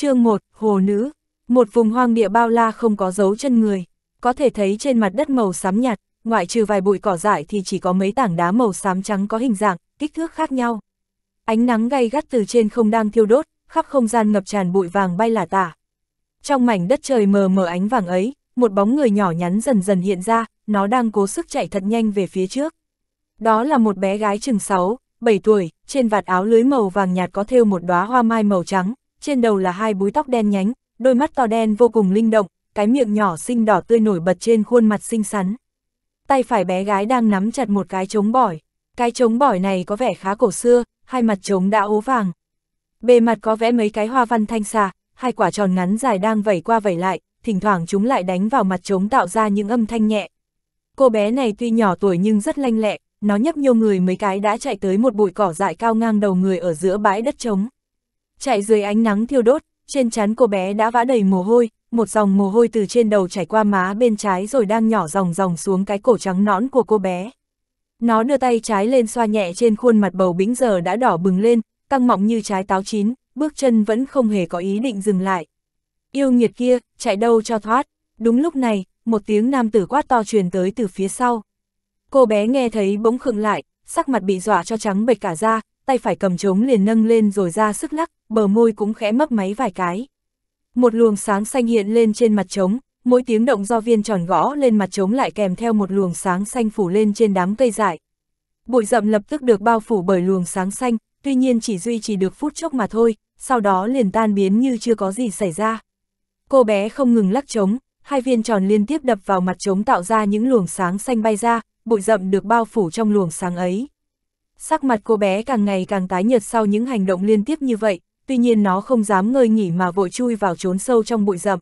chương 1, Hồ Nữ, một vùng hoang địa bao la không có dấu chân người, có thể thấy trên mặt đất màu xám nhạt, ngoại trừ vài bụi cỏ dại thì chỉ có mấy tảng đá màu xám trắng có hình dạng, kích thước khác nhau. Ánh nắng gay gắt từ trên không đang thiêu đốt, khắp không gian ngập tràn bụi vàng bay lả tả. Trong mảnh đất trời mờ mờ ánh vàng ấy, một bóng người nhỏ nhắn dần dần hiện ra, nó đang cố sức chạy thật nhanh về phía trước. Đó là một bé gái chừng 6, 7 tuổi, trên vạt áo lưới màu vàng nhạt có thêu một đóa hoa mai màu trắng, trên đầu là hai búi tóc đen nhánh, đôi mắt to đen vô cùng linh động, cái miệng nhỏ xinh đỏ tươi nổi bật trên khuôn mặt xinh xắn. Tay phải bé gái đang nắm chặt một cái trống bỏi, cái trống bỏi này có vẻ khá cổ xưa, hai mặt trống đã ố vàng. Bề mặt có vẽ mấy cái hoa văn thanh xà, hai quả tròn ngắn dài đang vẩy qua vẩy lại, thỉnh thoảng chúng lại đánh vào mặt trống tạo ra những âm thanh nhẹ. Cô bé này tuy nhỏ tuổi nhưng rất lanh lẹ, nó nhấp nhô người mấy cái đã chạy tới một bụi cỏ dại cao ngang đầu người ở giữa bãi đất trống chạy dưới ánh nắng thiêu đốt, trên trán cô bé đã vã đầy mồ hôi, một dòng mồ hôi từ trên đầu chảy qua má bên trái rồi đang nhỏ dòng dòng xuống cái cổ trắng nõn của cô bé. Nó đưa tay trái lên xoa nhẹ trên khuôn mặt bầu bĩnh giờ đã đỏ bừng lên, căng mọng như trái táo chín, bước chân vẫn không hề có ý định dừng lại. Yêu nghiệt kia, chạy đâu cho thoát. Đúng lúc này, một tiếng nam tử quát to truyền tới từ phía sau. Cô bé nghe thấy bỗng khựng lại, sắc mặt bị dọa cho trắng bệch cả da, tay phải cầm trống liền nâng lên rồi ra sức lắc, bờ môi cũng khẽ mấp máy vài cái. Một luồng sáng xanh hiện lên trên mặt trống, mỗi tiếng động do viên tròn gõ lên mặt trống lại kèm theo một luồng sáng xanh phủ lên trên đám cây dại. Bụi rậm lập tức được bao phủ bởi luồng sáng xanh, tuy nhiên chỉ duy trì được phút chốc mà thôi, sau đó liền tan biến như chưa có gì xảy ra. Cô bé không ngừng lắc trống, hai viên tròn liên tiếp đập vào mặt trống tạo ra những luồng sáng xanh bay ra, bụi rậm được bao phủ trong luồng sáng ấy. Sắc mặt cô bé càng ngày càng tái nhợt sau những hành động liên tiếp như vậy, tuy nhiên nó không dám ngơi nghỉ mà vội chui vào trốn sâu trong bụi rậm.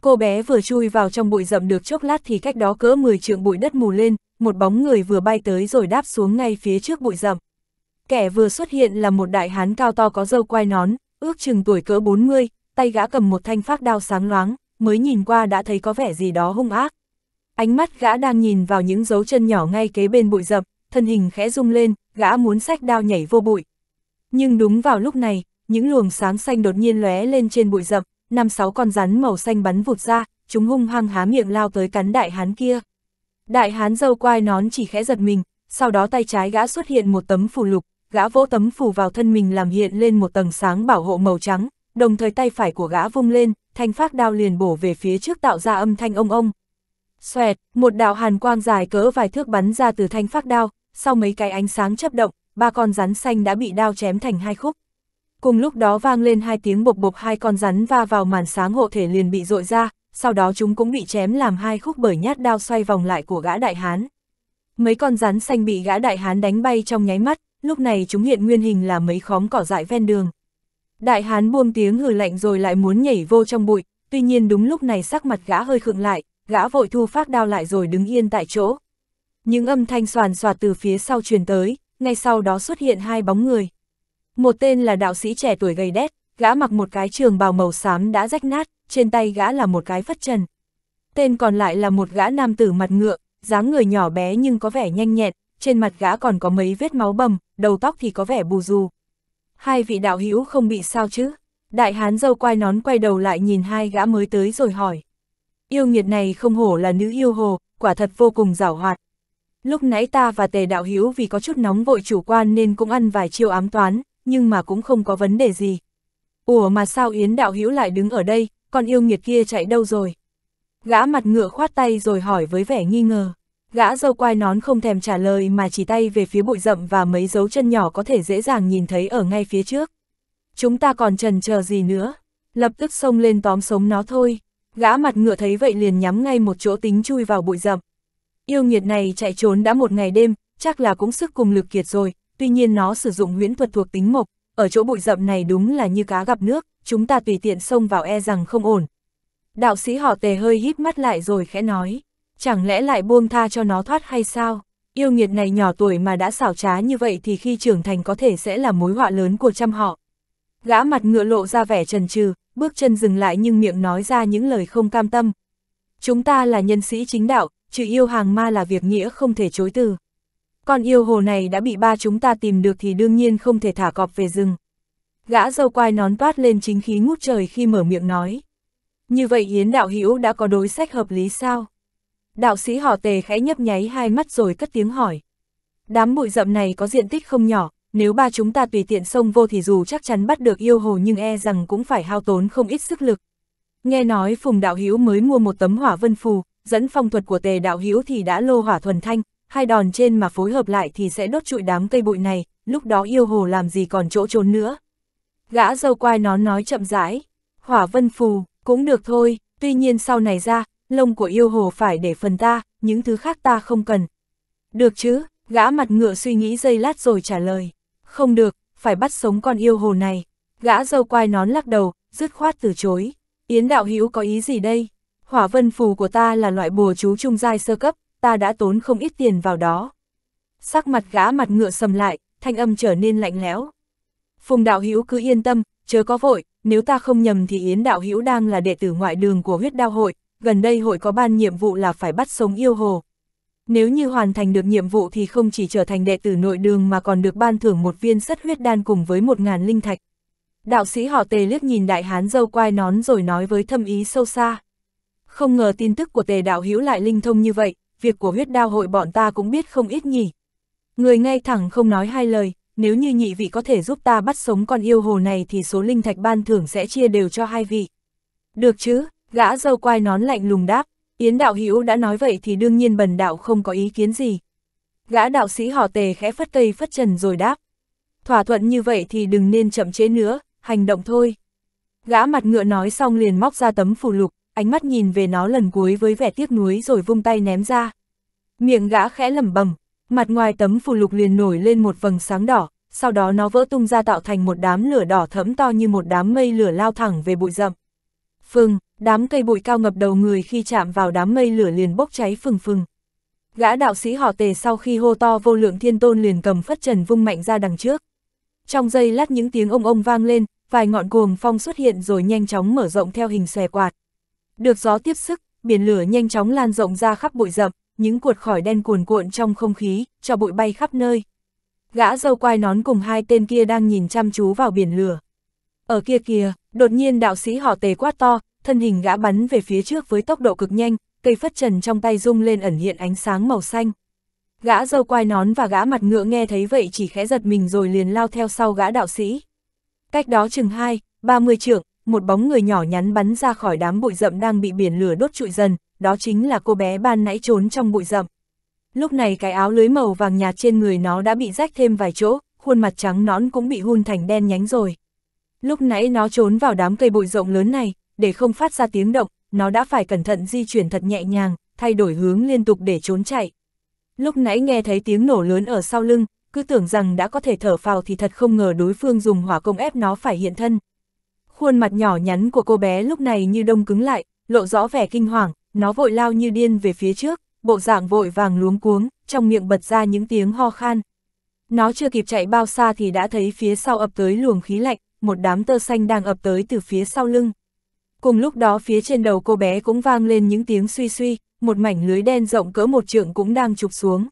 Cô bé vừa chui vào trong bụi rậm được chốc lát thì cách đó cỡ 10 trượng bụi đất mù lên, một bóng người vừa bay tới rồi đáp xuống ngay phía trước bụi rậm. Kẻ vừa xuất hiện là một đại hán cao to có râu quai nón, ước chừng tuổi cỡ 40, tay gã cầm một thanh phác đao sáng loáng, mới nhìn qua đã thấy có vẻ gì đó hung ác. Ánh mắt gã đang nhìn vào những dấu chân nhỏ ngay kế bên bụi rậm, thân hình khẽ rung lên, gã muốn sách đao nhảy vô bụi. Nhưng đúng vào lúc này, những luồng sáng xanh đột nhiên lóe lên trên bụi rậm, năm sáu con rắn màu xanh bắn vụt ra, chúng hung hăng há miệng lao tới cắn đại hán kia. Đại hán dâu quai nón chỉ khẽ giật mình, sau đó tay trái gã xuất hiện một tấm phù lục, gã vỗ tấm phù vào thân mình làm hiện lên một tầng sáng bảo hộ màu trắng, đồng thời tay phải của gã vung lên, thanh phát đao liền bổ về phía trước tạo ra âm thanh ông ông. Xoẹt, một đạo hàn quang dài cỡ vài thước bắn ra từ thanh phát đao, sau mấy cái ánh sáng chấp động, ba con rắn xanh đã bị đao chém thành hai khúc. Cùng lúc đó vang lên hai tiếng bộc bộc hai con rắn va vào màn sáng hộ thể liền bị dội ra, sau đó chúng cũng bị chém làm hai khúc bởi nhát đao xoay vòng lại của gã đại hán. Mấy con rắn xanh bị gã đại hán đánh bay trong nháy mắt, lúc này chúng hiện nguyên hình là mấy khóm cỏ dại ven đường. Đại hán buông tiếng hừ lạnh rồi lại muốn nhảy vô trong bụi, tuy nhiên đúng lúc này sắc mặt gã hơi khựng lại, gã vội thu phát đao lại rồi đứng yên tại chỗ. Những âm thanh soàn soạt từ phía sau truyền tới, ngay sau đó xuất hiện hai bóng người, một tên là đạo sĩ trẻ tuổi gầy đét, gã mặc một cái trường bào màu xám đã rách nát, trên tay gã là một cái phất trần. Tên còn lại là một gã nam tử mặt ngựa, dáng người nhỏ bé nhưng có vẻ nhanh nhẹn, trên mặt gã còn có mấy vết máu bầm, đầu tóc thì có vẻ bù dù. Hai vị đạo hữu không bị sao chứ? Đại hán dâu quai nón quay đầu lại nhìn hai gã mới tới rồi hỏi. Yêu nghiệt này không hổ là nữ yêu hồ, quả thật vô cùng giảo hoạt. Lúc nãy ta và tề đạo hữu vì có chút nóng vội chủ quan nên cũng ăn vài chiêu ám toán, nhưng mà cũng không có vấn đề gì. Ủa mà sao Yến Đạo Hữu lại đứng ở đây, con yêu nghiệt kia chạy đâu rồi? Gã mặt ngựa khoát tay rồi hỏi với vẻ nghi ngờ. Gã dâu quai nón không thèm trả lời mà chỉ tay về phía bụi rậm và mấy dấu chân nhỏ có thể dễ dàng nhìn thấy ở ngay phía trước. Chúng ta còn trần chờ gì nữa, lập tức xông lên tóm sống nó thôi. Gã mặt ngựa thấy vậy liền nhắm ngay một chỗ tính chui vào bụi rậm. Yêu nghiệt này chạy trốn đã một ngày đêm, chắc là cũng sức cùng lực kiệt rồi, tuy nhiên nó sử dụng huyễn thuật thuộc tính mộc, ở chỗ bụi rậm này đúng là như cá gặp nước, chúng ta tùy tiện xông vào e rằng không ổn. Đạo sĩ họ tề hơi hít mắt lại rồi khẽ nói, chẳng lẽ lại buông tha cho nó thoát hay sao? Yêu nghiệt này nhỏ tuổi mà đã xảo trá như vậy thì khi trưởng thành có thể sẽ là mối họa lớn của trăm họ. Gã mặt ngựa lộ ra vẻ trần trừ, bước chân dừng lại nhưng miệng nói ra những lời không cam tâm. Chúng ta là nhân sĩ chính đạo, trừ yêu hàng ma là việc nghĩa không thể chối từ. Con yêu hồ này đã bị ba chúng ta tìm được thì đương nhiên không thể thả cọp về rừng. Gã dâu quai nón toát lên chính khí ngút trời khi mở miệng nói. Như vậy Yến đạo hữu đã có đối sách hợp lý sao? Đạo sĩ họ tề khẽ nhấp nháy hai mắt rồi cất tiếng hỏi. Đám bụi rậm này có diện tích không nhỏ, nếu ba chúng ta tùy tiện xông vô thì dù chắc chắn bắt được yêu hồ nhưng e rằng cũng phải hao tốn không ít sức lực. Nghe nói Phùng Đạo Hữu mới mua một tấm hỏa vân phù, dẫn phong thuật của Tề Đạo Hữu thì đã lô hỏa thuần thanh, hai đòn trên mà phối hợp lại thì sẽ đốt trụi đám cây bụi này, lúc đó yêu hồ làm gì còn chỗ trốn nữa. Gã dâu quai nón nói chậm rãi, hỏa vân phù, cũng được thôi, tuy nhiên sau này ra, lông của yêu hồ phải để phần ta, những thứ khác ta không cần. Được chứ, gã mặt ngựa suy nghĩ giây lát rồi trả lời, không được, phải bắt sống con yêu hồ này. Gã dâu quai nón lắc đầu, dứt khoát từ chối. Yến đạo hữu có ý gì đây? Hỏa vân phù của ta là loại bùa chú trung giai sơ cấp, ta đã tốn không ít tiền vào đó. Sắc mặt gã mặt ngựa sầm lại, thanh âm trở nên lạnh lẽo. Phùng đạo hữu cứ yên tâm, chớ có vội, nếu ta không nhầm thì Yến đạo hữu đang là đệ tử ngoại đường của huyết đao hội, gần đây hội có ban nhiệm vụ là phải bắt sống yêu hồ. Nếu như hoàn thành được nhiệm vụ thì không chỉ trở thành đệ tử nội đường mà còn được ban thưởng một viên sất huyết đan cùng với một ngàn linh thạch. Đạo sĩ họ tề liếc nhìn đại hán dâu quai nón rồi nói với thâm ý sâu xa. Không ngờ tin tức của tề đạo hữu lại linh thông như vậy, việc của huyết đao hội bọn ta cũng biết không ít nhỉ. Người ngay thẳng không nói hai lời, nếu như nhị vị có thể giúp ta bắt sống con yêu hồ này thì số linh thạch ban thưởng sẽ chia đều cho hai vị. Được chứ, gã dâu quai nón lạnh lùng đáp, Yến đạo hữu đã nói vậy thì đương nhiên bần đạo không có ý kiến gì. Gã đạo sĩ họ tề khẽ phất cây phất trần rồi đáp. Thỏa thuận như vậy thì đừng nên chậm chế nữa, hành động thôi. Gã mặt ngựa nói xong liền móc ra tấm phù lục, ánh mắt nhìn về nó lần cuối với vẻ tiếc nuối rồi vung tay ném ra. Miệng gã khẽ lẩm bẩm, mặt ngoài tấm phù lục liền nổi lên một vầng sáng đỏ, sau đó nó vỡ tung ra tạo thành một đám lửa đỏ thẫm to như một đám mây lửa lao thẳng về bụi rậm. Phừng, đám cây bụi cao ngập đầu người khi chạm vào đám mây lửa liền bốc cháy phừng phừng. Gã đạo sĩ họ tề sau khi hô to vô lượng thiên tôn liền cầm phất trần vung mạnh ra đằng trước. Trong giây lát những tiếng ông ông vang lên, vài ngọn cuồng phong xuất hiện rồi nhanh chóng mở rộng theo hình xòe quạt. Được gió tiếp sức, biển lửa nhanh chóng lan rộng ra khắp bụi rậm, những cuột khỏi đen cuồn cuộn trong không khí, cho bụi bay khắp nơi. Gã dâu quai nón cùng hai tên kia đang nhìn chăm chú vào biển lửa. Ở kia kìa, đột nhiên đạo sĩ họ tề quát to, thân hình gã bắn về phía trước với tốc độ cực nhanh, cây phất trần trong tay rung lên ẩn hiện ánh sáng màu xanh. Gã dâu quai nón và gã mặt ngựa nghe thấy vậy chỉ khẽ giật mình rồi liền lao theo sau gã đạo sĩ. Cách đó chừng hai, 30 trưởng một bóng người nhỏ nhắn bắn ra khỏi đám bụi rậm đang bị biển lửa đốt trụi dần, đó chính là cô bé ban nãy trốn trong bụi rậm. Lúc này cái áo lưới màu vàng nhạt trên người nó đã bị rách thêm vài chỗ, khuôn mặt trắng nõn cũng bị hun thành đen nhánh rồi. Lúc nãy nó trốn vào đám cây bụi rộng lớn này, để không phát ra tiếng động, nó đã phải cẩn thận di chuyển thật nhẹ nhàng, thay đổi hướng liên tục để trốn chạy. Lúc nãy nghe thấy tiếng nổ lớn ở sau lưng, cứ tưởng rằng đã có thể thở phào thì thật không ngờ đối phương dùng hỏa công ép nó phải hiện thân, Khuôn mặt nhỏ nhắn của cô bé lúc này như đông cứng lại, lộ rõ vẻ kinh hoàng, nó vội lao như điên về phía trước, bộ dạng vội vàng luống cuống, trong miệng bật ra những tiếng ho khan. Nó chưa kịp chạy bao xa thì đã thấy phía sau ập tới luồng khí lạnh, một đám tơ xanh đang ập tới từ phía sau lưng. Cùng lúc đó phía trên đầu cô bé cũng vang lên những tiếng suy suy, một mảnh lưới đen rộng cỡ một trượng cũng đang chụp xuống.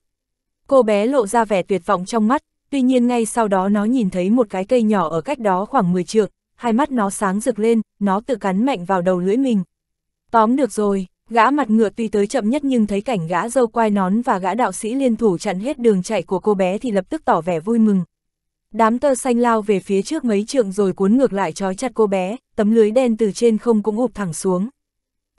Cô bé lộ ra vẻ tuyệt vọng trong mắt, tuy nhiên ngay sau đó nó nhìn thấy một cái cây nhỏ ở cách đó khoảng 10 trượng, hai mắt nó sáng rực lên, nó tự cắn mạnh vào đầu lưỡi mình. Tóm được rồi, gã mặt ngựa tuy tới chậm nhất nhưng thấy cảnh gã dâu quai nón và gã đạo sĩ liên thủ chặn hết đường chạy của cô bé thì lập tức tỏ vẻ vui mừng. Đám tơ xanh lao về phía trước mấy trượng rồi cuốn ngược lại trói chặt cô bé, tấm lưới đen từ trên không cũng ụp thẳng xuống.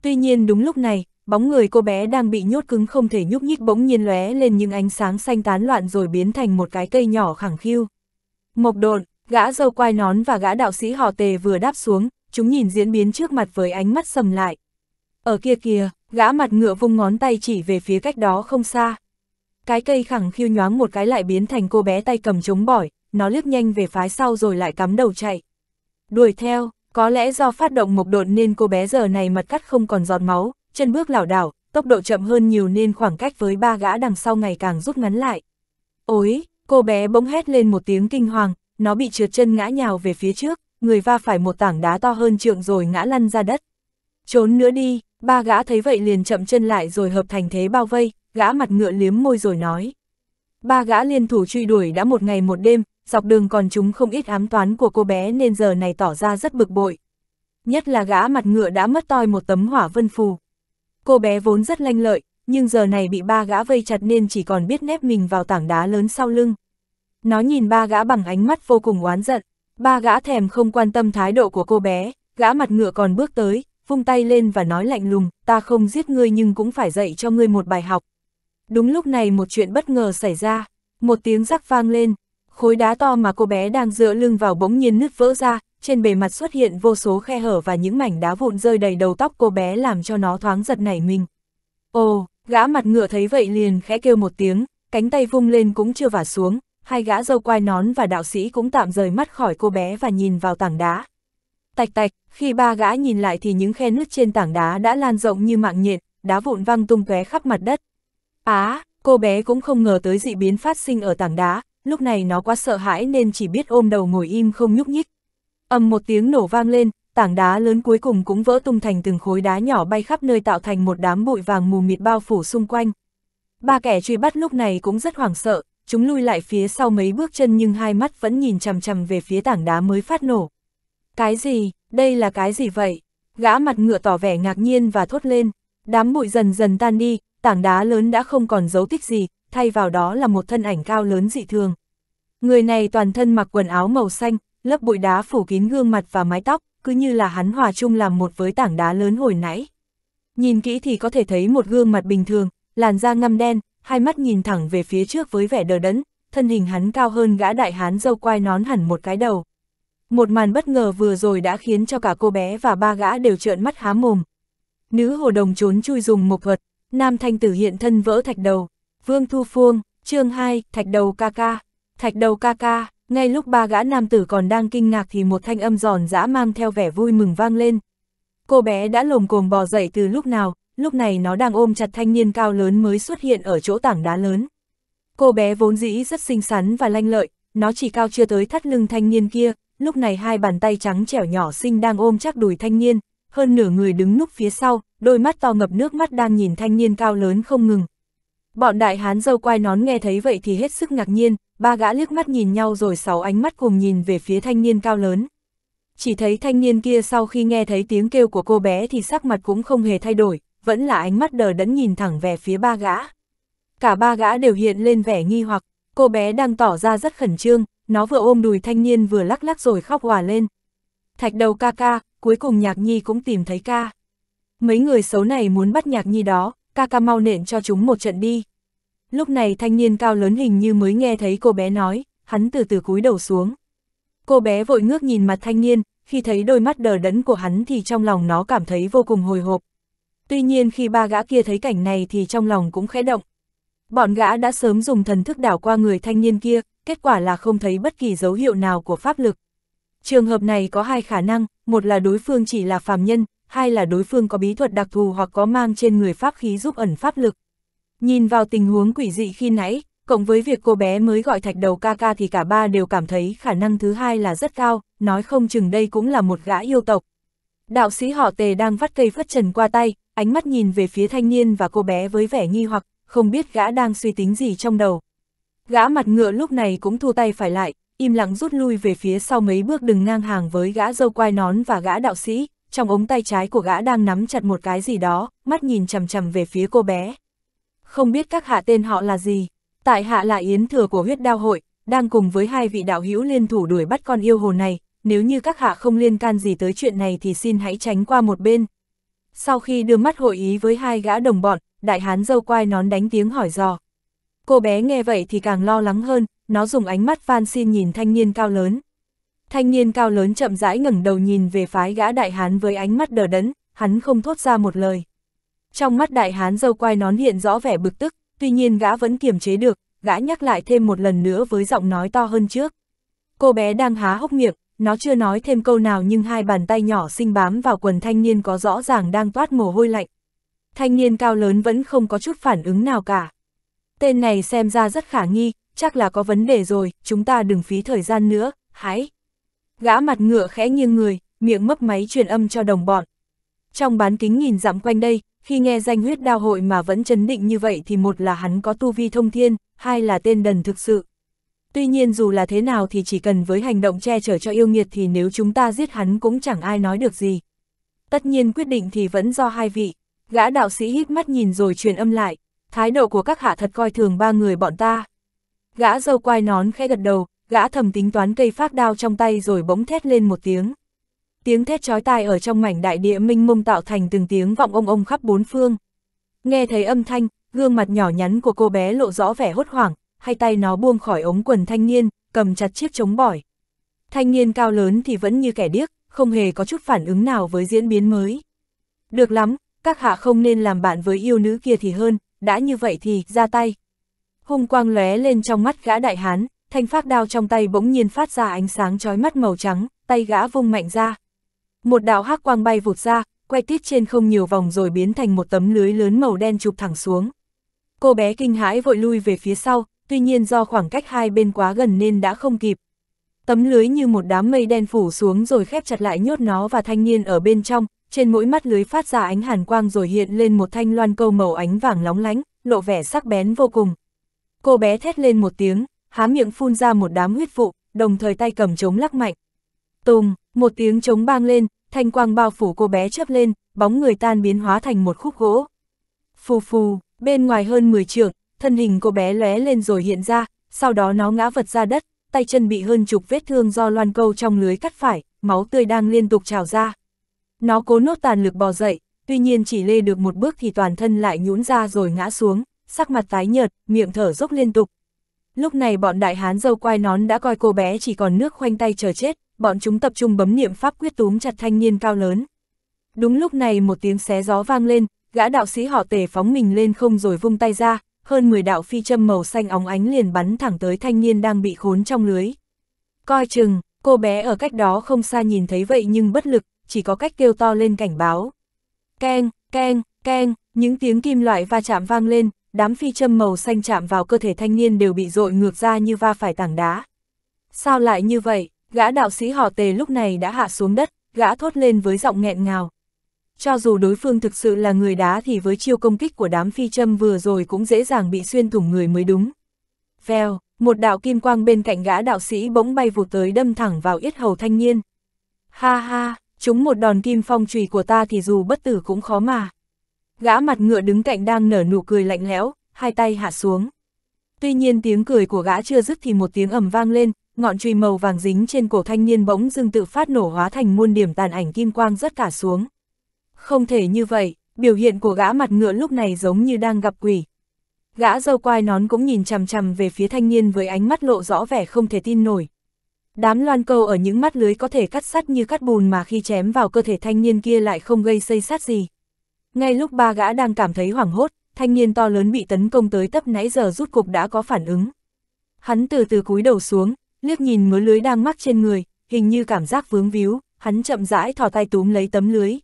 Tuy nhiên đúng lúc này, bóng người cô bé đang bị nhốt cứng không thể nhúc nhích bỗng nhiên lóe lên những ánh sáng xanh tán loạn rồi biến thành một cái cây nhỏ khẳng khiu. Mộc độn, Gã dâu quai nón và gã đạo sĩ họ tề vừa đáp xuống, chúng nhìn diễn biến trước mặt với ánh mắt sầm lại. Ở kia kìa, gã mặt ngựa vung ngón tay chỉ về phía cách đó không xa. Cái cây khẳng khiu nhoáng một cái lại biến thành cô bé tay cầm chống bỏi, nó lướt nhanh về phái sau rồi lại cắm đầu chạy. Đuổi theo, có lẽ do phát động mộc độn nên cô bé giờ này mặt cắt không còn giọt máu, chân bước lảo đảo, tốc độ chậm hơn nhiều nên khoảng cách với ba gã đằng sau ngày càng rút ngắn lại. Ôi, cô bé bỗng hét lên một tiếng kinh hoàng, nó bị trượt chân ngã nhào về phía trước, người va phải một tảng đá to hơn trượng rồi ngã lăn ra đất. Trốn nữa đi, ba gã thấy vậy liền chậm chân lại rồi hợp thành thế bao vây, gã mặt ngựa liếm môi rồi nói. Ba gã liên thủ truy đuổi đã một ngày một đêm, dọc đường còn chúng không ít ám toán của cô bé nên giờ này tỏ ra rất bực bội. Nhất là gã mặt ngựa đã mất toi một tấm hỏa vân phù. Cô bé vốn rất lanh lợi, nhưng giờ này bị ba gã vây chặt nên chỉ còn biết nép mình vào tảng đá lớn sau lưng. Nó nhìn ba gã bằng ánh mắt vô cùng oán giận, ba gã thèm không quan tâm thái độ của cô bé, gã mặt ngựa còn bước tới, vung tay lên và nói lạnh lùng, ta không giết ngươi nhưng cũng phải dạy cho ngươi một bài học. Đúng lúc này một chuyện bất ngờ xảy ra, một tiếng rắc vang lên, khối đá to mà cô bé đang dựa lưng vào bỗng nhiên nứt vỡ ra, trên bề mặt xuất hiện vô số khe hở và những mảnh đá vụn rơi đầy đầu tóc cô bé làm cho nó thoáng giật nảy mình. Ồ, gã mặt ngựa thấy vậy liền khẽ kêu một tiếng, cánh tay vung lên cũng chưa vả xuống, hai gã dâu quai nón và đạo sĩ cũng tạm rời mắt khỏi cô bé và nhìn vào tảng đá. Tạch tạch, khi ba gã nhìn lại thì những khe nứt trên tảng đá đã lan rộng như mạng nhện, đá vụn văng tung tóe khắp mặt đất. Á, cô bé cũng không ngờ tới dị biến phát sinh ở tảng đá, lúc này nó quá sợ hãi nên chỉ biết ôm đầu ngồi im không nhúc nhích. âm một tiếng nổ vang lên, tảng đá lớn cuối cùng cũng vỡ tung thành từng khối đá nhỏ bay khắp nơi tạo thành một đám bụi vàng mù mịt bao phủ xung quanh. Ba kẻ truy bắt lúc này cũng rất hoảng sợ, chúng lui lại phía sau mấy bước chân nhưng hai mắt vẫn nhìn chằm chằm về phía tảng đá mới phát nổ. Cái gì, đây là cái gì vậy? Gã mặt ngựa tỏ vẻ ngạc nhiên và thốt lên, đám bụi dần dần tan đi, tảng đá lớn đã không còn dấu tích gì, thay vào đó là một thân ảnh cao lớn dị thường. Người này toàn thân mặc quần áo màu xanh, lớp bụi đá phủ kín gương mặt và mái tóc, cứ như là hắn hòa chung làm một với tảng đá lớn hồi nãy. Nhìn kỹ thì có thể thấy một gương mặt bình thường, làn da ngăm đen, hai mắt nhìn thẳng về phía trước với vẻ đờ đẫn, thân hình hắn cao hơn gã đại hán dâu quai nón hẳn một cái đầu. Một màn bất ngờ vừa rồi đã khiến cho cả cô bé và ba gã đều trợn mắt há mồm. Nữ hồ đồng trốn chui dùng một vật, nam thanh tử hiện thân vỡ thạch đầu. Vương Thu Phương, chương 2, thạch đầu ca ca, thạch đầu ca ca, ngay lúc ba gã nam tử còn đang kinh ngạc thì một thanh âm giòn giã mang theo vẻ vui mừng vang lên. Cô bé đã lồm cồm bò dậy từ lúc nào, lúc này nó đang ôm chặt thanh niên cao lớn mới xuất hiện ở chỗ tảng đá lớn. Cô bé vốn dĩ rất xinh xắn và lanh lợi, nó chỉ cao chưa tới thắt lưng thanh niên kia, lúc này hai bàn tay trắng trẻo nhỏ xinh đang ôm chắc đùi thanh niên, hơn nửa người đứng núp phía sau, đôi mắt to ngập nước mắt đang nhìn thanh niên cao lớn không ngừng. Bọn đại hán dâu quai nón nghe thấy vậy thì hết sức ngạc nhiên, ba gã liếc mắt nhìn nhau rồi sáu ánh mắt cùng nhìn về phía thanh niên cao lớn. Chỉ thấy thanh niên kia sau khi nghe thấy tiếng kêu của cô bé thì sắc mặt cũng không hề thay đổi, vẫn là ánh mắt đờ đẫn nhìn thẳng về phía ba gã. Cả ba gã đều hiện lên vẻ nghi hoặc, cô bé đang tỏ ra rất khẩn trương, nó vừa ôm đùi thanh niên vừa lắc lắc rồi khóc hòa lên. Thạch đầu ca ca, cuối cùng nhạc nhi cũng tìm thấy ca. Mấy người xấu này muốn bắt nhạc nhi đó, ca ca mau nện cho chúng một trận đi. Lúc này thanh niên cao lớn hình như mới nghe thấy cô bé nói, hắn từ từ cúi đầu xuống. Cô bé vội ngước nhìn mặt thanh niên, khi thấy đôi mắt đờ đẫn của hắn thì trong lòng nó cảm thấy vô cùng hồi hộp, Tuy nhiên khi ba gã kia thấy cảnh này thì trong lòng cũng khẽ động. Bọn gã đã sớm dùng thần thức đảo qua người thanh niên kia, kết quả là không thấy bất kỳ dấu hiệu nào của pháp lực. Trường hợp này có hai khả năng, một là đối phương chỉ là phàm nhân, hai là đối phương có bí thuật đặc thù hoặc có mang trên người pháp khí giúp ẩn pháp lực. Nhìn vào tình huống quỷ dị khi nãy, cộng với việc cô bé mới gọi thạch đầu ca ca thì cả ba đều cảm thấy khả năng thứ hai là rất cao, nói không chừng đây cũng là một gã yêu tộc. Đạo sĩ họ tề đang vắt cây phất trần qua tay, ánh mắt nhìn về phía thanh niên và cô bé với vẻ nghi hoặc, không biết gã đang suy tính gì trong đầu. Gã mặt ngựa lúc này cũng thu tay phải lại, im lặng rút lui về phía sau mấy bước đừng ngang hàng với gã dâu quai nón và gã đạo sĩ, trong ống tay trái của gã đang nắm chặt một cái gì đó, mắt nhìn chầm chầm về phía cô bé. Không biết các hạ tên họ là gì, tại hạ là yến thừa của huyết đao hội, đang cùng với hai vị đạo hữu liên thủ đuổi bắt con yêu hồ này, nếu như các hạ không liên can gì tới chuyện này thì xin hãy tránh qua một bên. Sau khi đưa mắt hội ý với hai gã đồng bọn, đại hán dâu quai nón đánh tiếng hỏi dò. Cô bé nghe vậy thì càng lo lắng hơn, nó dùng ánh mắt van xin nhìn thanh niên cao lớn. Thanh niên cao lớn chậm rãi ngẩng đầu nhìn về phái gã đại hán với ánh mắt đờ đẫn, hắn không thốt ra một lời. Trong mắt đại hán dâu quai nón hiện rõ vẻ bực tức, tuy nhiên gã vẫn kiềm chế được, gã nhắc lại thêm một lần nữa với giọng nói to hơn trước. Cô bé đang há hốc miệng, nó chưa nói thêm câu nào nhưng hai bàn tay nhỏ xinh bám vào quần thanh niên có rõ ràng đang toát mồ hôi lạnh. Thanh niên cao lớn vẫn không có chút phản ứng nào cả. Tên này xem ra rất khả nghi, chắc là có vấn đề rồi, chúng ta đừng phí thời gian nữa, hãy. Gã mặt ngựa khẽ nghiêng người, miệng mấp máy truyền âm cho đồng bọn. Trong bán kính nhìn dặm quanh đây, khi nghe danh huyết đao hội mà vẫn chấn định như vậy thì một là hắn có tu vi thông thiên, hai là tên đần thực sự. Tuy nhiên dù là thế nào thì chỉ cần với hành động che chở cho yêu nghiệt thì nếu chúng ta giết hắn cũng chẳng ai nói được gì. Tất nhiên quyết định thì vẫn do hai vị. Gã đạo sĩ hít mắt nhìn rồi truyền âm lại. Thái độ của các hạ thật coi thường ba người bọn ta. Gã dâu quai nón khẽ gật đầu, gã thầm tính toán cây phát đao trong tay rồi bỗng thét lên một tiếng. Tiếng thét chói tai ở trong mảnh đại địa minh mông tạo thành từng tiếng vọng ông ông khắp bốn phương. Nghe thấy âm thanh, gương mặt nhỏ nhắn của cô bé lộ rõ vẻ hốt hoảng, hai tay nó buông khỏi ống quần thanh niên, cầm chặt chiếc chống bỏi. Thanh niên cao lớn thì vẫn như kẻ điếc, không hề có chút phản ứng nào với diễn biến mới. Được lắm, các hạ không nên làm bạn với yêu nữ kia thì hơn, đã như vậy thì, ra tay. Hung quang lóe lên trong mắt gã đại hán, thanh phát đao trong tay bỗng nhiên phát ra ánh sáng chói mắt màu trắng, tay gã vung mạnh ra. Một đạo hắc quang bay vụt ra, quay tít trên không nhiều vòng rồi biến thành một tấm lưới lớn màu đen chụp thẳng xuống. Cô bé kinh hãi vội lui về phía sau, tuy nhiên do khoảng cách hai bên quá gần nên đã không kịp. Tấm lưới như một đám mây đen phủ xuống rồi khép chặt lại nhốt nó và thanh niên ở bên trong, trên mỗi mắt lưới phát ra ánh hàn quang rồi hiện lên một thanh loan câu màu ánh vàng lóng lánh, lộ vẻ sắc bén vô cùng. Cô bé thét lên một tiếng, há miệng phun ra một đám huyết vụ, đồng thời tay cầm trống lắc mạnh. Tùng, một tiếng trống bang lên, thanh quang bao phủ cô bé chớp lên, bóng người tan biến hóa thành một khúc gỗ. Phù phù, bên ngoài hơn 10 trượng, thân hình cô bé lóe lên rồi hiện ra, sau đó nó ngã vật ra đất, tay chân bị hơn chục vết thương do loan câu trong lưới cắt phải, máu tươi đang liên tục trào ra. Nó cố nốt tàn lực bò dậy, tuy nhiên chỉ lê được một bước thì toàn thân lại nhũn ra rồi ngã xuống, sắc mặt tái nhợt, miệng thở dốc liên tục. Lúc này bọn đại hán dâu quai nón đã coi cô bé chỉ còn nước khoanh tay chờ chết, bọn chúng tập trung bấm niệm pháp quyết túm chặt thanh niên cao lớn. Đúng lúc này một tiếng xé gió vang lên, gã đạo sĩ họ tề phóng mình lên không rồi vung tay ra, hơn 10 đạo phi châm màu xanh óng ánh liền bắn thẳng tới thanh niên đang bị khốn trong lưới. Coi chừng, cô bé ở cách đó không xa nhìn thấy vậy nhưng bất lực, chỉ có cách kêu to lên cảnh báo. Keng, keng, keng, những tiếng kim loại va chạm vang lên, đám phi châm màu xanh chạm vào cơ thể thanh niên đều bị dội ngược ra như va phải tảng đá. Sao lại như vậy, gã đạo sĩ họ tề lúc này đã hạ xuống đất, gã thốt lên với giọng nghẹn ngào, cho dù đối phương thực sự là người đá thì với chiêu công kích của đám phi châm vừa rồi cũng dễ dàng bị xuyên thủng người mới đúng. Phèo, một đạo kim quang bên cạnh gã đạo sĩ bỗng bay vụt tới đâm thẳng vào yết hầu thanh niên. Ha ha, chúng một đòn kim phong trùy của ta thì dù bất tử cũng khó mà. Gã mặt ngựa đứng cạnh đang nở nụ cười lạnh lẽo, hai tay hạ xuống. Tuy nhiên tiếng cười của gã chưa dứt thì một tiếng ầm vang lên, ngọn chùy màu vàng dính trên cổ thanh niên bỗng dưng tự phát nổ hóa thành muôn điểm tàn ảnh kim quang rất cả xuống. Không thể như vậy, biểu hiện của gã mặt ngựa lúc này giống như đang gặp quỷ. Gã dâu quai nón cũng nhìn chằm chằm về phía thanh niên với ánh mắt lộ rõ vẻ không thể tin nổi. Đám loan câu ở những mắt lưới có thể cắt sắt như cắt bùn mà khi chém vào cơ thể thanh niên kia lại không gây xây sát gì. Ngay lúc ba gã đang cảm thấy hoảng hốt, thanh niên to lớn bị tấn công tới tấp nãy giờ rút cục đã có phản ứng. Hắn từ từ cúi đầu xuống, liếc nhìn mớ lưới đang mắc trên người, hình như cảm giác vướng víu, hắn chậm rãi thò tay túm lấy tấm lưới,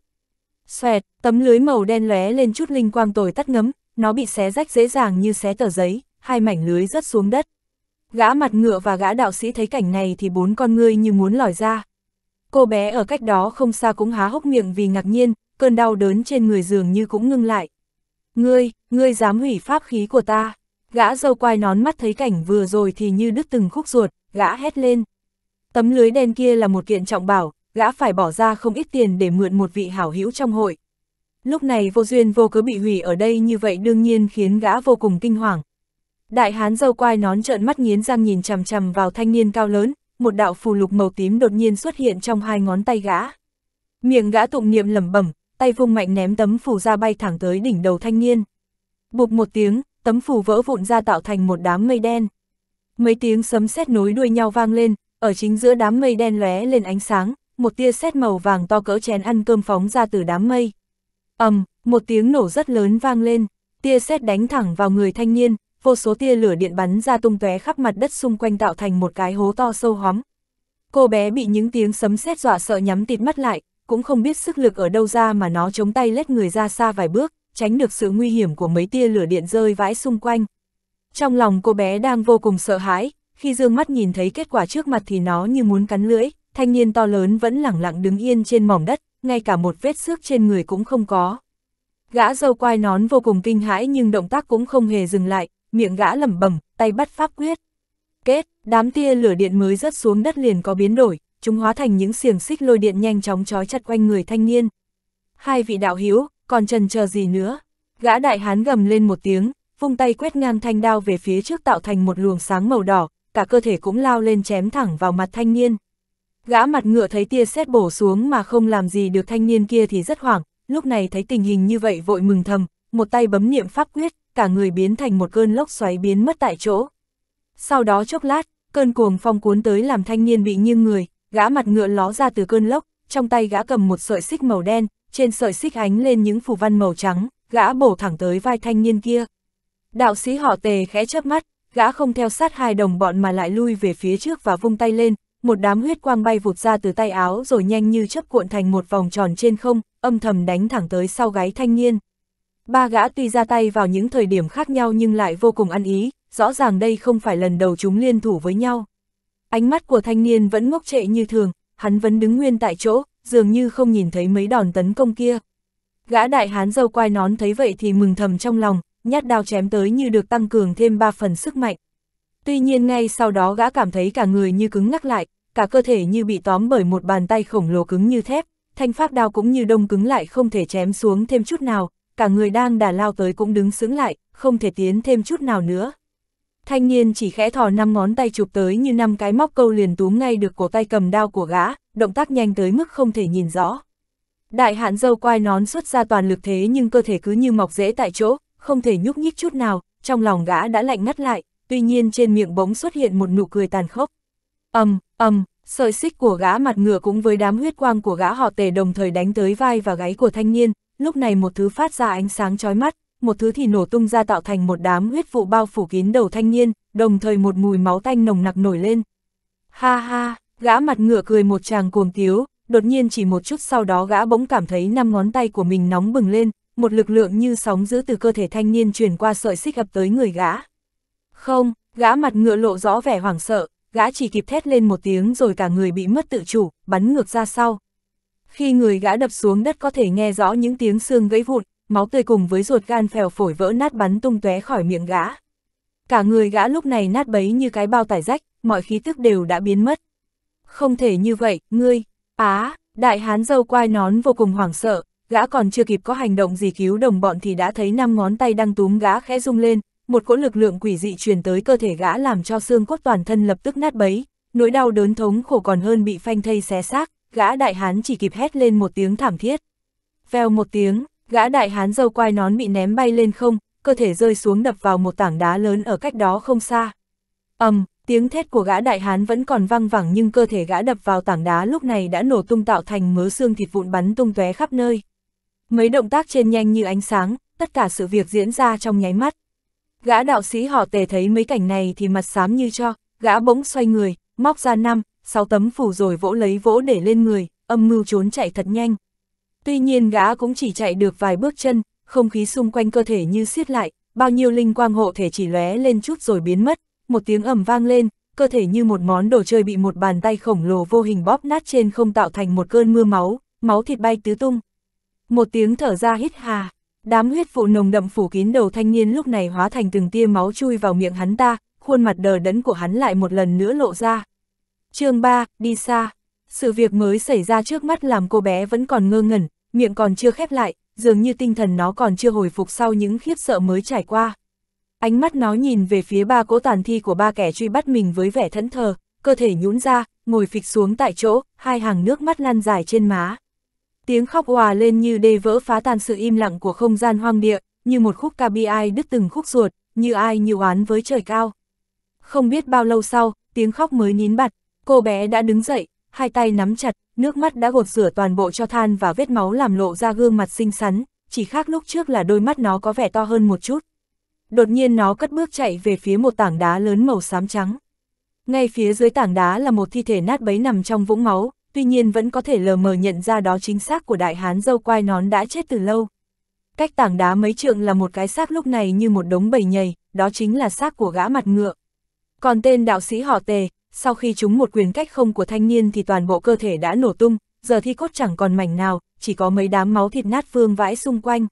Xoẹt, tấm lưới màu đen lóe lên chút linh quang tồi tắt ngấm, nó bị xé rách dễ dàng như xé tờ giấy, hai mảnh lưới rớt xuống đất. Gã mặt ngựa và gã đạo sĩ thấy cảnh này thì bốn con ngươi như muốn lòi ra. Cô bé ở cách đó không xa cũng há hốc miệng vì ngạc nhiên, cơn đau đớn trên người dường như cũng ngưng lại. Ngươi, ngươi dám hủy pháp khí của ta. Gã dâu quai nón mắt thấy cảnh vừa rồi thì như đứt từng khúc ruột, gã hét lên. Tấm lưới đen kia là một kiện trọng bảo, gã phải bỏ ra không ít tiền để mượn một vị hảo hữu trong hội. Lúc này vô duyên vô cớ bị hủy ở đây như vậy đương nhiên khiến gã vô cùng kinh hoàng. Đại hán dâu quai nón trợn mắt nghiến răng nhìn chằm chằm vào thanh niên cao lớn, một đạo phù lục màu tím đột nhiên xuất hiện trong hai ngón tay gã. Miệng gã tụng niệm lẩm bẩm, tay vung mạnh ném tấm phù ra bay thẳng tới đỉnh đầu thanh niên. Bụp một tiếng, tấm phù vỡ vụn ra tạo thành một đám mây đen. Mấy tiếng sấm sét nối đuôi nhau vang lên, ở chính giữa đám mây đen lóe lên ánh sáng, một tia sét màu vàng to cỡ chén ăn cơm phóng ra từ đám mây. ầm, um, một tiếng nổ rất lớn vang lên, tia sét đánh thẳng vào người thanh niên, vô số tia lửa điện bắn ra tung tóe khắp mặt đất xung quanh tạo thành một cái hố to sâu hóm. Cô bé bị những tiếng sấm sét dọa sợ nhắm tịt mắt lại, cũng không biết sức lực ở đâu ra mà nó chống tay lết người ra xa vài bước, tránh được sự nguy hiểm của mấy tia lửa điện rơi vãi xung quanh. Trong lòng cô bé đang vô cùng sợ hãi, khi dương mắt nhìn thấy kết quả trước mặt thì nó như muốn cắn lưỡi thanh niên to lớn vẫn lẳng lặng đứng yên trên mỏm đất, ngay cả một vết xước trên người cũng không có. Gã dâu quai nón vô cùng kinh hãi nhưng động tác cũng không hề dừng lại, miệng gã lẩm bẩm, tay bắt pháp quyết. Kết, đám tia lửa điện mới rớt xuống đất liền có biến đổi, chúng hóa thành những xiềng xích lôi điện nhanh chóng trói chặt quanh người thanh niên. Hai vị đạo hiếu, còn trần chờ gì nữa? Gã đại hán gầm lên một tiếng, vung tay quét ngang thanh đao về phía trước tạo thành một luồng sáng màu đỏ, cả cơ thể cũng lao lên chém thẳng vào mặt thanh niên. Gã mặt ngựa thấy tia sét bổ xuống mà không làm gì được thanh niên kia thì rất hoảng, lúc này thấy tình hình như vậy vội mừng thầm, một tay bấm niệm pháp quyết, cả người biến thành một cơn lốc xoáy biến mất tại chỗ. Sau đó chốc lát, cơn cuồng phong cuốn tới làm thanh niên bị nghiêng người, gã mặt ngựa ló ra từ cơn lốc, trong tay gã cầm một sợi xích màu đen, trên sợi xích ánh lên những phù văn màu trắng, gã bổ thẳng tới vai thanh niên kia. Đạo sĩ họ tề khẽ chớp mắt, gã không theo sát hai đồng bọn mà lại lui về phía trước và vung tay lên, một đám huyết quang bay vụt ra từ tay áo rồi nhanh như chớp cuộn thành một vòng tròn trên không, âm thầm đánh thẳng tới sau gáy thanh niên. Ba gã tuy ra tay vào những thời điểm khác nhau nhưng lại vô cùng ăn ý, rõ ràng đây không phải lần đầu chúng liên thủ với nhau. Ánh mắt của thanh niên vẫn ngốc trệ như thường, hắn vẫn đứng nguyên tại chỗ, dường như không nhìn thấy mấy đòn tấn công kia. Gã đại hán dâu quai nón thấy vậy thì mừng thầm trong lòng, nhát đao chém tới như được tăng cường thêm ba phần sức mạnh. Tuy nhiên ngay sau đó gã cảm thấy cả người như cứng ngắc lại, cả cơ thể như bị tóm bởi một bàn tay khổng lồ cứng như thép, thanh pháp đao cũng như đông cứng lại không thể chém xuống thêm chút nào, cả người đang đà lao tới cũng đứng sững lại, không thể tiến thêm chút nào nữa. Thanh niên chỉ khẽ thò năm ngón tay chụp tới như năm cái móc câu liền túm ngay được cổ tay cầm đao của gã, động tác nhanh tới mức không thể nhìn rõ. Đại hạn dâu quai nón xuất ra toàn lực thế nhưng cơ thể cứ như mọc rễ tại chỗ, không thể nhúc nhích chút nào, trong lòng gã đã lạnh ngắt lại, tuy nhiên trên miệng bỗng xuất hiện một nụ cười tàn khốc. Ầm, um, ầm um, sợi xích của gã mặt ngựa cũng với đám huyết quang của gã họ tề đồng thời đánh tới vai và gáy của thanh niên, lúc này một thứ phát ra ánh sáng chói mắt, một thứ thì nổ tung ra tạo thành một đám huyết vụ bao phủ kín đầu thanh niên, đồng thời một mùi máu tanh nồng nặc nổi lên. Ha ha, gã mặt ngựa cười một tràng cuồng tiếu, đột nhiên chỉ một chút sau đó gã bỗng cảm thấy năm ngón tay của mình nóng bừng lên, một lực lượng như sóng giữ từ cơ thể thanh niên truyền qua sợi xích ập tới người gã. Không, gã mặt ngựa lộ rõ vẻ hoảng sợ, gã chỉ kịp thét lên một tiếng rồi cả người bị mất tự chủ, bắn ngược ra sau. Khi người gã đập xuống đất có thể nghe rõ những tiếng xương gãy vụn, máu tươi cùng với ruột gan phèo phổi vỡ nát bắn tung tóe khỏi miệng gã. Cả người gã lúc này nát bấy như cái bao tải rách, mọi khí tức đều đã biến mất. Không thể như vậy, ngươi, á, đại hán dâu quai nón vô cùng hoảng sợ, gã còn chưa kịp có hành động gì cứu đồng bọn thì đã thấy năm ngón tay đang túm gã khẽ rung lên, một cỗ lực lượng quỷ dị truyền tới cơ thể gã làm cho xương cốt toàn thân lập tức nát bấy, nỗi đau đớn thống khổ còn hơn bị phanh thây xé xác, gã đại hán chỉ kịp hét lên một tiếng thảm thiết. Vèo một tiếng, gã đại hán dâu quai nón bị ném bay lên không, cơ thể rơi xuống đập vào một tảng đá lớn ở cách đó không xa. ầm, tiếng thét của gã đại hán vẫn còn vang vẳng nhưng cơ thể gã đập vào tảng đá lúc này đã nổ tung tạo thành mớ xương thịt vụn bắn tung tóe khắp nơi. Mấy động tác trên nhanh như ánh sáng, tất cả sự việc diễn ra trong nháy mắt, Gã đạo sĩ họ tề thấy mấy cảnh này thì mặt xám như cho, gã bỗng xoay người, móc ra năm, sáu tấm phủ rồi vỗ lấy vỗ để lên người, âm mưu trốn chạy thật nhanh. Tuy nhiên gã cũng chỉ chạy được vài bước chân, không khí xung quanh cơ thể như siết lại, bao nhiêu linh quang hộ thể chỉ lóe lên chút rồi biến mất, một tiếng ầm vang lên, cơ thể như một món đồ chơi bị một bàn tay khổng lồ vô hình bóp nát trên không tạo thành một cơn mưa máu, máu thịt bay tứ tung. Một tiếng thở ra hít hà, Đám huyết vụ nồng đậm phủ kín đầu thanh niên lúc này hóa thành từng tia máu chui vào miệng hắn ta, khuôn mặt đờ đẫn của hắn lại một lần nữa lộ ra. chương 3, đi xa. Sự việc mới xảy ra trước mắt làm cô bé vẫn còn ngơ ngẩn, miệng còn chưa khép lại, dường như tinh thần nó còn chưa hồi phục sau những khiếp sợ mới trải qua. Ánh mắt nó nhìn về phía ba cỗ tàn thi của ba kẻ truy bắt mình với vẻ thẫn thờ, cơ thể nhũn ra, ngồi phịch xuống tại chỗ, hai hàng nước mắt lan dài trên má. Tiếng khóc òa lên như đê vỡ phá tan sự im lặng của không gian hoang địa, như một khúc ca bi ai đứt từng khúc ruột, như ai nhiều oán với trời cao. Không biết bao lâu sau, tiếng khóc mới nín bặt, cô bé đã đứng dậy, hai tay nắm chặt, nước mắt đã gột rửa toàn bộ cho than và vết máu làm lộ ra gương mặt xinh xắn, chỉ khác lúc trước là đôi mắt nó có vẻ to hơn một chút. Đột nhiên nó cất bước chạy về phía một tảng đá lớn màu xám trắng. Ngay phía dưới tảng đá là một thi thể nát bấy nằm trong vũng máu, tuy nhiên vẫn có thể lờ mờ nhận ra đó chính xác của đại hán dâu quai nón đã chết từ lâu. Cách tảng đá mấy trượng là một cái xác lúc này như một đống bầy nhầy, đó chính là xác của gã mặt ngựa. Còn tên đạo sĩ họ tề, sau khi chúng một quyền cách không của thanh niên thì toàn bộ cơ thể đã nổ tung, giờ thi cốt chẳng còn mảnh nào, chỉ có mấy đám máu thịt nát vương vãi xung quanh.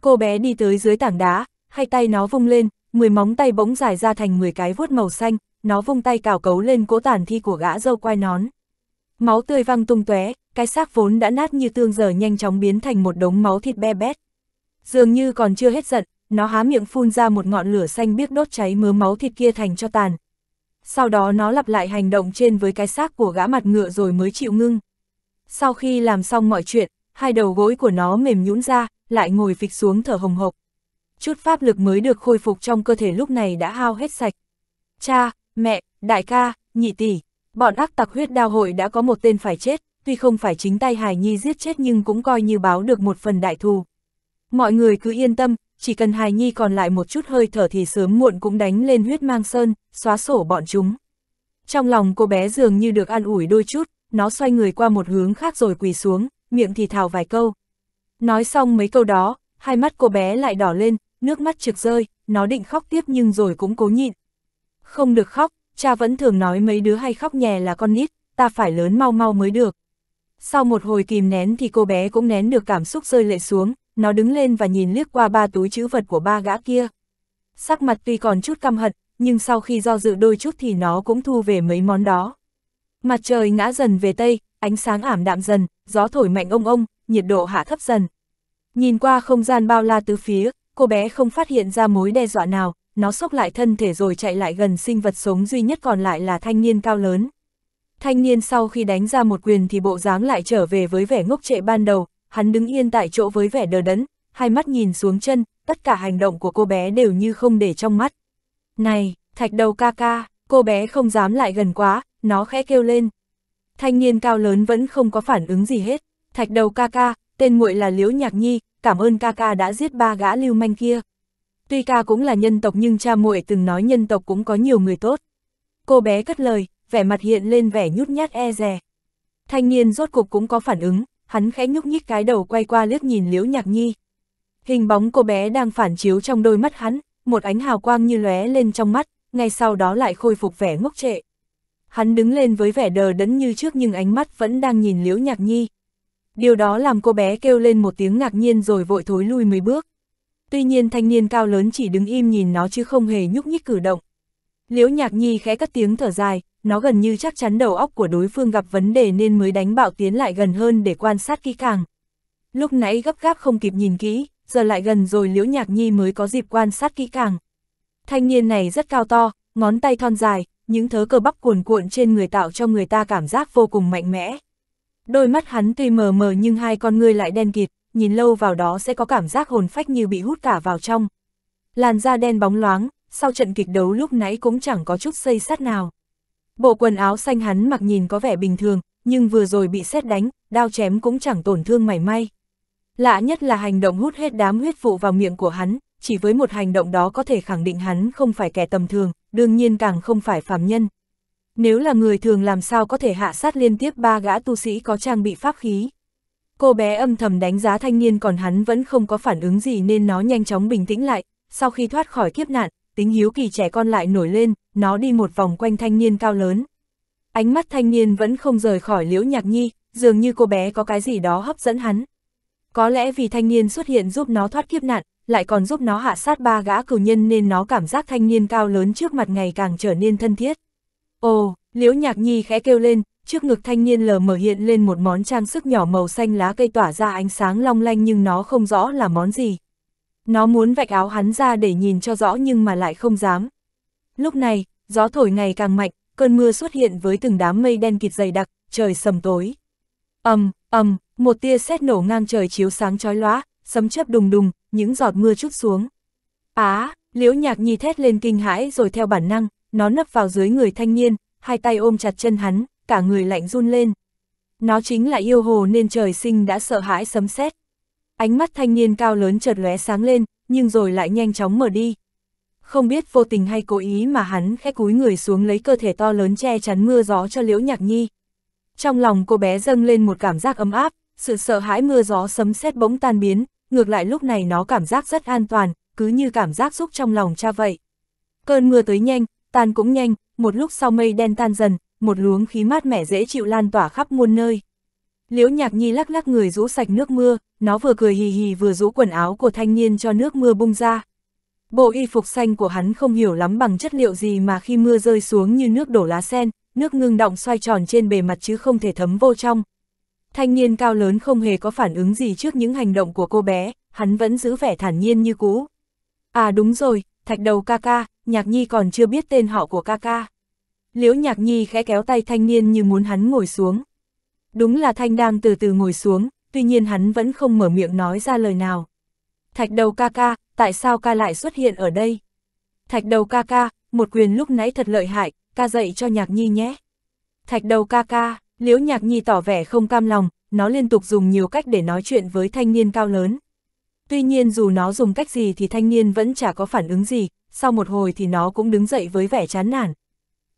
Cô bé đi tới dưới tảng đá, hai tay nó vung lên, 10 móng tay bỗng dài ra thành 10 cái vuốt màu xanh, nó vung tay cào cấu lên cỗ tàn thi của gã dâu quai nón. Máu tươi văng tung tóe, cái xác vốn đã nát như tương giờ nhanh chóng biến thành một đống máu thịt be bét. Dường như còn chưa hết giận, nó há miệng phun ra một ngọn lửa xanh biếc đốt cháy mớ máu thịt kia thành cho tàn. Sau đó nó lặp lại hành động trên với cái xác của gã mặt ngựa rồi mới chịu ngưng. Sau khi làm xong mọi chuyện, hai đầu gối của nó mềm nhũn ra, lại ngồi phịch xuống thở hồng hộc. Chút pháp lực mới được khôi phục trong cơ thể lúc này đã hao hết sạch. Cha, mẹ, đại ca, nhị tỷ, Bọn ác tặc huyết đao hội đã có một tên phải chết, tuy không phải chính tay Hải Nhi giết chết nhưng cũng coi như báo được một phần đại thù. Mọi người cứ yên tâm, chỉ cần Hải Nhi còn lại một chút hơi thở thì sớm muộn cũng đánh lên huyết mang sơn, xóa sổ bọn chúng. Trong lòng cô bé dường như được an ủi đôi chút, nó xoay người qua một hướng khác rồi quỳ xuống, miệng thì thào vài câu. Nói xong mấy câu đó, hai mắt cô bé lại đỏ lên, nước mắt trực rơi, nó định khóc tiếp nhưng rồi cũng cố nhịn. Không được khóc, cha vẫn thường nói mấy đứa hay khóc nhè là con nít, ta phải lớn mau mau mới được. Sau một hồi kìm nén thì cô bé cũng nén được cảm xúc rơi lệ xuống, nó đứng lên và nhìn liếc qua ba túi chữ vật của ba gã kia. Sắc mặt tuy còn chút căm hận, nhưng sau khi do dự đôi chút thì nó cũng thu về mấy món đó. Mặt trời ngã dần về tây, ánh sáng ảm đạm dần, gió thổi mạnh ông ông, nhiệt độ hạ thấp dần. Nhìn qua không gian bao la tứ phía, cô bé không phát hiện ra mối đe dọa nào, nó sốc lại thân thể rồi chạy lại gần sinh vật sống duy nhất còn lại là thanh niên cao lớn. Thanh niên sau khi đánh ra một quyền thì bộ dáng lại trở về với vẻ ngốc trệ ban đầu, hắn đứng yên tại chỗ với vẻ đờ đẫn, hai mắt nhìn xuống chân, tất cả hành động của cô bé đều như không để trong mắt. Này, thạch đầu ca ca, cô bé không dám lại gần quá, nó khẽ kêu lên. Thanh niên cao lớn vẫn không có phản ứng gì hết, thạch đầu ca ca, tên muội là Liễu Nhạc Nhi, cảm ơn ca ca đã giết ba gã lưu manh kia. Tuy ca cũng là nhân tộc nhưng cha muội từng nói nhân tộc cũng có nhiều người tốt. Cô bé cất lời, vẻ mặt hiện lên vẻ nhút nhát e dè. Thanh niên rốt cục cũng có phản ứng, hắn khẽ nhúc nhích cái đầu quay qua liếc nhìn Liễu Nhạc Nhi. Hình bóng cô bé đang phản chiếu trong đôi mắt hắn, một ánh hào quang như lóe lên trong mắt, ngay sau đó lại khôi phục vẻ ngốc trệ. Hắn đứng lên với vẻ đờ đẫn như trước nhưng ánh mắt vẫn đang nhìn Liễu Nhạc Nhi. Điều đó làm cô bé kêu lên một tiếng ngạc nhiên rồi vội thối lui mấy bước. Tuy nhiên thanh niên cao lớn chỉ đứng im nhìn nó chứ không hề nhúc nhích cử động. Liễu Nhạc Nhi khẽ cất tiếng thở dài, nó gần như chắc chắn đầu óc của đối phương gặp vấn đề nên mới đánh bạo tiến lại gần hơn để quan sát kỹ càng. Lúc nãy gấp gáp không kịp nhìn kỹ, giờ lại gần rồi Liễu Nhạc Nhi mới có dịp quan sát kỹ càng. Thanh niên này rất cao to, ngón tay thon dài, những thớ cơ bắp cuồn cuộn trên người tạo cho người ta cảm giác vô cùng mạnh mẽ. Đôi mắt hắn tuy mờ mờ nhưng hai con ngươi lại đen kịt, nhìn lâu vào đó sẽ có cảm giác hồn phách như bị hút cả vào trong. Làn da đen bóng loáng, sau trận kịch đấu lúc nãy cũng chẳng có chút xây sát nào. Bộ quần áo xanh hắn mặc nhìn có vẻ bình thường, nhưng vừa rồi bị xét đánh, đao chém cũng chẳng tổn thương mảy may. Lạ nhất là hành động hút hết đám huyết vụ vào miệng của hắn, chỉ với một hành động đó có thể khẳng định hắn không phải kẻ tầm thường, đương nhiên càng không phải phàm nhân. Nếu là người thường làm sao có thể hạ sát liên tiếp ba gã tu sĩ có trang bị pháp khí. Cô bé âm thầm đánh giá thanh niên còn hắn vẫn không có phản ứng gì nên nó nhanh chóng bình tĩnh lại, sau khi thoát khỏi kiếp nạn, tính hiếu kỳ trẻ con lại nổi lên, nó đi một vòng quanh thanh niên cao lớn. Ánh mắt thanh niên vẫn không rời khỏi liễu nhạc nhi, dường như cô bé có cái gì đó hấp dẫn hắn. Có lẽ vì thanh niên xuất hiện giúp nó thoát kiếp nạn, lại còn giúp nó hạ sát ba gã cửu nhân nên nó cảm giác thanh niên cao lớn trước mặt ngày càng trở nên thân thiết. Ồ, liễu nhạc nhi khẽ kêu lên, trước ngực thanh niên lờ mờ hiện lên một món trang sức nhỏ màu xanh lá cây tỏa ra ánh sáng long lanh nhưng nó không rõ là món gì. Nó muốn vạch áo hắn ra để nhìn cho rõ nhưng mà lại không dám. Lúc này, gió thổi ngày càng mạnh, cơn mưa xuất hiện với từng đám mây đen kịt dày đặc, trời sầm tối. ầm ầm, một tia sét nổ ngang trời chiếu sáng chói lóa, sấm chớp đùng đùng, những giọt mưa chút xuống. Á, Liễu Nhạc Nhi thét lên kinh hãi rồi theo bản năng, nó nấp vào dưới người thanh niên, hai tay ôm chặt chân hắn, cả người lạnh run lên. Nó chính là yêu hồ nên trời sinh đã sợ hãi sấm sét. Ánh mắt thanh niên cao lớn chợt lóe sáng lên, nhưng rồi lại nhanh chóng mở đi. Không biết vô tình hay cố ý mà hắn khẽ cúi người xuống lấy cơ thể to lớn che chắn mưa gió cho Liễu Nhạc Nhi. Trong lòng cô bé dâng lên một cảm giác ấm áp, sự sợ hãi mưa gió sấm sét bỗng tan biến, ngược lại lúc này nó cảm giác rất an toàn, cứ như cảm giác xúc trong lòng cha vậy. Cơn mưa tới nhanh, tan cũng nhanh, một lúc sau mây đen tan dần, một luống khí mát mẻ dễ chịu lan tỏa khắp muôn nơi. Liễu Nhạc Nhi lắc lắc người rũ sạch nước mưa, nó vừa cười hì hì vừa rũ quần áo của thanh niên cho nước mưa bung ra. Bộ y phục xanh của hắn không hiểu lắm bằng chất liệu gì mà khi mưa rơi xuống như nước đổ lá sen, nước ngưng động xoay tròn trên bề mặt chứ không thể thấm vô trong. Thanh niên cao lớn không hề có phản ứng gì trước những hành động của cô bé, hắn vẫn giữ vẻ thản nhiên như cũ. À đúng rồi, thạch đầu ca ca, nhạc nhi còn chưa biết tên họ của ca ca. Liễu Nhạc Nhi khẽ kéo tay thanh niên như muốn hắn ngồi xuống. Đúng là thanh đang từ từ ngồi xuống, tuy nhiên hắn vẫn không mở miệng nói ra lời nào. Thạch đầu ca ca, tại sao ca lại xuất hiện ở đây? Thạch đầu ca ca, một quyền lúc nãy thật lợi hại, ca dạy cho Nhạc Nhi nhé. Thạch đầu ca ca, Liễu Nhạc Nhi tỏ vẻ không cam lòng, nó liên tục dùng nhiều cách để nói chuyện với thanh niên cao lớn. Tuy nhiên dù nó dùng cách gì thì thanh niên vẫn chả có phản ứng gì, sau một hồi thì nó cũng đứng dậy với vẻ chán nản,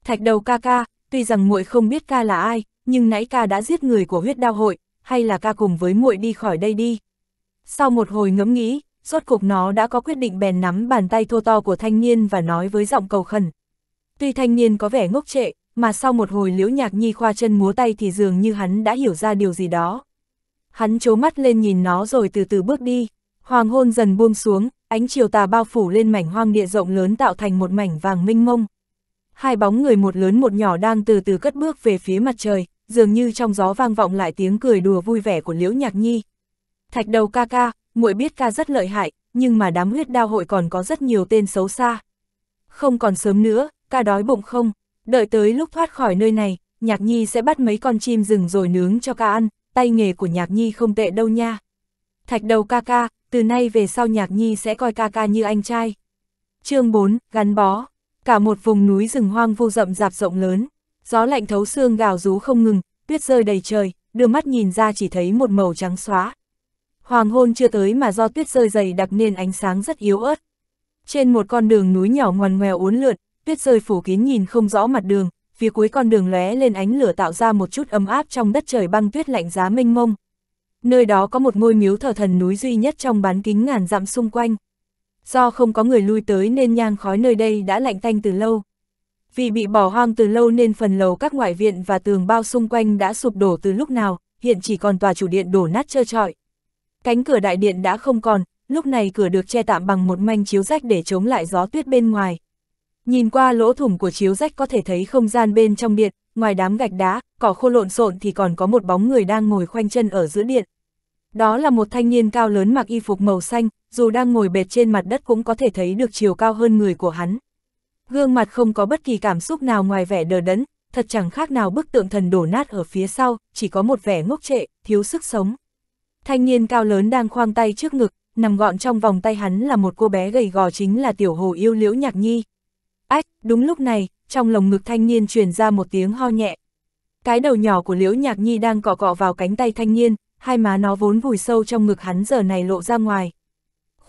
thạch đầu ca ca, tuy rằng muội không biết ca là ai, nhưng nãy ca đã giết người của huyết đao hội, hay là ca cùng với muội đi khỏi đây đi. Sau một hồi ngẫm nghĩ, rốt cuộc nó đã có quyết định bèn nắm bàn tay thô to của thanh niên và nói với giọng cầu khẩn. Tuy thanh niên có vẻ ngốc trệ, mà sau một hồi liễu nhạc nhi khoa chân múa tay thì dường như hắn đã hiểu ra điều gì đó. Hắn chố mắt lên nhìn nó rồi từ từ bước đi, hoàng hôn dần buông xuống, ánh chiều tà bao phủ lên mảnh hoang địa rộng lớn tạo thành một mảnh vàng minh mông hai bóng người một lớn một nhỏ đang từ từ cất bước về phía mặt trời, dường như trong gió vang vọng lại tiếng cười đùa vui vẻ của Liễu Nhạc Nhi. Thạch đầu ca ca, muội biết ca rất lợi hại, nhưng mà đám huyết đao hội còn có rất nhiều tên xấu xa. Không còn sớm nữa, ca đói bụng không, đợi tới lúc thoát khỏi nơi này, Nhạc Nhi sẽ bắt mấy con chim rừng rồi nướng cho ca ăn, tay nghề của Nhạc Nhi không tệ đâu nha. Thạch đầu ca ca, từ nay về sau Nhạc Nhi sẽ coi ca ca như anh trai. chương 4, gắn bó cả một vùng núi rừng hoang vu rậm rạp rộng lớn, gió lạnh thấu xương gào rú không ngừng, tuyết rơi đầy trời, đưa mắt nhìn ra chỉ thấy một màu trắng xóa. Hoàng hôn chưa tới mà do tuyết rơi dày đặc nên ánh sáng rất yếu ớt. Trên một con đường núi nhỏ ngoằn ngoèo uốn lượn, tuyết rơi phủ kín nhìn không rõ mặt đường, phía cuối con đường lóe lên ánh lửa tạo ra một chút ấm áp trong đất trời băng tuyết lạnh giá mênh mông. Nơi đó có một ngôi miếu thờ thần núi duy nhất trong bán kính ngàn dặm xung quanh do không có người lui tới nên nhang khói nơi đây đã lạnh tanh từ lâu. Vì bị bỏ hoang từ lâu nên phần lầu các ngoại viện và tường bao xung quanh đã sụp đổ từ lúc nào, hiện chỉ còn tòa chủ điện đổ nát trơ trọi. Cánh cửa đại điện đã không còn, lúc này cửa được che tạm bằng một manh chiếu rách để chống lại gió tuyết bên ngoài. Nhìn qua lỗ thủng của chiếu rách có thể thấy không gian bên trong điện, ngoài đám gạch đá, cỏ khô lộn xộn thì còn có một bóng người đang ngồi khoanh chân ở giữa điện. Đó là một thanh niên cao lớn mặc y phục màu xanh, dù đang ngồi bệt trên mặt đất cũng có thể thấy được chiều cao hơn người của hắn. Gương mặt không có bất kỳ cảm xúc nào ngoài vẻ đờ đẫn, thật chẳng khác nào bức tượng thần đổ nát ở phía sau, chỉ có một vẻ ngốc trệ, thiếu sức sống. Thanh niên cao lớn đang khoang tay trước ngực, nằm gọn trong vòng tay hắn là một cô bé gầy gò chính là tiểu hồ yêu liễu nhạc nhi. Ách, đúng lúc này, trong lồng ngực thanh niên truyền ra một tiếng ho nhẹ. Cái đầu nhỏ của liễu nhạc nhi đang cọ cọ vào cánh tay thanh niên, hai má nó vốn vùi sâu trong ngực hắn giờ này lộ ra ngoài,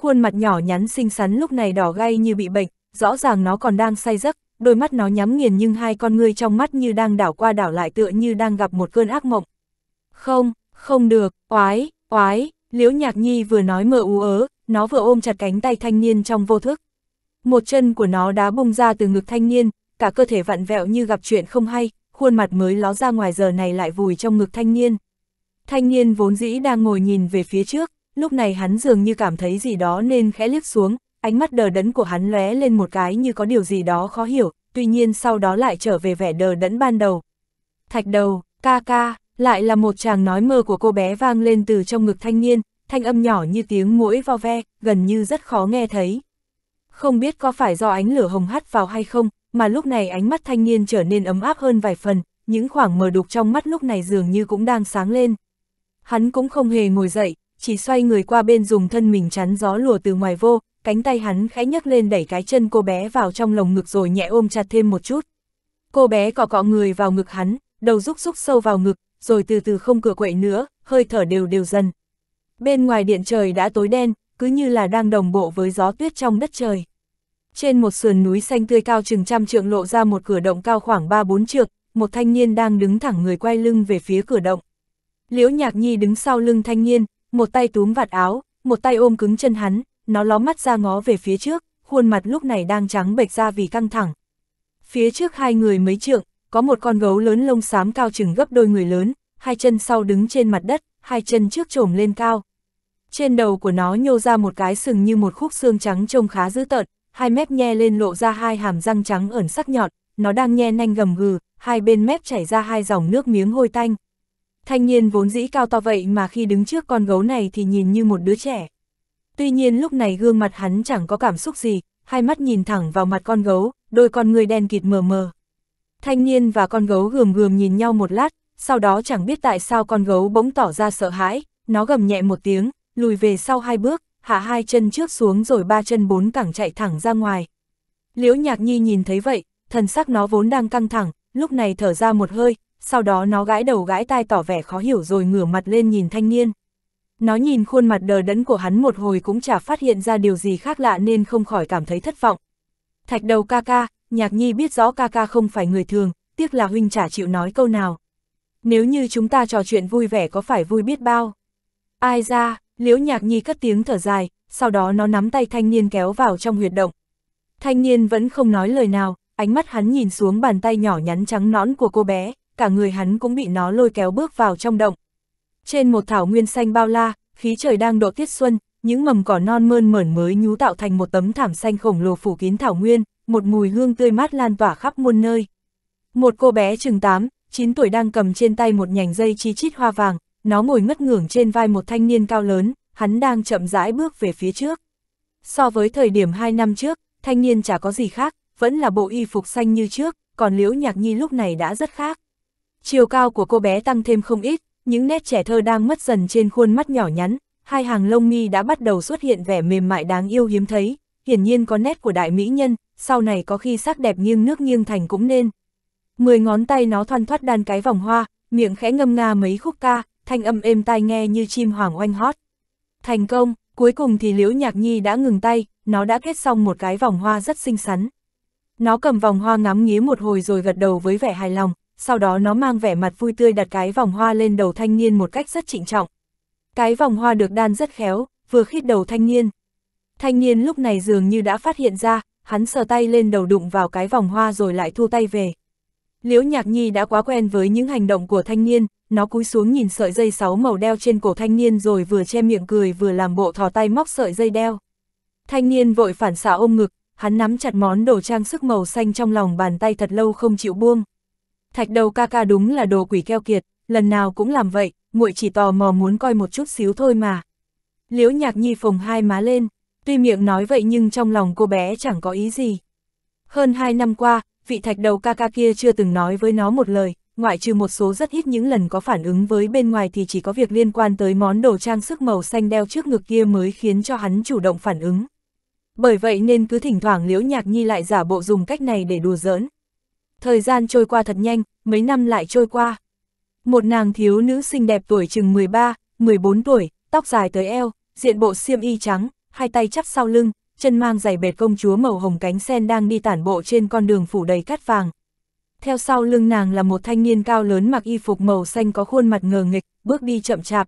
khuôn mặt nhỏ nhắn xinh xắn lúc này đỏ gay như bị bệnh, rõ ràng nó còn đang say giấc, đôi mắt nó nhắm nghiền nhưng hai con ngươi trong mắt như đang đảo qua đảo lại tựa như đang gặp một cơn ác mộng. Không, không được, oái, oái, Liễu Nhạc Nhi vừa nói mơ ú ớ, nó vừa ôm chặt cánh tay thanh niên trong vô thức. Một chân của nó đã bung ra từ ngực thanh niên, cả cơ thể vặn vẹo như gặp chuyện không hay, khuôn mặt mới ló ra ngoài giờ này lại vùi trong ngực thanh niên. Thanh niên vốn dĩ đang ngồi nhìn về phía trước, lúc này hắn dường như cảm thấy gì đó nên khẽ liếc xuống, ánh mắt đờ đẫn của hắn lóe lên một cái như có điều gì đó khó hiểu, tuy nhiên sau đó lại trở về vẻ đờ đẫn ban đầu. Thạch đầu, ca ca, lại là một chàng nói mơ của cô bé vang lên từ trong ngực thanh niên, thanh âm nhỏ như tiếng mũi vo ve, gần như rất khó nghe thấy. Không biết có phải do ánh lửa hồng hắt vào hay không, mà lúc này ánh mắt thanh niên trở nên ấm áp hơn vài phần, những khoảng mờ đục trong mắt lúc này dường như cũng đang sáng lên. Hắn cũng không hề ngồi dậy, chỉ xoay người qua bên dùng thân mình chắn gió lùa từ ngoài vô, cánh tay hắn khẽ nhấc lên đẩy cái chân cô bé vào trong lồng ngực rồi nhẹ ôm chặt thêm một chút. Cô bé cọ cọ người vào ngực hắn, đầu rúc rúc sâu vào ngực, rồi từ từ không cửa quậy nữa, hơi thở đều đều dần. Bên ngoài điện trời đã tối đen, cứ như là đang đồng bộ với gió tuyết trong đất trời. Trên một sườn núi xanh tươi cao chừng trăm trượng lộ ra một cửa động cao khoảng 3-4 trượng, một thanh niên đang đứng thẳng người quay lưng về phía cửa động. Liễu Nhạc Nhi đứng sau lưng thanh niên, một tay túm vạt áo, một tay ôm cứng chân hắn, nó ló mắt ra ngó về phía trước, khuôn mặt lúc này đang trắng bệch ra vì căng thẳng. Phía trước hai người mấy trượng, có một con gấu lớn lông xám cao chừng gấp đôi người lớn, hai chân sau đứng trên mặt đất, hai chân trước trồm lên cao. Trên đầu của nó nhô ra một cái sừng như một khúc xương trắng trông khá dữ tợn, hai mép nhe lên lộ ra hai hàm răng trắng ẩn sắc nhọn, nó đang nhe nanh gầm gừ, hai bên mép chảy ra hai dòng nước miếng hôi tanh. Thanh niên vốn dĩ cao to vậy mà khi đứng trước con gấu này thì nhìn như một đứa trẻ. Tuy nhiên lúc này gương mặt hắn chẳng có cảm xúc gì, hai mắt nhìn thẳng vào mặt con gấu, đôi con người đen kịt mờ mờ. Thanh niên và con gấu gườm gườm nhìn nhau một lát, sau đó chẳng biết tại sao con gấu bỗng tỏ ra sợ hãi, nó gầm nhẹ một tiếng, lùi về sau hai bước, hạ hai chân trước xuống rồi ba chân bốn cẳng chạy thẳng ra ngoài. Liễu Nhạc Nhi nhìn thấy vậy, thần sắc nó vốn đang căng thẳng, lúc này thở ra một hơi, sau đó nó gãi đầu gãi tai tỏ vẻ khó hiểu rồi ngửa mặt lên nhìn thanh niên. Nó nhìn khuôn mặt đờ đẫn của hắn một hồi cũng chả phát hiện ra điều gì khác lạ nên không khỏi cảm thấy thất vọng. Thạch đầu ca ca, nhạc nhi biết rõ ca ca không phải người thường, tiếc là huynh chả chịu nói câu nào. Nếu như chúng ta trò chuyện vui vẻ có phải vui biết bao? Ai ra, liễu nhạc nhi cất tiếng thở dài, sau đó nó nắm tay thanh niên kéo vào trong huyệt động. Thanh niên vẫn không nói lời nào, ánh mắt hắn nhìn xuống bàn tay nhỏ nhắn trắng nõn của cô bé, cả người hắn cũng bị nó lôi kéo bước vào trong động. Trên một thảo nguyên xanh bao la, khí trời đang độ tiết xuân, những mầm cỏ non mơn mởn mới nhú tạo thành một tấm thảm xanh khổng lồ phủ kín thảo nguyên, một mùi hương tươi mát lan tỏa khắp muôn nơi. Một cô bé chừng 8, 9 tuổi đang cầm trên tay một nhành dây chi chít hoa vàng, nó ngồi ngất ngưởng trên vai một thanh niên cao lớn, hắn đang chậm rãi bước về phía trước. So với thời điểm 2 năm trước, thanh niên chả có gì khác, vẫn là bộ y phục xanh như trước, còn Liễu Nhạc Nhi lúc này đã rất khác. Chiều cao của cô bé tăng thêm không ít, những nét trẻ thơ đang mất dần trên khuôn mắt nhỏ nhắn, hai hàng lông mi đã bắt đầu xuất hiện vẻ mềm mại đáng yêu hiếm thấy, hiển nhiên có nét của đại mỹ nhân, sau này có khi sắc đẹp nghiêng nước nghiêng thành cũng nên. Mười ngón tay nó thoăn thoát đan cái vòng hoa, miệng khẽ ngâm nga mấy khúc ca, thanh âm êm tai nghe như chim hoàng oanh hót. Thành công, cuối cùng thì Liễu Nhạc Nhi đã ngừng tay, nó đã kết xong một cái vòng hoa rất xinh xắn. Nó cầm vòng hoa ngắm nghía một hồi rồi gật đầu với vẻ hài lòng, sau đó nó mang vẻ mặt vui tươi đặt cái vòng hoa lên đầu thanh niên một cách rất trịnh trọng. Cái vòng hoa được đan rất khéo, vừa khít đầu thanh niên. Thanh niên lúc này dường như đã phát hiện ra, hắn sờ tay lên đầu đụng vào cái vòng hoa rồi lại thu tay về. Liễu Nhạc Nhi đã quá quen với những hành động của thanh niên, nó cúi xuống nhìn sợi dây sáu màu đeo trên cổ thanh niên rồi vừa che miệng cười vừa làm bộ thò tay móc sợi dây đeo. Thanh niên vội phản xạ ôm ngực, hắn nắm chặt món đồ trang sức màu xanh trong lòng bàn tay thật lâu không chịu buông thạch đầu ca ca đúng là đồ quỷ keo kiệt, lần nào cũng làm vậy, muội chỉ tò mò muốn coi một chút xíu thôi mà. Liễu nhạc nhi phồng hai má lên, tuy miệng nói vậy nhưng trong lòng cô bé chẳng có ý gì. Hơn hai năm qua, vị thạch đầu ca ca kia chưa từng nói với nó một lời, ngoại trừ một số rất ít những lần có phản ứng với bên ngoài thì chỉ có việc liên quan tới món đồ trang sức màu xanh đeo trước ngực kia mới khiến cho hắn chủ động phản ứng. Bởi vậy nên cứ thỉnh thoảng Liễu Nhạc Nhi lại giả bộ dùng cách này để đùa giỡn, Thời gian trôi qua thật nhanh, mấy năm lại trôi qua. Một nàng thiếu nữ xinh đẹp tuổi chừng 13, 14 tuổi, tóc dài tới eo, diện bộ xiêm y trắng, hai tay chắp sau lưng, chân mang giày bệt công chúa màu hồng cánh sen đang đi tản bộ trên con đường phủ đầy cát vàng. Theo sau lưng nàng là một thanh niên cao lớn mặc y phục màu xanh có khuôn mặt ngờ nghịch, bước đi chậm chạp.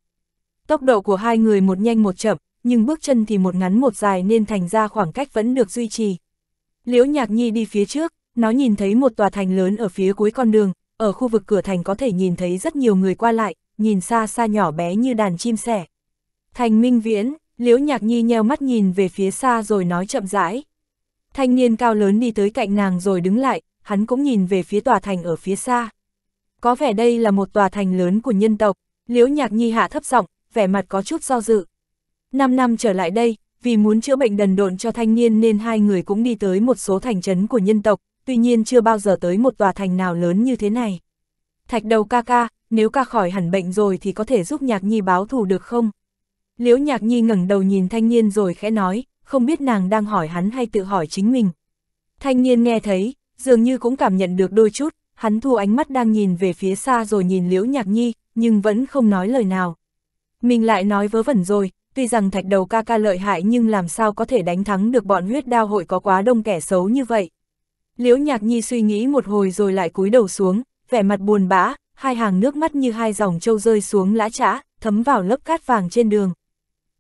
Tốc độ của hai người một nhanh một chậm, nhưng bước chân thì một ngắn một dài nên thành ra khoảng cách vẫn được duy trì. Liễu Nhạc Nhi đi phía trước, nó nhìn thấy một tòa thành lớn ở phía cuối con đường, ở khu vực cửa thành có thể nhìn thấy rất nhiều người qua lại, nhìn xa xa nhỏ bé như đàn chim sẻ. Thành minh viễn, Liễu Nhạc Nhi nheo mắt nhìn về phía xa rồi nói chậm rãi. Thanh niên cao lớn đi tới cạnh nàng rồi đứng lại, hắn cũng nhìn về phía tòa thành ở phía xa. Có vẻ đây là một tòa thành lớn của nhân tộc, Liễu Nhạc Nhi hạ thấp giọng, vẻ mặt có chút do dự. Năm năm trở lại đây, vì muốn chữa bệnh đần độn cho thanh niên nên hai người cũng đi tới một số thành trấn của nhân tộc, tuy nhiên chưa bao giờ tới một tòa thành nào lớn như thế này. Thạch đầu ca ca, nếu ca khỏi hẳn bệnh rồi thì có thể giúp nhạc nhi báo thù được không? Liễu nhạc nhi ngẩng đầu nhìn thanh niên rồi khẽ nói, không biết nàng đang hỏi hắn hay tự hỏi chính mình. Thanh niên nghe thấy, dường như cũng cảm nhận được đôi chút, hắn thu ánh mắt đang nhìn về phía xa rồi nhìn liễu nhạc nhi, nhưng vẫn không nói lời nào. Mình lại nói vớ vẩn rồi, tuy rằng thạch đầu ca ca lợi hại nhưng làm sao có thể đánh thắng được bọn huyết đao hội có quá đông kẻ xấu như vậy. Liễu Nhạc Nhi suy nghĩ một hồi rồi lại cúi đầu xuống, vẻ mặt buồn bã, hai hàng nước mắt như hai dòng trâu rơi xuống lã chã, thấm vào lớp cát vàng trên đường.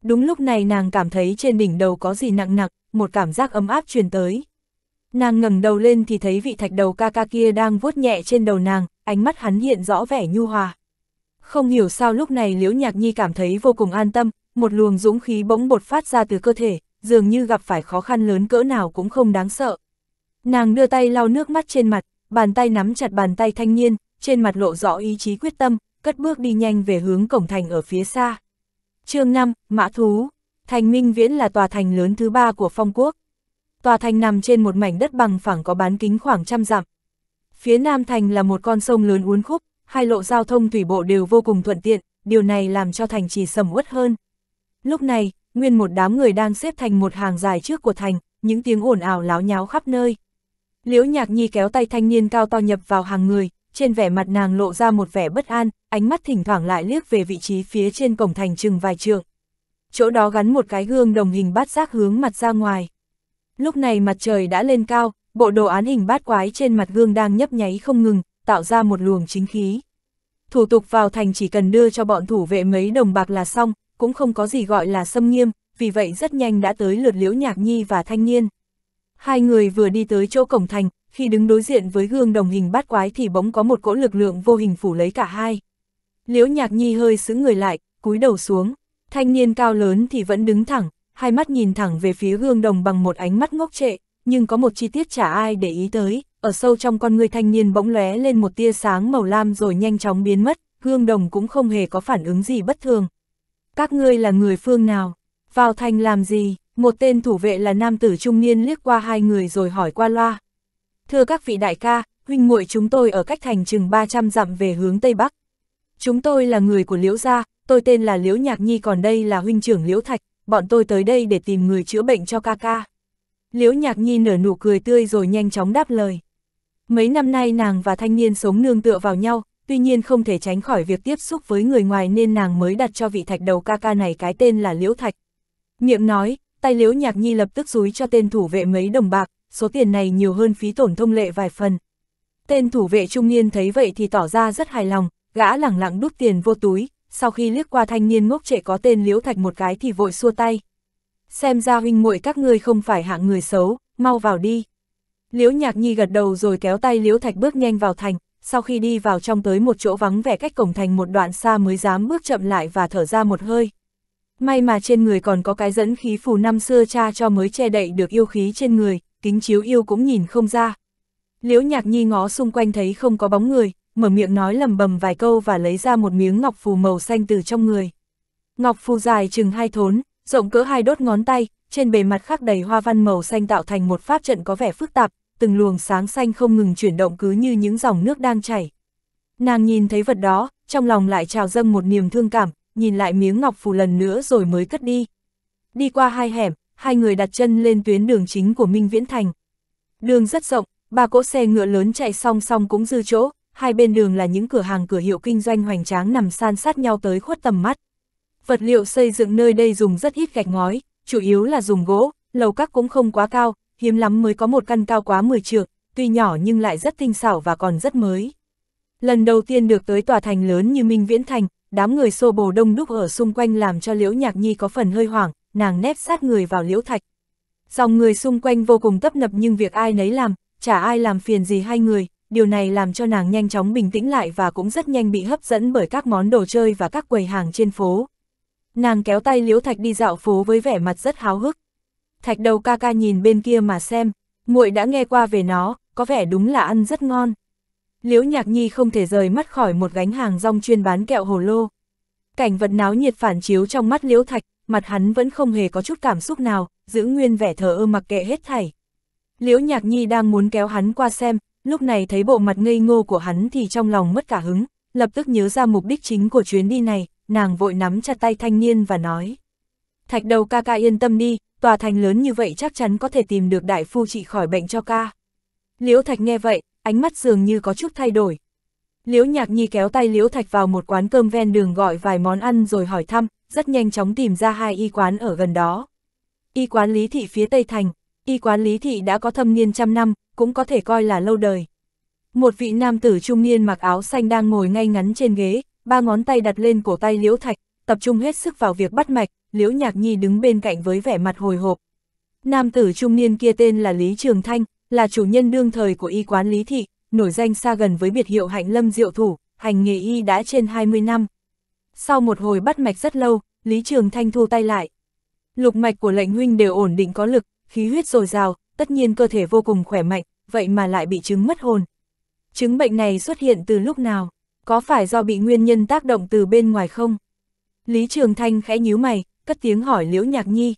Đúng lúc này nàng cảm thấy trên đỉnh đầu có gì nặng nặc, một cảm giác ấm áp truyền tới. Nàng ngẩng đầu lên thì thấy vị thạch đầu ca ca kia đang vuốt nhẹ trên đầu nàng, ánh mắt hắn hiện rõ vẻ nhu hòa. Không hiểu sao lúc này Liễu Nhạc Nhi cảm thấy vô cùng an tâm, một luồng dũng khí bỗng bột phát ra từ cơ thể, dường như gặp phải khó khăn lớn cỡ nào cũng không đáng sợ. Nàng đưa tay lau nước mắt trên mặt, bàn tay nắm chặt bàn tay thanh niên, trên mặt lộ rõ ý chí quyết tâm, cất bước đi nhanh về hướng cổng thành ở phía xa. chương 5, Mã Thú Thành Minh Viễn là tòa thành lớn thứ ba của phong quốc. Tòa thành nằm trên một mảnh đất bằng phẳng có bán kính khoảng trăm dặm. Phía nam thành là một con sông lớn uốn khúc, hai lộ giao thông thủy bộ đều vô cùng thuận tiện, điều này làm cho thành trì sầm uất hơn. Lúc này, nguyên một đám người đang xếp thành một hàng dài trước của thành, những tiếng ồn ào láo nháo khắp nơi. Liễu Nhạc Nhi kéo tay thanh niên cao to nhập vào hàng người, trên vẻ mặt nàng lộ ra một vẻ bất an, ánh mắt thỉnh thoảng lại liếc về vị trí phía trên cổng thành chừng vài trượng. Chỗ đó gắn một cái gương đồng hình bát giác hướng mặt ra ngoài. Lúc này mặt trời đã lên cao, bộ đồ án hình bát quái trên mặt gương đang nhấp nháy không ngừng, tạo ra một luồng chính khí. Thủ tục vào thành chỉ cần đưa cho bọn thủ vệ mấy đồng bạc là xong, cũng không có gì gọi là xâm nghiêm, vì vậy rất nhanh đã tới lượt Liễu Nhạc Nhi và thanh niên. Hai người vừa đi tới chỗ cổng thành, khi đứng đối diện với gương đồng hình bát quái thì bỗng có một cỗ lực lượng vô hình phủ lấy cả hai. Liễu Nhạc Nhi hơi sững người lại, cúi đầu xuống, thanh niên cao lớn thì vẫn đứng thẳng, hai mắt nhìn thẳng về phía gương đồng bằng một ánh mắt ngốc trệ, nhưng có một chi tiết chả ai để ý tới, ở sâu trong con người thanh niên bỗng lóe lên một tia sáng màu lam rồi nhanh chóng biến mất, gương đồng cũng không hề có phản ứng gì bất thường. Các ngươi là người phương nào? Vào thành làm gì? Một tên thủ vệ là nam tử trung niên liếc qua hai người rồi hỏi qua loa. Thưa các vị đại ca, huynh muội chúng tôi ở cách thành chừng 300 dặm về hướng Tây Bắc. Chúng tôi là người của Liễu Gia, tôi tên là Liễu Nhạc Nhi còn đây là huynh trưởng Liễu Thạch, bọn tôi tới đây để tìm người chữa bệnh cho ca ca. Liễu Nhạc Nhi nở nụ cười tươi rồi nhanh chóng đáp lời. Mấy năm nay nàng và thanh niên sống nương tựa vào nhau, tuy nhiên không thể tránh khỏi việc tiếp xúc với người ngoài nên nàng mới đặt cho vị thạch đầu ca ca này cái tên là Liễu Thạch. Miệng nói, tay liễu nhạc nhi lập tức rúi cho tên thủ vệ mấy đồng bạc, số tiền này nhiều hơn phí tổn thông lệ vài phần. Tên thủ vệ trung niên thấy vậy thì tỏ ra rất hài lòng, gã lẳng lặng đút tiền vô túi, sau khi liếc qua thanh niên ngốc trệ có tên liễu thạch một cái thì vội xua tay. Xem ra huynh muội các ngươi không phải hạng người xấu, mau vào đi. Liễu nhạc nhi gật đầu rồi kéo tay liễu thạch bước nhanh vào thành, sau khi đi vào trong tới một chỗ vắng vẻ cách cổng thành một đoạn xa mới dám bước chậm lại và thở ra một hơi. May mà trên người còn có cái dẫn khí phù năm xưa cha cho mới che đậy được yêu khí trên người, kính chiếu yêu cũng nhìn không ra. Liễu nhạc nhi ngó xung quanh thấy không có bóng người, mở miệng nói lầm bầm vài câu và lấy ra một miếng ngọc phù màu xanh từ trong người. Ngọc phù dài chừng hai thốn, rộng cỡ hai đốt ngón tay, trên bề mặt khắc đầy hoa văn màu xanh tạo thành một pháp trận có vẻ phức tạp, từng luồng sáng xanh không ngừng chuyển động cứ như những dòng nước đang chảy. Nàng nhìn thấy vật đó, trong lòng lại trào dâng một niềm thương cảm, nhìn lại miếng ngọc phù lần nữa rồi mới cất đi. Đi qua hai hẻm, hai người đặt chân lên tuyến đường chính của Minh Viễn Thành. Đường rất rộng, ba cỗ xe ngựa lớn chạy song song cũng dư chỗ, hai bên đường là những cửa hàng cửa hiệu kinh doanh hoành tráng nằm san sát nhau tới khuất tầm mắt. Vật liệu xây dựng nơi đây dùng rất ít gạch ngói, chủ yếu là dùng gỗ, lầu các cũng không quá cao, hiếm lắm mới có một căn cao quá 10 trượng, tuy nhỏ nhưng lại rất tinh xảo và còn rất mới. Lần đầu tiên được tới tòa thành lớn như Minh Viễn Thành, đám người xô bồ đông đúc ở xung quanh làm cho Liễu Nhạc Nhi có phần hơi hoảng, nàng nép sát người vào Liễu Thạch. Dòng người xung quanh vô cùng tấp nập nhưng việc ai nấy làm, chả ai làm phiền gì hai người, điều này làm cho nàng nhanh chóng bình tĩnh lại và cũng rất nhanh bị hấp dẫn bởi các món đồ chơi và các quầy hàng trên phố. Nàng kéo tay Liễu Thạch đi dạo phố với vẻ mặt rất háo hức. Thạch đầu ca ca nhìn bên kia mà xem, muội đã nghe qua về nó, có vẻ đúng là ăn rất ngon. Liễu Nhạc Nhi không thể rời mắt khỏi một gánh hàng rong chuyên bán kẹo hồ lô. Cảnh vật náo nhiệt phản chiếu trong mắt Liễu Thạch, mặt hắn vẫn không hề có chút cảm xúc nào, giữ nguyên vẻ thờ ơ mặc kệ hết thảy. Liễu Nhạc Nhi đang muốn kéo hắn qua xem, lúc này thấy bộ mặt ngây ngô của hắn thì trong lòng mất cả hứng, lập tức nhớ ra mục đích chính của chuyến đi này, nàng vội nắm chặt tay thanh niên và nói. Thạch đầu ca ca yên tâm đi, tòa thành lớn như vậy chắc chắn có thể tìm được đại phu trị khỏi bệnh cho ca. Liễu Thạch nghe vậy, ánh mắt dường như có chút thay đổi. Liễu Nhạc Nhi kéo tay Liễu Thạch vào một quán cơm ven đường gọi vài món ăn rồi hỏi thăm, rất nhanh chóng tìm ra hai y quán ở gần đó. Y quán Lý Thị phía Tây Thành, y quán Lý Thị đã có thâm niên trăm năm, cũng có thể coi là lâu đời. Một vị nam tử trung niên mặc áo xanh đang ngồi ngay ngắn trên ghế, ba ngón tay đặt lên cổ tay Liễu Thạch, tập trung hết sức vào việc bắt mạch, Liễu Nhạc Nhi đứng bên cạnh với vẻ mặt hồi hộp. Nam tử trung niên kia tên là Lý Trường Thanh, là chủ nhân đương thời của y quán Lý Thị, nổi danh xa gần với biệt hiệu hạnh lâm diệu thủ, hành nghề y đã trên 20 năm. Sau một hồi bắt mạch rất lâu, Lý Trường Thanh thu tay lại. Lục mạch của lệnh huynh đều ổn định có lực, khí huyết dồi dào, tất nhiên cơ thể vô cùng khỏe mạnh, vậy mà lại bị chứng mất hồn. Chứng bệnh này xuất hiện từ lúc nào? Có phải do bị nguyên nhân tác động từ bên ngoài không? Lý Trường Thanh khẽ nhíu mày, cất tiếng hỏi Liễu Nhạc Nhi,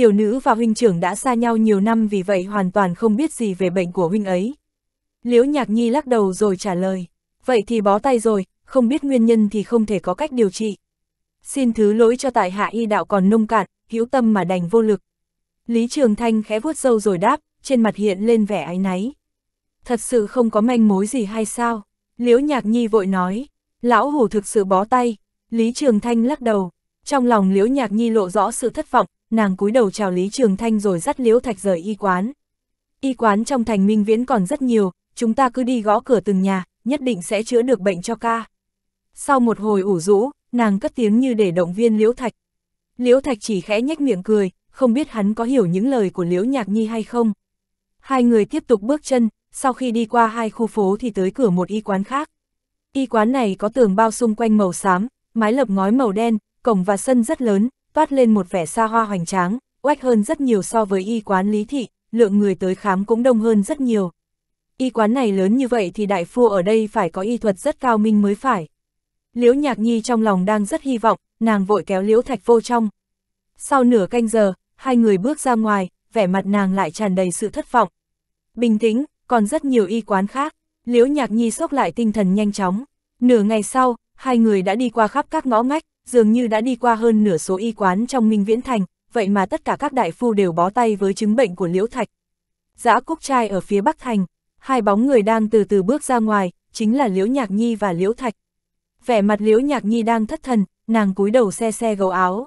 tiểu nữ và huynh trưởng đã xa nhau nhiều năm vì vậy hoàn toàn không biết gì về bệnh của huynh ấy. Liễu Nhạc Nhi lắc đầu rồi trả lời, vậy thì bó tay rồi, không biết nguyên nhân thì không thể có cách điều trị. Xin thứ lỗi cho tại hạ y đạo còn nông cạn, hữu tâm mà đành vô lực. Lý Trường Thanh khẽ vuốt râu rồi đáp, trên mặt hiện lên vẻ áy náy. Thật sự không có manh mối gì hay sao? Liễu Nhạc Nhi vội nói, lão hủ thực sự bó tay. Lý Trường Thanh lắc đầu, trong lòng Liễu Nhạc Nhi lộ rõ sự thất vọng, nàng cúi đầu chào Lý Trường Thanh rồi dắt Liễu Thạch rời y quán. Y quán trong thành Minh Viễn còn rất nhiều, chúng ta cứ đi gõ cửa từng nhà, nhất định sẽ chữa được bệnh cho ca. Sau một hồi ủ rũ, nàng cất tiếng như để động viên Liễu Thạch. Liễu Thạch chỉ khẽ nhếch miệng cười, không biết hắn có hiểu những lời của Liễu Nhạc Nhi hay không. Hai người tiếp tục bước chân, sau khi đi qua hai khu phố thì tới cửa một y quán khác. Y quán này có tường bao xung quanh màu xám, mái lập ngói màu đen, cổng và sân rất lớn, toát lên một vẻ xa hoa hoành tráng, oách hơn rất nhiều so với y quán lý thị, lượng người tới khám cũng đông hơn rất nhiều. Y quán này lớn như vậy thì đại phu ở đây phải có y thuật rất cao minh mới phải. Liễu Nhạc Nhi trong lòng đang rất hy vọng, nàng vội kéo Liễu Thạch vô trong. Sau nửa canh giờ, hai người bước ra ngoài, vẻ mặt nàng lại tràn đầy sự thất vọng. Bình tĩnh, còn rất nhiều y quán khác, Liễu Nhạc Nhi sốc lại tinh thần nhanh chóng. Nửa ngày sau, hai người đã đi qua khắp các ngõ ngách, dường như đã đi qua hơn nửa số y quán trong Minh Viễn Thành, vậy mà tất cả các đại phu đều bó tay với chứng bệnh của Liễu Thạch. Giã Cúc Trai ở phía Bắc Thành, hai bóng người đang từ từ bước ra ngoài, chính là Liễu Nhạc Nhi và Liễu Thạch. Vẻ mặt Liễu Nhạc Nhi đang thất thần, nàng cúi đầu xe xe gấu áo.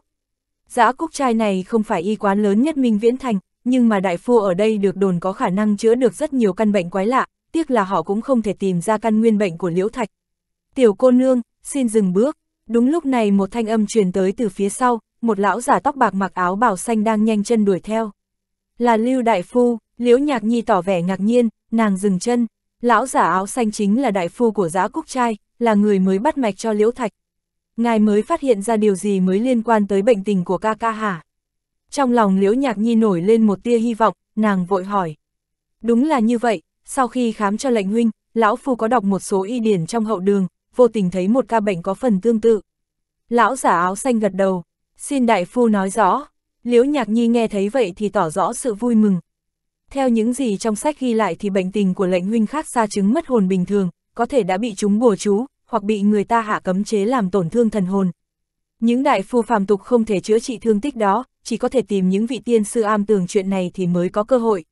Giã Cúc Trai này không phải y quán lớn nhất Minh Viễn Thành, nhưng mà đại phu ở đây được đồn có khả năng chữa được rất nhiều căn bệnh quái lạ, tiếc là họ cũng không thể tìm ra căn nguyên bệnh của Liễu Thạch. Tiểu cô nương, xin dừng bước, Đúng lúc này một thanh âm truyền tới từ phía sau, một lão giả tóc bạc mặc áo bào xanh đang nhanh chân đuổi theo. Là Lưu Đại Phu, Liễu Nhạc Nhi tỏ vẻ ngạc nhiên, nàng dừng chân. Lão giả áo xanh chính là đại phu của giã cúc trai, là người mới bắt mạch cho Liễu Thạch. Ngài mới phát hiện ra điều gì mới liên quan tới bệnh tình của ca ca hả? Trong lòng Liễu Nhạc Nhi nổi lên một tia hy vọng, nàng vội hỏi. Đúng là như vậy, sau khi khám cho lệnh huynh, lão phu có đọc một số y điển trong hậu đường, vô tình thấy một ca bệnh có phần tương tự. Lão giả áo xanh gật đầu, xin đại phu nói rõ, liễu nhạc nhi nghe thấy vậy thì tỏ rõ sự vui mừng. Theo những gì trong sách ghi lại thì bệnh tình của lệnh huynh khác xa chứng mất hồn bình thường, có thể đã bị chúng bùa chú, hoặc bị người ta hạ cấm chế làm tổn thương thần hồn. Những đại phu phàm tục không thể chữa trị thương tích đó, chỉ có thể tìm những vị tiên sư am tường chuyện này thì mới có cơ hội.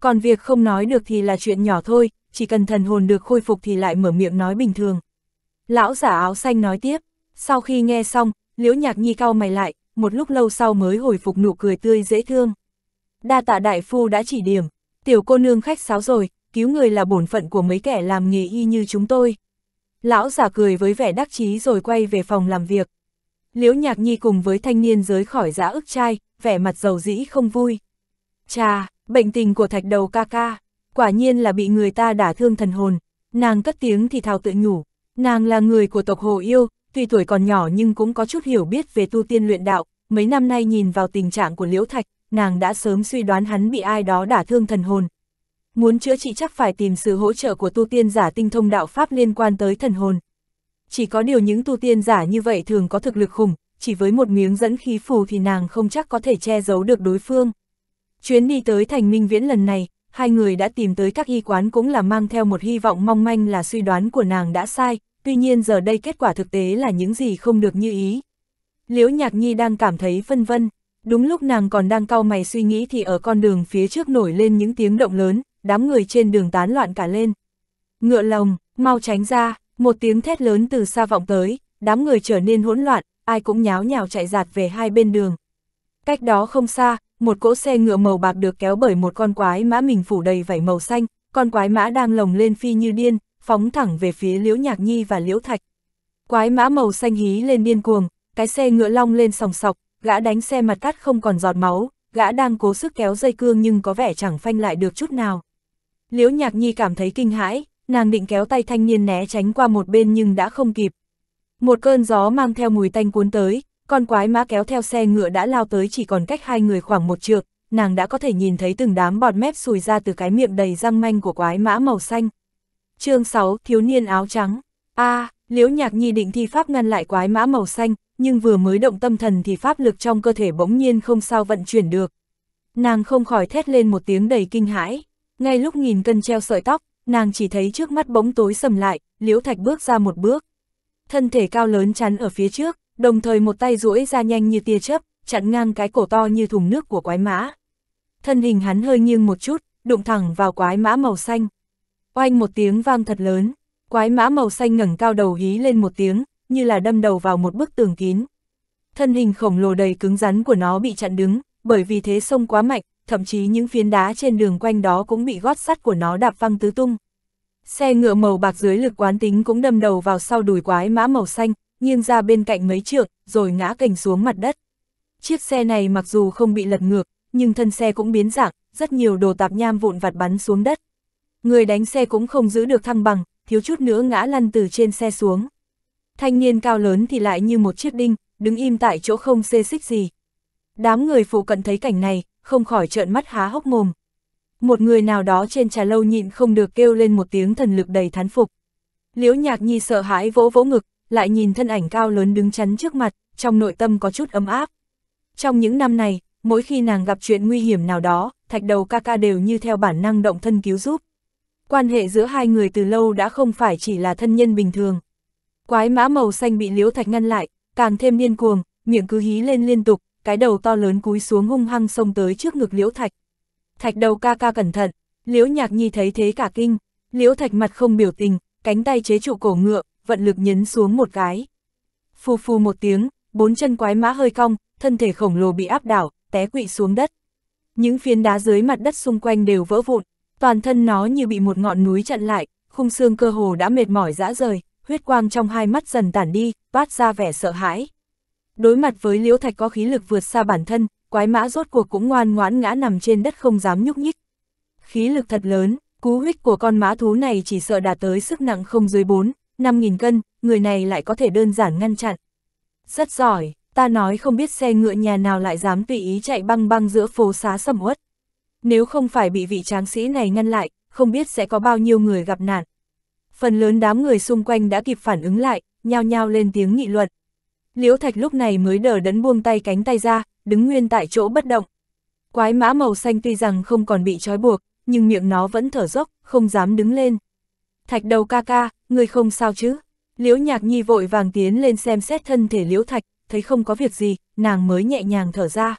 Còn việc không nói được thì là chuyện nhỏ thôi, chỉ cần thần hồn được khôi phục thì lại mở miệng nói bình thường. Lão giả áo xanh nói tiếp, sau khi nghe xong, Liễu Nhạc Nhi cau mày lại, một lúc lâu sau mới hồi phục nụ cười tươi dễ thương. Đa tạ đại phu đã chỉ điểm, tiểu cô nương khách sáo rồi, cứu người là bổn phận của mấy kẻ làm nghề y như chúng tôi. Lão giả cười với vẻ đắc chí rồi quay về phòng làm việc. Liễu Nhạc Nhi cùng với thanh niên giới khỏi giã ức trai, vẻ mặt dầu dĩ không vui. cha, bệnh tình của thạch đầu ca ca, quả nhiên là bị người ta đả thương thần hồn, nàng cất tiếng thì thào tự nhủ, Nàng là người của tộc Hồ Yêu, tuy tuổi còn nhỏ nhưng cũng có chút hiểu biết về tu tiên luyện đạo, mấy năm nay nhìn vào tình trạng của Liễu Thạch, nàng đã sớm suy đoán hắn bị ai đó đả thương thần hồn. Muốn chữa trị chắc phải tìm sự hỗ trợ của tu tiên giả tinh thông đạo Pháp liên quan tới thần hồn. Chỉ có điều những tu tiên giả như vậy thường có thực lực khủng, chỉ với một miếng dẫn khí phù thì nàng không chắc có thể che giấu được đối phương. Chuyến đi tới thành Minh Viễn lần này, hai người đã tìm tới các y quán cũng là mang theo một hy vọng mong manh là suy đoán của nàng đã sai, tuy nhiên giờ đây kết quả thực tế là những gì không được như ý. Liễu Nhạc Nhi đang cảm thấy phân vân, đúng lúc nàng còn đang cau mày suy nghĩ thì ở con đường phía trước nổi lên những tiếng động lớn, đám người trên đường tán loạn cả lên. Ngựa lồng mau tránh ra, một tiếng thét lớn từ xa vọng tới, đám người trở nên hỗn loạn, ai cũng nháo nhào chạy giạt về hai bên đường. Cách đó không xa, một cỗ xe ngựa màu bạc được kéo bởi một con quái mã mình phủ đầy vảy màu xanh, con quái mã đang lồng lên phi như điên, phóng thẳng về phía Liễu Nhạc Nhi và Liễu Thạch. Quái mã màu xanh hí lên điên cuồng, cái xe ngựa long lên sòng sọc, gã đánh xe mặt cắt không còn giọt máu, gã đang cố sức kéo dây cương nhưng có vẻ chẳng phanh lại được chút nào. Liễu Nhạc Nhi cảm thấy kinh hãi, nàng định kéo tay thanh niên né tránh qua một bên nhưng đã không kịp. Một cơn gió mang theo mùi tanh cuốn tới, con quái mã kéo theo xe ngựa đã lao tới chỉ còn cách hai người khoảng một trượng, nàng đã có thể nhìn thấy từng đám bọt mép sùi ra từ cái miệng đầy răng manh của quái mã màu xanh. chương 6, thiếu niên áo trắng. a à, liễu nhạc nhi định thi pháp ngăn lại quái mã màu xanh, nhưng vừa mới động tâm thần thì pháp lực trong cơ thể bỗng nhiên không sao vận chuyển được. Nàng không khỏi thét lên một tiếng đầy kinh hãi. Ngay lúc nghìn cân treo sợi tóc, nàng chỉ thấy trước mắt bỗng tối sầm lại, liễu thạch bước ra một bước. Thân thể cao lớn chắn ở phía trước, đồng thời một tay duỗi ra nhanh như tia chớp, chặn ngang cái cổ to như thùng nước của quái mã. Thân hình hắn hơi nghiêng một chút, đụng thẳng vào quái mã màu xanh. Oanh một tiếng vang thật lớn, quái mã màu xanh ngẩng cao đầu hí lên một tiếng, như là đâm đầu vào một bức tường kín. Thân hình khổng lồ đầy cứng rắn của nó bị chặn đứng, bởi vì thế sông quá mạnh, thậm chí những phiến đá trên đường quanh đó cũng bị gót sắt của nó đạp văng tứ tung. Xe ngựa màu bạc dưới lực quán tính cũng đâm đầu vào sau đùi quái mã màu xanh, nghiêng ra bên cạnh mấy trượng, rồi ngã cành xuống mặt đất. Chiếc xe này mặc dù không bị lật ngược, nhưng thân xe cũng biến dạng, rất nhiều đồ tạp nham vụn vặt bắn xuống đất. Người đánh xe cũng không giữ được thăng bằng, thiếu chút nữa ngã lăn từ trên xe xuống. Thanh niên cao lớn thì lại như một chiếc đinh, đứng im tại chỗ không xê xích gì. Đám người phụ cận thấy cảnh này, không khỏi trợn mắt há hốc mồm. Một người nào đó trên trà lâu nhịn không được kêu lên một tiếng thần lực đầy thán phục. Liễu Nhạc Nhi sợ hãi vỗ vỗ ngực, lại nhìn thân ảnh cao lớn đứng chắn trước mặt, trong nội tâm có chút ấm áp. Trong những năm này, mỗi khi nàng gặp chuyện nguy hiểm nào đó, thạch đầu ca ca đều như theo bản năng động thân cứu giúp. Quan hệ giữa hai người từ lâu đã không phải chỉ là thân nhân bình thường. Quái mã màu xanh bị liễu thạch ngăn lại, càng thêm điên cuồng, miệng cứ hí lên liên tục, cái đầu to lớn cúi xuống hung hăng xông tới trước ngực liễu thạch. Thạch đầu ca ca cẩn thận, liễu nhạc nhi thấy thế cả kinh, liễu thạch mặt không biểu tình, cánh tay chế trụ cổ ngựa, vận lực nhấn xuống một cái. phu phu một tiếng, bốn chân quái mã hơi cong, thân thể khổng lồ bị áp đảo, té quỵ xuống đất. Những phiến đá dưới mặt đất xung quanh đều vỡ vụn, toàn thân nó như bị một ngọn núi chặn lại, khung xương cơ hồ đã mệt mỏi dã rời, huyết quang trong hai mắt dần tản đi, toát ra vẻ sợ hãi. Đối mặt với liễu thạch có khí lực vượt xa bản thân, quái mã rốt cuộc cũng ngoan ngoãn ngã nằm trên đất không dám nhúc nhích. Khí lực thật lớn, cú huyết của con mã thú này chỉ sợ đạt tới sức nặng không dưới 4, 5.000 cân, người này lại có thể đơn giản ngăn chặn. Rất giỏi, ta nói không biết xe ngựa nhà nào lại dám tùy ý chạy băng băng giữa phố xá sầm uất. Nếu không phải bị vị tráng sĩ này ngăn lại, không biết sẽ có bao nhiêu người gặp nạn. Phần lớn đám người xung quanh đã kịp phản ứng lại, nhao nhao lên tiếng nghị luận. Liễu Thạch lúc này mới đờ đẫn buông tay cánh tay ra, đứng nguyên tại chỗ bất động. Quái mã màu xanh tuy rằng không còn bị trói buộc, nhưng miệng nó vẫn thở dốc, không dám đứng lên thạch đầu ca ca, người không sao chứ? Liễu Nhạc Nhi vội vàng tiến lên xem xét thân thể Liễu Thạch, thấy không có việc gì, nàng mới nhẹ nhàng thở ra.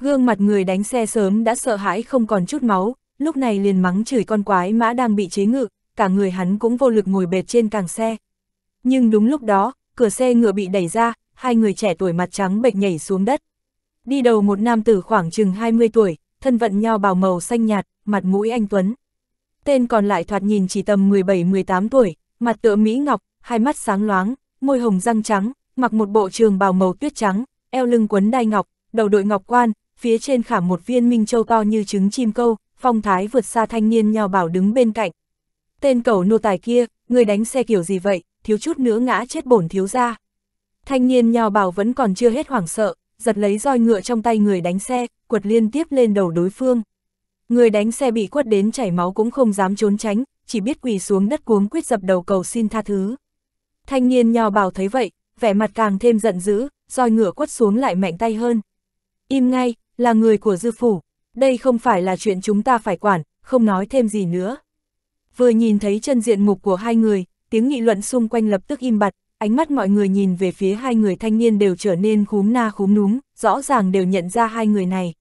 Gương mặt người đánh xe sớm đã sợ hãi không còn chút máu, lúc này liền mắng chửi con quái mã đang bị chế ngự, cả người hắn cũng vô lực ngồi bệt trên càng xe. Nhưng đúng lúc đó, cửa xe ngựa bị đẩy ra, hai người trẻ tuổi mặt trắng bệch nhảy xuống đất. Đi đầu một nam tử khoảng chừng 20 tuổi, thân vận nho bào màu xanh nhạt, mặt mũi anh Tuấn, tên còn lại thoạt nhìn chỉ tầm 17-18 tuổi, mặt tựa Mỹ Ngọc, hai mắt sáng loáng, môi hồng răng trắng, mặc một bộ trường bào màu tuyết trắng, eo lưng quấn đai ngọc, đầu đội ngọc quan, phía trên khảm một viên minh châu to như trứng chim câu, phong thái vượt xa thanh niên nhào bảo đứng bên cạnh. Tên cẩu nô tài kia, người đánh xe kiểu gì vậy, thiếu chút nữa ngã chết bổn thiếu ra. Thanh niên nhào bảo vẫn còn chưa hết hoảng sợ, giật lấy roi ngựa trong tay người đánh xe, quật liên tiếp lên đầu đối phương. Người đánh xe bị quất đến chảy máu cũng không dám trốn tránh, chỉ biết quỳ xuống đất cuống quyết dập đầu cầu xin tha thứ. Thanh niên nhào bảo thấy vậy, vẻ mặt càng thêm giận dữ, roi ngựa quất xuống lại mạnh tay hơn. Im ngay, là người của dư phủ, đây không phải là chuyện chúng ta phải quản, không nói thêm gì nữa. Vừa nhìn thấy chân diện mục của hai người, tiếng nghị luận xung quanh lập tức im bặt, ánh mắt mọi người nhìn về phía hai người thanh niên đều trở nên khúm na khúm núm, rõ ràng đều nhận ra hai người này.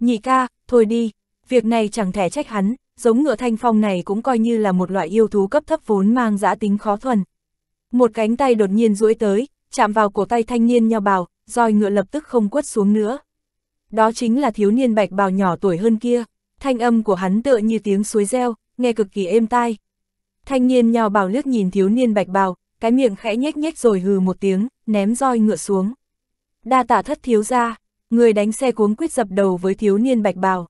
Nhị ca, thôi đi, việc này chẳng thể trách hắn, giống ngựa thanh phong này cũng coi như là một loại yêu thú cấp thấp vốn mang giã tính khó thuần. Một cánh tay đột nhiên duỗi tới, chạm vào cổ tay thanh niên nho bào, roi ngựa lập tức không quất xuống nữa. Đó chính là thiếu niên bạch bào nhỏ tuổi hơn kia, thanh âm của hắn tựa như tiếng suối reo, nghe cực kỳ êm tai. Thanh niên nho bào liếc nhìn thiếu niên bạch bào, cái miệng khẽ nhếch nhếch rồi hừ một tiếng, ném roi ngựa xuống. Đa tả thất thiếu ra, người đánh xe cuống quyết dập đầu với thiếu niên bạch bào.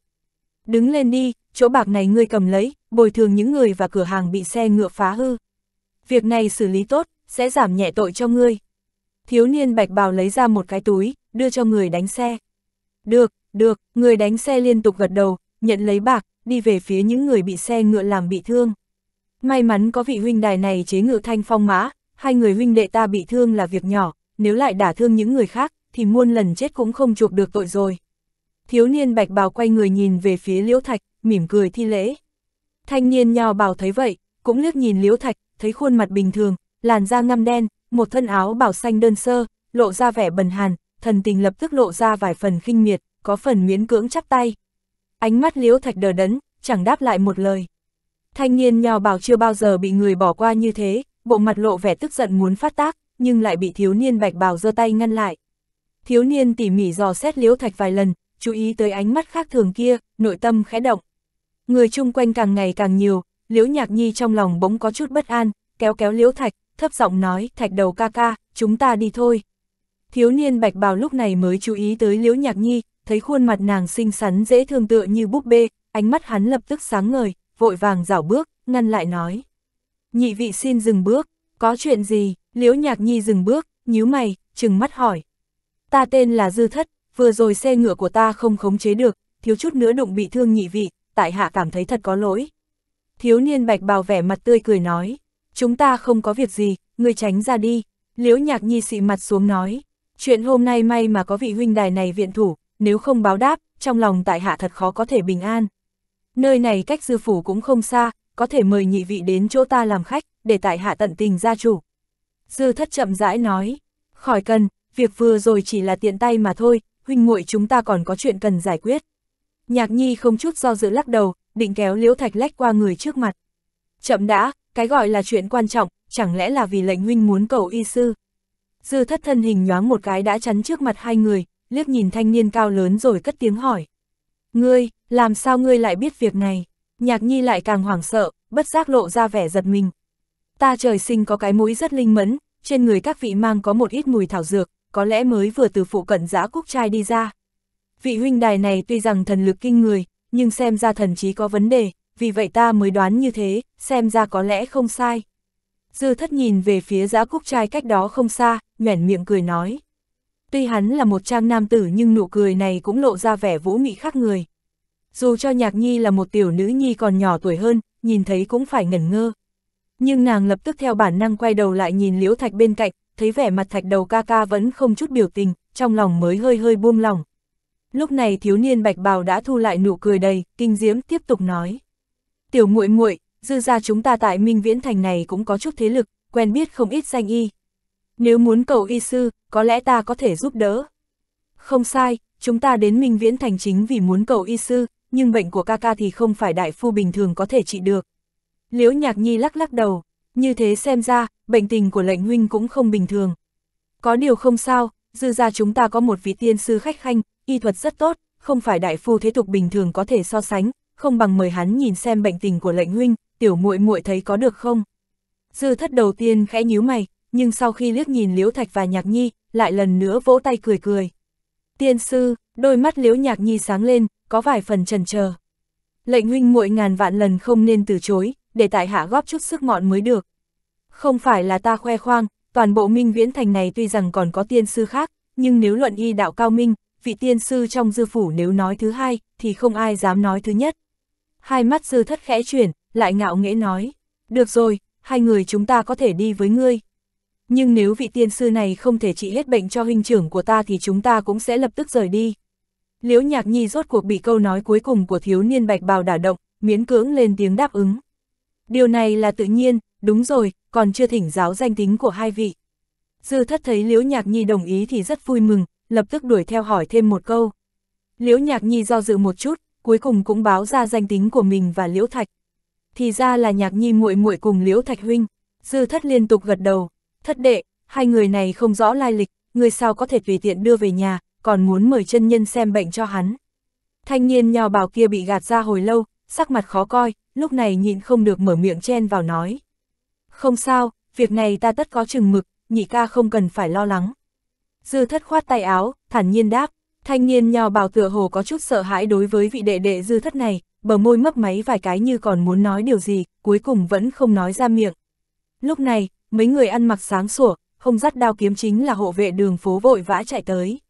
Đứng lên đi, chỗ bạc này ngươi cầm lấy, bồi thường những người và cửa hàng bị xe ngựa phá hư. Việc này xử lý tốt, sẽ giảm nhẹ tội cho ngươi. Thiếu niên bạch bào lấy ra một cái túi, đưa cho người đánh xe. Được, được, người đánh xe liên tục gật đầu, nhận lấy bạc, đi về phía những người bị xe ngựa làm bị thương. May mắn có vị huynh đài này chế ngựa thanh phong mã, hai người huynh đệ ta bị thương là việc nhỏ, nếu lại đả thương những người khác, thì muôn lần chết cũng không chuộc được tội rồi thiếu niên bạch bào quay người nhìn về phía liễu thạch, mỉm cười thi lễ. Thanh niên nhò bảo thấy vậy, cũng liếc nhìn liễu thạch, thấy khuôn mặt bình thường, làn da ngăm đen, một thân áo bào xanh đơn sơ, lộ ra vẻ bần hàn, thần tình lập tức lộ ra vài phần khinh miệt, có phần miễn cưỡng chắp tay. Ánh mắt liễu thạch đờ đẫn, chẳng đáp lại một lời. Thanh niên nhò bảo chưa bao giờ bị người bỏ qua như thế, bộ mặt lộ vẻ tức giận muốn phát tác, nhưng lại bị thiếu niên bạch bào giơ tay ngăn lại. Thiếu niên tỉ mỉ dò xét liễu thạch vài lần, chú ý tới ánh mắt khác thường kia, nội tâm khẽ động. Người chung quanh càng ngày càng nhiều, Liễu Nhạc Nhi trong lòng bỗng có chút bất an, kéo kéo Liễu Thạch, thấp giọng nói, Thạch đầu ca ca, chúng ta đi thôi. Thiếu niên bạch bào lúc này mới chú ý tới Liễu Nhạc Nhi, thấy khuôn mặt nàng xinh xắn dễ thương tựa như búp bê, ánh mắt hắn lập tức sáng ngời, vội vàng rảo bước, ngăn lại nói. Nhị vị xin dừng bước, có chuyện gì, Liễu Nhạc Nhi dừng bước, nhíu mày, trừng mắt hỏi. Ta tên là Dư Thất, vừa rồi xe ngựa của ta không khống chế được, thiếu chút nữa đụng bị thương nhị vị, tại hạ cảm thấy thật có lỗi. Thiếu niên bạch bào vẻ mặt tươi cười nói, chúng ta không có việc gì, ngươi tránh ra đi, liễu nhạc nhi xị mặt xuống nói, chuyện hôm nay may mà có vị huynh đài này viện thủ, nếu không báo đáp, trong lòng tại hạ thật khó có thể bình an. Nơi này cách dư phủ cũng không xa, có thể mời nhị vị đến chỗ ta làm khách, để tại hạ tận tình gia chủ. Dư thất chậm rãi nói, khỏi cần, việc vừa rồi chỉ là tiện tay mà thôi, huynh muội chúng ta còn có chuyện cần giải quyết. Nhạc nhi không chút do dự lắc đầu, định kéo liễu thạch lách qua người trước mặt. Chậm đã, cái gọi là chuyện quan trọng, chẳng lẽ là vì lệnh huynh muốn cầu y sư. Dư thất thân hình nhoáng một cái đã chắn trước mặt hai người, liếc nhìn thanh niên cao lớn rồi cất tiếng hỏi. Ngươi, làm sao ngươi lại biết việc này? Nhạc nhi lại càng hoảng sợ, bất giác lộ ra vẻ giật mình. Ta trời sinh có cái mũi rất linh mẫn, trên người các vị mang có một ít mùi thảo dược, có lẽ mới vừa từ phụ cận giã cúc trai đi ra. Vị huynh đài này tuy rằng thần lực kinh người, nhưng xem ra thần trí có vấn đề, vì vậy ta mới đoán như thế, xem ra có lẽ không sai. Dư thất nhìn về phía giã cúc trai cách đó không xa, nhoẻn miệng cười nói. Tuy hắn là một trang nam tử nhưng nụ cười này cũng lộ ra vẻ vũ mị khác người. Dù cho nhạc nhi là một tiểu nữ nhi còn nhỏ tuổi hơn, nhìn thấy cũng phải ngẩn ngơ. Nhưng nàng lập tức theo bản năng quay đầu lại nhìn liễu thạch bên cạnh, thấy vẻ mặt thạch đầu ca ca vẫn không chút biểu tình, trong lòng mới hơi hơi buông lòng. Lúc này thiếu niên bạch bào đã thu lại nụ cười đầy, kinh diễm tiếp tục nói. Tiểu muội muội dư ra chúng ta tại Minh Viễn Thành này cũng có chút thế lực, quen biết không ít danh y. Nếu muốn cầu y sư, có lẽ ta có thể giúp đỡ. Không sai, chúng ta đến Minh Viễn Thành chính vì muốn cầu y sư, nhưng bệnh của ca ca thì không phải đại phu bình thường có thể trị được. Liễu Nhạc Nhi lắc lắc đầu, như thế xem ra, bệnh tình của lệnh huynh cũng không bình thường. Có điều không sao, dư ra chúng ta có một vị tiên sư khách khanh, y thuật rất tốt, không phải đại phu thế tục bình thường có thể so sánh, không bằng mời hắn nhìn xem bệnh tình của lệnh huynh, tiểu muội muội thấy có được không? Dư thất đầu tiên khẽ nhíu mày, nhưng sau khi liếc nhìn Liễu Thạch và Nhạc Nhi, lại lần nữa vỗ tay cười cười. Tiên sư, đôi mắt Liễu Nhạc Nhi sáng lên, có vài phần trần chờ. Lệnh huynh muội ngàn vạn lần không nên từ chối, để tại hạ góp chút sức mọn mới được. Không phải là ta khoe khoang, toàn bộ minh viễn thành này tuy rằng còn có tiên sư khác, nhưng nếu luận y đạo cao minh, vị tiên sư trong dư phủ nếu nói thứ hai, thì không ai dám nói thứ nhất. Hai mắt dư thất khẽ chuyển, lại ngạo nghễ nói, được rồi, hai người chúng ta có thể đi với ngươi. Nhưng nếu vị tiên sư này không thể trị hết bệnh cho huynh trưởng của ta thì chúng ta cũng sẽ lập tức rời đi. Liễu Nhạc Nhi rốt cuộc bị câu nói cuối cùng của thiếu niên bạch bào đả động, miễn cưỡng lên tiếng đáp ứng. Điều này là tự nhiên, đúng rồi, còn chưa thỉnh giáo danh tính của hai vị. Dư thất thấy Liễu Nhạc Nhi đồng ý thì rất vui mừng, lập tức đuổi theo hỏi thêm một câu. Liễu Nhạc Nhi do dự một chút, cuối cùng cũng báo ra danh tính của mình và Liễu Thạch. Thì ra là Nhạc Nhi muội muội cùng Liễu Thạch huynh. Dư thất liên tục gật đầu, thất đệ, hai người này không rõ lai lịch, người sao có thể tùy tiện đưa về nhà, còn muốn mời chân nhân xem bệnh cho hắn. Thanh niên nhào bảo kia bị gạt ra hồi lâu, sắc mặt khó coi, lúc này nhịn không được mở miệng chen vào nói. Không sao, việc này ta tất có chừng mực, nhị ca không cần phải lo lắng. Dư thất khoát tay áo, thản nhiên đáp, thanh niên nhò bảo tựa hồ có chút sợ hãi đối với vị đệ đệ dư thất này, bờ môi mấp máy vài cái như còn muốn nói điều gì, cuối cùng vẫn không nói ra miệng. Lúc này, mấy người ăn mặc sáng sủa, không dắt đao kiếm chính là hộ vệ đường phố vội vã chạy tới.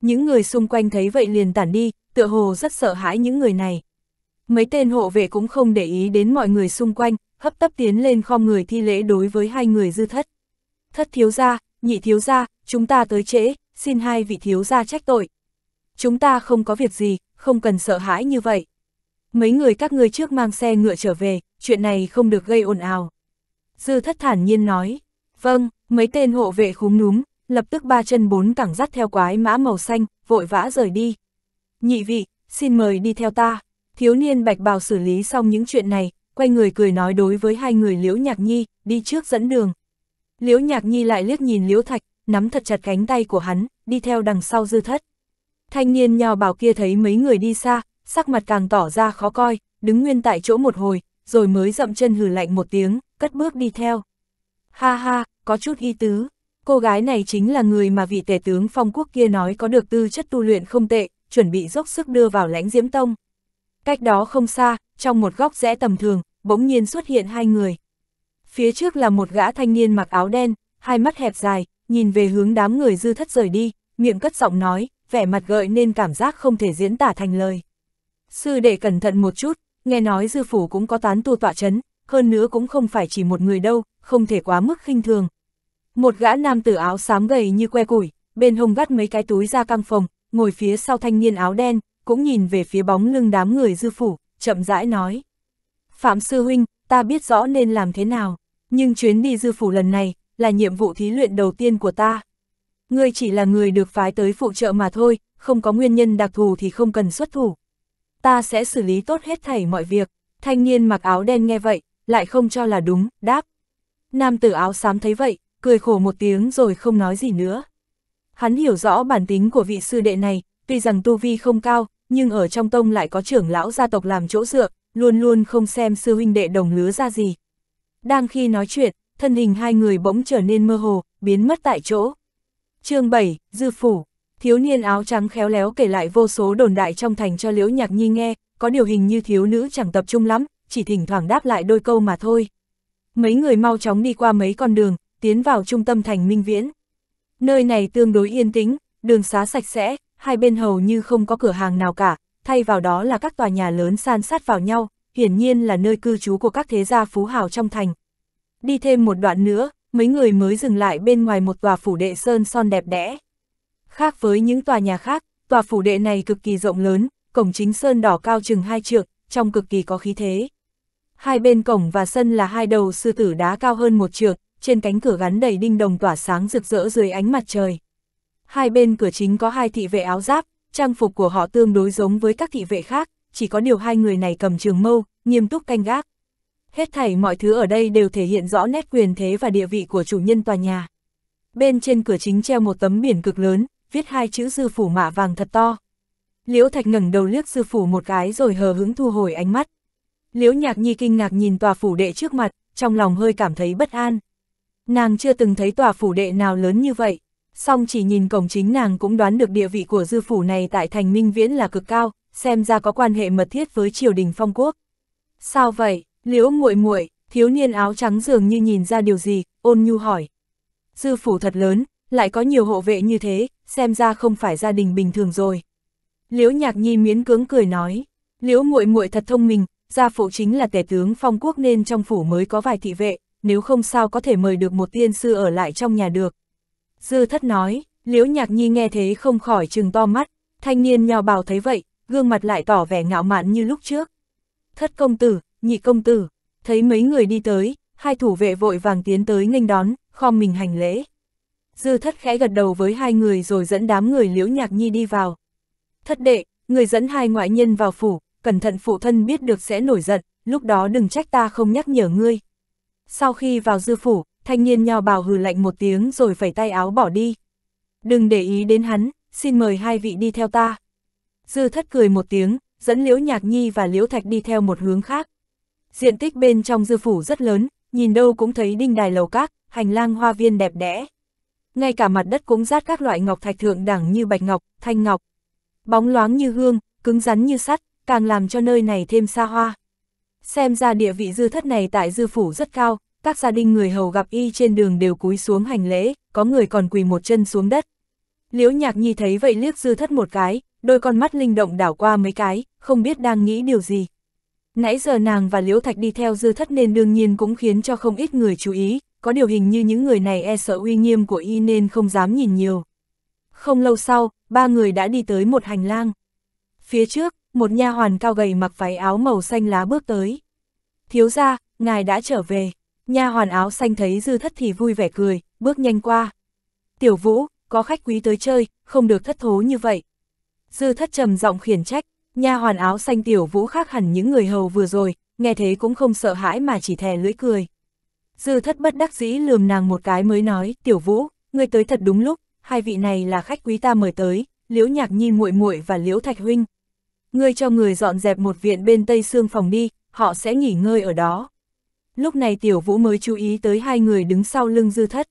Những người xung quanh thấy vậy liền tản đi, tựa hồ rất sợ hãi những người này. Mấy tên hộ vệ cũng không để ý đến mọi người xung quanh, hấp tấp tiến lên khom người thi lễ đối với hai người dư thất. Thất thiếu gia, nhị thiếu gia, chúng ta tới trễ, xin hai vị thiếu gia trách tội. Chúng ta không có việc gì, không cần sợ hãi như vậy. Mấy người các ngươi trước mang xe ngựa trở về, chuyện này không được gây ồn ào. Dư thất thản nhiên nói, vâng, mấy tên hộ vệ khúm núm, lập tức ba chân bốn cẳng dắt theo quái mã màu xanh, vội vã rời đi. Nhị vị, xin mời đi theo ta. Thiếu niên bạch bào xử lý xong những chuyện này, quay người cười nói đối với hai người Liễu Nhạc Nhi, đi trước dẫn đường. Liễu Nhạc Nhi lại liếc nhìn Liễu Thạch, nắm thật chặt cánh tay của hắn, đi theo đằng sau dư thất. Thanh niên nhào bảo kia thấy mấy người đi xa, sắc mặt càng tỏ ra khó coi, đứng nguyên tại chỗ một hồi, rồi mới dậm chân hừ lạnh một tiếng, cất bước đi theo. Ha ha, có chút y tứ, cô gái này chính là người mà vị tể tướng phong quốc kia nói có được tư chất tu luyện không tệ, chuẩn bị dốc sức đưa vào lãnh diễm tông. Cách đó không xa, trong một góc rẽ tầm thường, bỗng nhiên xuất hiện hai người. Phía trước là một gã thanh niên mặc áo đen, hai mắt hẹp dài, nhìn về hướng đám người dư thất rời đi, miệng cất giọng nói, vẻ mặt gợi nên cảm giác không thể diễn tả thành lời. Sư đệ cẩn thận một chút, nghe nói dư phủ cũng có tán tu tọa chấn, hơn nữa cũng không phải chỉ một người đâu, không thể quá mức khinh thường. Một gã nam tử áo xám gầy như que củi, bên hông gắt mấy cái túi da căng phòng, ngồi phía sau thanh niên áo đen, cũng nhìn về phía bóng lưng đám người dư phủ, chậm rãi nói. Phạm Sư Huynh, ta biết rõ nên làm thế nào, nhưng chuyến đi dư phủ lần này là nhiệm vụ thí luyện đầu tiên của ta. Ngươi chỉ là người được phái tới phụ trợ mà thôi, không có nguyên nhân đặc thù thì không cần xuất thủ. Ta sẽ xử lý tốt hết thảy mọi việc, thanh niên mặc áo đen nghe vậy, lại không cho là đúng, đáp. Nam tử áo xám thấy vậy, cười khổ một tiếng rồi không nói gì nữa. Hắn hiểu rõ bản tính của vị sư đệ này, tuy rằng tu vi không cao, nhưng ở trong tông lại có trưởng lão gia tộc làm chỗ dựa, luôn luôn không xem sư huynh đệ đồng lứa ra gì. Đang khi nói chuyện, thân hình hai người bỗng trở nên mơ hồ, biến mất tại chỗ. chương 7, Dư Phủ, thiếu niên áo trắng khéo léo kể lại vô số đồn đại trong thành cho Liễu Nhạc Nhi nghe, có điều hình như thiếu nữ chẳng tập trung lắm, chỉ thỉnh thoảng đáp lại đôi câu mà thôi. Mấy người mau chóng đi qua mấy con đường, tiến vào trung tâm thành Minh Viễn. Nơi này tương đối yên tĩnh, đường xá sạch sẽ, hai bên hầu như không có cửa hàng nào cả, thay vào đó là các tòa nhà lớn san sát vào nhau, hiển nhiên là nơi cư trú của các thế gia phú hào trong thành. Đi thêm một đoạn nữa, mấy người mới dừng lại bên ngoài một tòa phủ đệ sơn son đẹp đẽ. Khác với những tòa nhà khác, tòa phủ đệ này cực kỳ rộng lớn, cổng chính sơn đỏ cao chừng hai trượng, trong cực kỳ có khí thế. Hai bên cổng và sân là hai đầu sư tử đá cao hơn một trượng, trên cánh cửa gắn đầy đinh đồng tỏa sáng rực rỡ dưới ánh mặt trời hai bên cửa chính có hai thị vệ áo giáp, trang phục của họ tương đối giống với các thị vệ khác, chỉ có điều hai người này cầm trường mâu, nghiêm túc canh gác. Hết thảy mọi thứ ở đây đều thể hiện rõ nét quyền thế và địa vị của chủ nhân tòa nhà. Bên trên cửa chính treo một tấm biển cực lớn, viết hai chữ sư phủ mạ vàng thật to. Liễu Thạch ngẩng đầu liếc sư phủ một cái rồi hờ hững thu hồi ánh mắt. Liễu Nhạc Nhi kinh ngạc nhìn tòa phủ đệ trước mặt, trong lòng hơi cảm thấy bất an. Nàng chưa từng thấy tòa phủ đệ nào lớn như vậy song chỉ nhìn cổng chính nàng cũng đoán được địa vị của dư phủ này tại thành minh viễn là cực cao, xem ra có quan hệ mật thiết với triều đình phong quốc. Sao vậy, liễu muội muội thiếu niên áo trắng dường như nhìn ra điều gì, ôn nhu hỏi. Dư phủ thật lớn, lại có nhiều hộ vệ như thế, xem ra không phải gia đình bình thường rồi. Liễu nhạc nhi miến cưỡng cười nói, liễu muội muội thật thông minh, gia phụ chính là tể tướng phong quốc nên trong phủ mới có vài thị vệ, nếu không sao có thể mời được một tiên sư ở lại trong nhà được, Dư thất nói, liễu nhạc nhi nghe thế không khỏi trừng to mắt, thanh niên nhào bào thấy vậy, gương mặt lại tỏ vẻ ngạo mạn như lúc trước. Thất công tử, nhị công tử, thấy mấy người đi tới, hai thủ vệ vội vàng tiến tới nghênh đón, khom mình hành lễ. Dư thất khẽ gật đầu với hai người rồi dẫn đám người liễu nhạc nhi đi vào. Thất đệ, người dẫn hai ngoại nhân vào phủ, cẩn thận phụ thân biết được sẽ nổi giận, lúc đó đừng trách ta không nhắc nhở ngươi. Sau khi vào dư phủ, thanh niên nho bào hừ lạnh một tiếng rồi phẩy tay áo bỏ đi. Đừng để ý đến hắn, xin mời hai vị đi theo ta. Dư thất cười một tiếng, dẫn Liễu Nhạc Nhi và Liễu Thạch đi theo một hướng khác. Diện tích bên trong dư phủ rất lớn, nhìn đâu cũng thấy đinh đài lầu các, hành lang hoa viên đẹp đẽ. Ngay cả mặt đất cũng rát các loại ngọc thạch thượng đẳng như bạch ngọc, thanh ngọc. Bóng loáng như hương, cứng rắn như sắt, càng làm cho nơi này thêm xa hoa. Xem ra địa vị dư thất này tại dư phủ rất cao, các gia đình người hầu gặp y trên đường đều cúi xuống hành lễ, có người còn quỳ một chân xuống đất. Liễu Nhạc Nhi thấy vậy liếc dư thất một cái, đôi con mắt linh động đảo qua mấy cái, không biết đang nghĩ điều gì. Nãy giờ nàng và Liễu Thạch đi theo dư thất nên đương nhiên cũng khiến cho không ít người chú ý, có điều hình như những người này e sợ uy nghiêm của y nên không dám nhìn nhiều. Không lâu sau, ba người đã đi tới một hành lang. Phía trước, một nha hoàn cao gầy mặc váy áo màu xanh lá bước tới. Thiếu ra, ngài đã trở về. Nha hoàn áo xanh thấy dư thất thì vui vẻ cười, bước nhanh qua. Tiểu vũ, có khách quý tới chơi, không được thất thố như vậy. Dư thất trầm giọng khiển trách, nha hoàn áo xanh tiểu vũ khác hẳn những người hầu vừa rồi, nghe thế cũng không sợ hãi mà chỉ thè lưỡi cười. Dư thất bất đắc dĩ lườm nàng một cái mới nói, tiểu vũ, ngươi tới thật đúng lúc, hai vị này là khách quý ta mời tới, liễu nhạc nhi muội muội và liễu thạch huynh. Ngươi cho người dọn dẹp một viện bên tây xương phòng đi, họ sẽ nghỉ ngơi ở đó lúc này tiểu vũ mới chú ý tới hai người đứng sau lưng dư thất.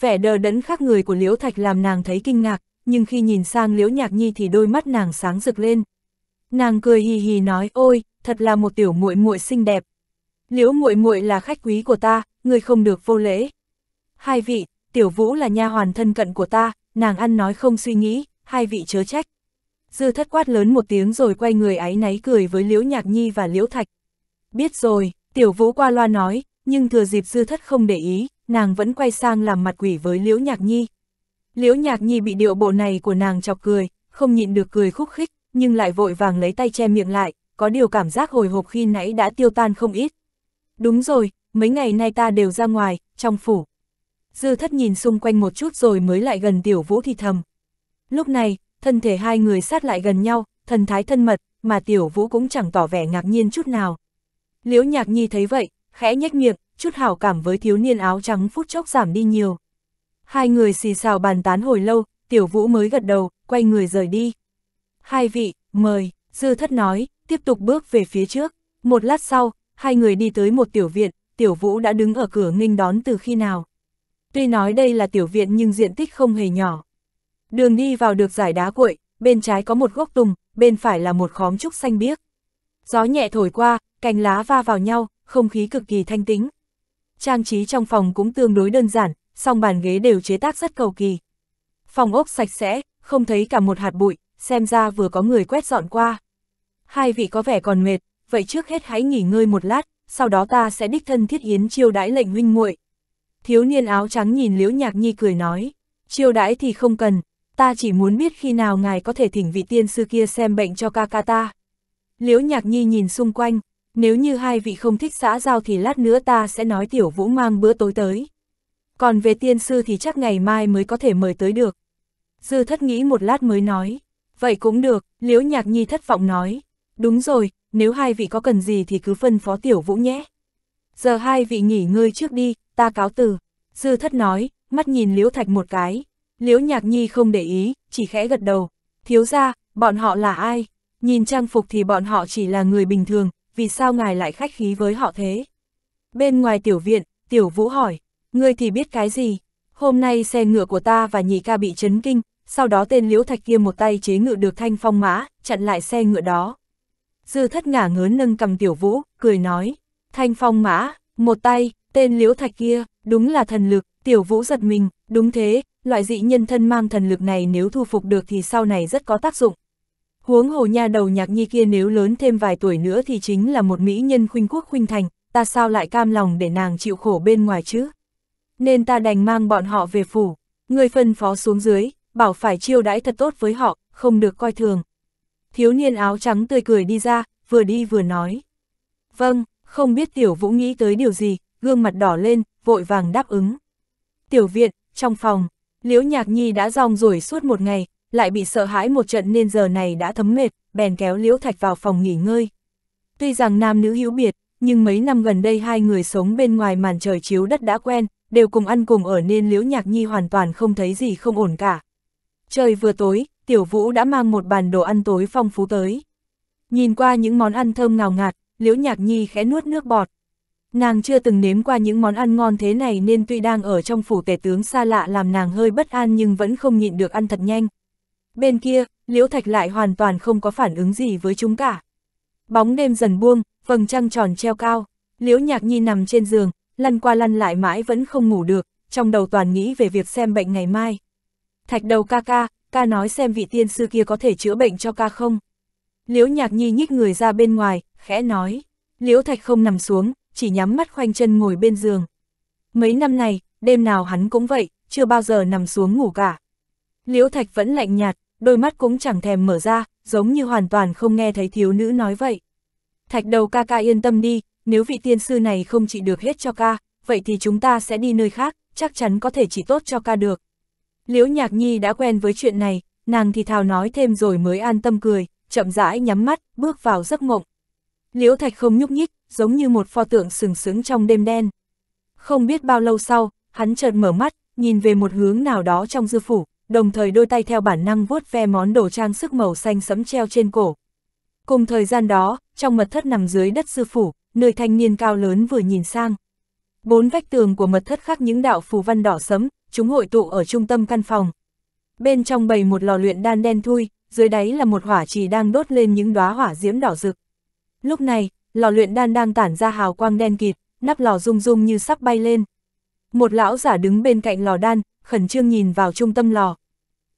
Vẻ đờ đẫn khác người của Liễu Thạch làm nàng thấy kinh ngạc, nhưng khi nhìn sang Liễu Nhạc Nhi thì đôi mắt nàng sáng rực lên. Nàng cười hì hì nói, ôi, thật là một tiểu muội muội xinh đẹp. Liễu muội muội là khách quý của ta, người không được vô lễ. Hai vị, tiểu vũ là nha hoàn thân cận của ta, nàng ăn nói không suy nghĩ, hai vị chớ trách. Dư thất quát lớn một tiếng rồi quay người áy náy cười với Liễu Nhạc Nhi và Liễu Thạch. Biết rồi, Tiểu vũ qua loa nói, nhưng thừa dịp dư thất không để ý, nàng vẫn quay sang làm mặt quỷ với Liễu Nhạc Nhi. Liễu Nhạc Nhi bị điệu bộ này của nàng chọc cười, không nhịn được cười khúc khích, nhưng lại vội vàng lấy tay che miệng lại, có điều cảm giác hồi hộp khi nãy đã tiêu tan không ít. Đúng rồi, mấy ngày nay ta đều ra ngoài, trong phủ. Dư thất nhìn xung quanh một chút rồi mới lại gần tiểu vũ thì thầm. Lúc này, thân thể hai người sát lại gần nhau, thần thái thân mật, mà tiểu vũ cũng chẳng tỏ vẻ ngạc nhiên chút nào. Liễu Nhạc Nhi thấy vậy, khẽ nhếch miệng, chút hảo cảm với thiếu niên áo trắng phút chốc giảm đi nhiều. Hai người xì xào bàn tán hồi lâu, Tiểu Vũ mới gật đầu, quay người rời đi. Hai vị, mời, Dư Thất nói, tiếp tục bước về phía trước. Một lát sau, hai người đi tới một tiểu viện, Tiểu Vũ đã đứng ở cửa nghênh đón từ khi nào. Tuy nói đây là tiểu viện nhưng diện tích không hề nhỏ. Đường đi vào được giải đá cuội, bên trái có một gốc tùng, bên phải là một khóm trúc xanh biếc. Gió nhẹ thổi qua, cành lá va vào nhau, không khí cực kỳ thanh tĩnh. Trang trí trong phòng cũng tương đối đơn giản, song bàn ghế đều chế tác rất cầu kỳ. Phòng ốc sạch sẽ, không thấy cả một hạt bụi, xem ra vừa có người quét dọn qua. Hai vị có vẻ còn mệt, vậy trước hết hãy nghỉ ngơi một lát, sau đó ta sẽ đích thân thiết yến chiêu đãi lệnh huynh muội. Thiếu niên áo trắng nhìn Liễu Nhạc Nhi cười nói, chiêu đãi thì không cần, ta chỉ muốn biết khi nào ngài có thể thỉnh vị tiên sư kia xem bệnh cho ca ca ta. Liễu Nhạc Nhi nhìn xung quanh, nếu như hai vị không thích xã giao thì lát nữa ta sẽ nói tiểu vũ mang bữa tối tới. Còn về tiên sư thì chắc ngày mai mới có thể mời tới được. Dư thất nghĩ một lát mới nói, vậy cũng được, Liễu Nhạc Nhi thất vọng nói, đúng rồi, nếu hai vị có cần gì thì cứ phân phó tiểu vũ nhé. Giờ hai vị nghỉ ngơi trước đi, ta cáo từ. Dư thất nói, mắt nhìn Liễu Thạch một cái. Liễu Nhạc Nhi không để ý, chỉ khẽ gật đầu. Thiếu ra, bọn họ là ai? nhìn trang phục thì bọn họ chỉ là người bình thường, vì sao ngài lại khách khí với họ thế? Bên ngoài tiểu viện, tiểu vũ hỏi, ngươi thì biết cái gì? Hôm nay xe ngựa của ta và nhị ca bị chấn kinh, sau đó tên liễu thạch kia một tay chế ngự được thanh phong mã, chặn lại xe ngựa đó. Dư thất ngả ngớn nâng cầm tiểu vũ, cười nói, thanh phong mã, một tay, tên liễu thạch kia, đúng là thần lực, tiểu vũ giật mình, đúng thế, loại dị nhân thân mang thần lực này nếu thu phục được thì sau này rất có tác dụng, Huống hồ nha đầu nhạc nhi kia nếu lớn thêm vài tuổi nữa thì chính là một mỹ nhân khuynh quốc khuynh thành, ta sao lại cam lòng để nàng chịu khổ bên ngoài chứ? Nên ta đành mang bọn họ về phủ, người phân phó xuống dưới, bảo phải chiêu đãi thật tốt với họ, không được coi thường. Thiếu niên áo trắng tươi cười đi ra, vừa đi vừa nói. Vâng, không biết tiểu vũ nghĩ tới điều gì, gương mặt đỏ lên, vội vàng đáp ứng. Tiểu viện, trong phòng, Liễu Nhạc Nhi đã rong rồi suốt một ngày, lại bị sợ hãi một trận nên giờ này đã thấm mệt, bèn kéo Liễu Thạch vào phòng nghỉ ngơi. Tuy rằng nam nữ hữu biệt, nhưng mấy năm gần đây hai người sống bên ngoài màn trời chiếu đất đã quen, đều cùng ăn cùng ở nên Liễu Nhạc Nhi hoàn toàn không thấy gì không ổn cả. Trời vừa tối, Tiểu Vũ đã mang một bàn đồ ăn tối phong phú tới. Nhìn qua những món ăn thơm ngào ngạt, Liễu Nhạc Nhi khẽ nuốt nước bọt. Nàng chưa từng nếm qua những món ăn ngon thế này nên tuy đang ở trong phủ tể tướng xa lạ làm nàng hơi bất an nhưng vẫn không nhịn được ăn thật nhanh, Bên kia, Liễu Thạch lại hoàn toàn không có phản ứng gì với chúng cả. Bóng đêm dần buông, vầng trăng tròn treo cao, Liễu Nhạc Nhi nằm trên giường, lăn qua lăn lại mãi vẫn không ngủ được, trong đầu toàn nghĩ về việc xem bệnh ngày mai. Thạch đầu ca ca, ca nói xem vị tiên sư kia có thể chữa bệnh cho ca không. Liễu Nhạc Nhi nhích người ra bên ngoài, khẽ nói. Liễu Thạch không nằm xuống, chỉ nhắm mắt khoanh chân ngồi bên giường. Mấy năm này, đêm nào hắn cũng vậy, chưa bao giờ nằm xuống ngủ cả. Liễu Thạch vẫn lạnh nhạt, đôi mắt cũng chẳng thèm mở ra, giống như hoàn toàn không nghe thấy thiếu nữ nói vậy. Thạch đầu ca ca yên tâm đi, nếu vị tiên sư này không trị được hết cho ca, vậy thì chúng ta sẽ đi nơi khác, chắc chắn có thể trị tốt cho ca được. Liễu Nhạc Nhi đã quen với chuyện này, nàng thì thào nói thêm rồi mới an tâm cười, chậm rãi nhắm mắt, bước vào giấc mộng. Liễu Thạch không nhúc nhích, giống như một pho tượng sừng sững trong đêm đen. Không biết bao lâu sau, hắn chợt mở mắt, nhìn về một hướng nào đó trong dư phủ, đồng thời đôi tay theo bản năng vuốt ve món đồ trang sức màu xanh sẫm treo trên cổ. Cùng thời gian đó, trong mật thất nằm dưới đất sư phủ, nơi thanh niên cao lớn vừa nhìn sang. Bốn vách tường của mật thất khác những đạo phù văn đỏ sẫm, chúng hội tụ ở trung tâm căn phòng. Bên trong bầy một lò luyện đan đen thui, dưới đáy là một hỏa trì đang đốt lên những đóa hỏa diễm đỏ rực. Lúc này, lò luyện đan đang tản ra hào quang đen kịt, nắp lò rung rung như sắp bay lên. Một lão giả đứng bên cạnh lò đan, khẩn trương nhìn vào trung tâm lò,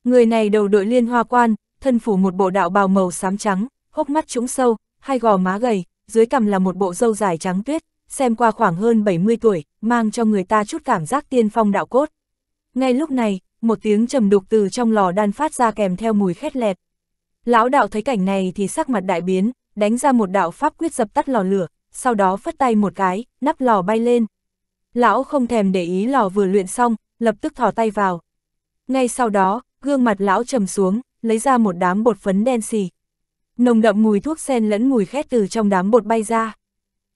Người này đầu đội liên hoa quan, thân phủ một bộ đạo bào màu xám trắng, hốc mắt trũng sâu, hai gò má gầy, dưới cằm là một bộ râu dài trắng tuyết, xem qua khoảng hơn 70 tuổi, mang cho người ta chút cảm giác tiên phong đạo cốt. Ngay lúc này, một tiếng trầm đục từ trong lò đan phát ra kèm theo mùi khét lẹt. Lão đạo thấy cảnh này thì sắc mặt đại biến, đánh ra một đạo pháp quyết dập tắt lò lửa, sau đó phất tay một cái, nắp lò bay lên. Lão không thèm để ý lò vừa luyện xong, lập tức thò tay vào. Ngay sau đó, Gương mặt lão trầm xuống, lấy ra một đám bột phấn đen xì. Nồng đậm mùi thuốc sen lẫn mùi khét từ trong đám bột bay ra.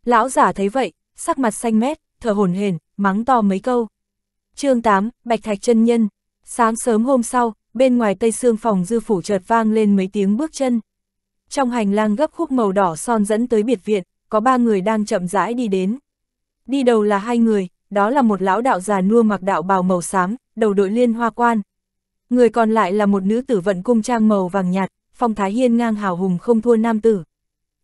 Lão giả thấy vậy, sắc mặt xanh mét, thở hổn hển, mắng to mấy câu. chương 8, Bạch Thạch chân nhân. Sáng sớm hôm sau, bên ngoài tây xương phòng dư phủ chợt vang lên mấy tiếng bước chân. Trong hành lang gấp khúc màu đỏ son dẫn tới biệt viện, có ba người đang chậm rãi đi đến. Đi đầu là hai người, đó là một lão đạo già nua mặc đạo bào màu xám, đầu đội liên hoa quan, Người còn lại là một nữ tử vận cung trang màu vàng nhạt, phong thái hiên ngang hào hùng không thua nam tử.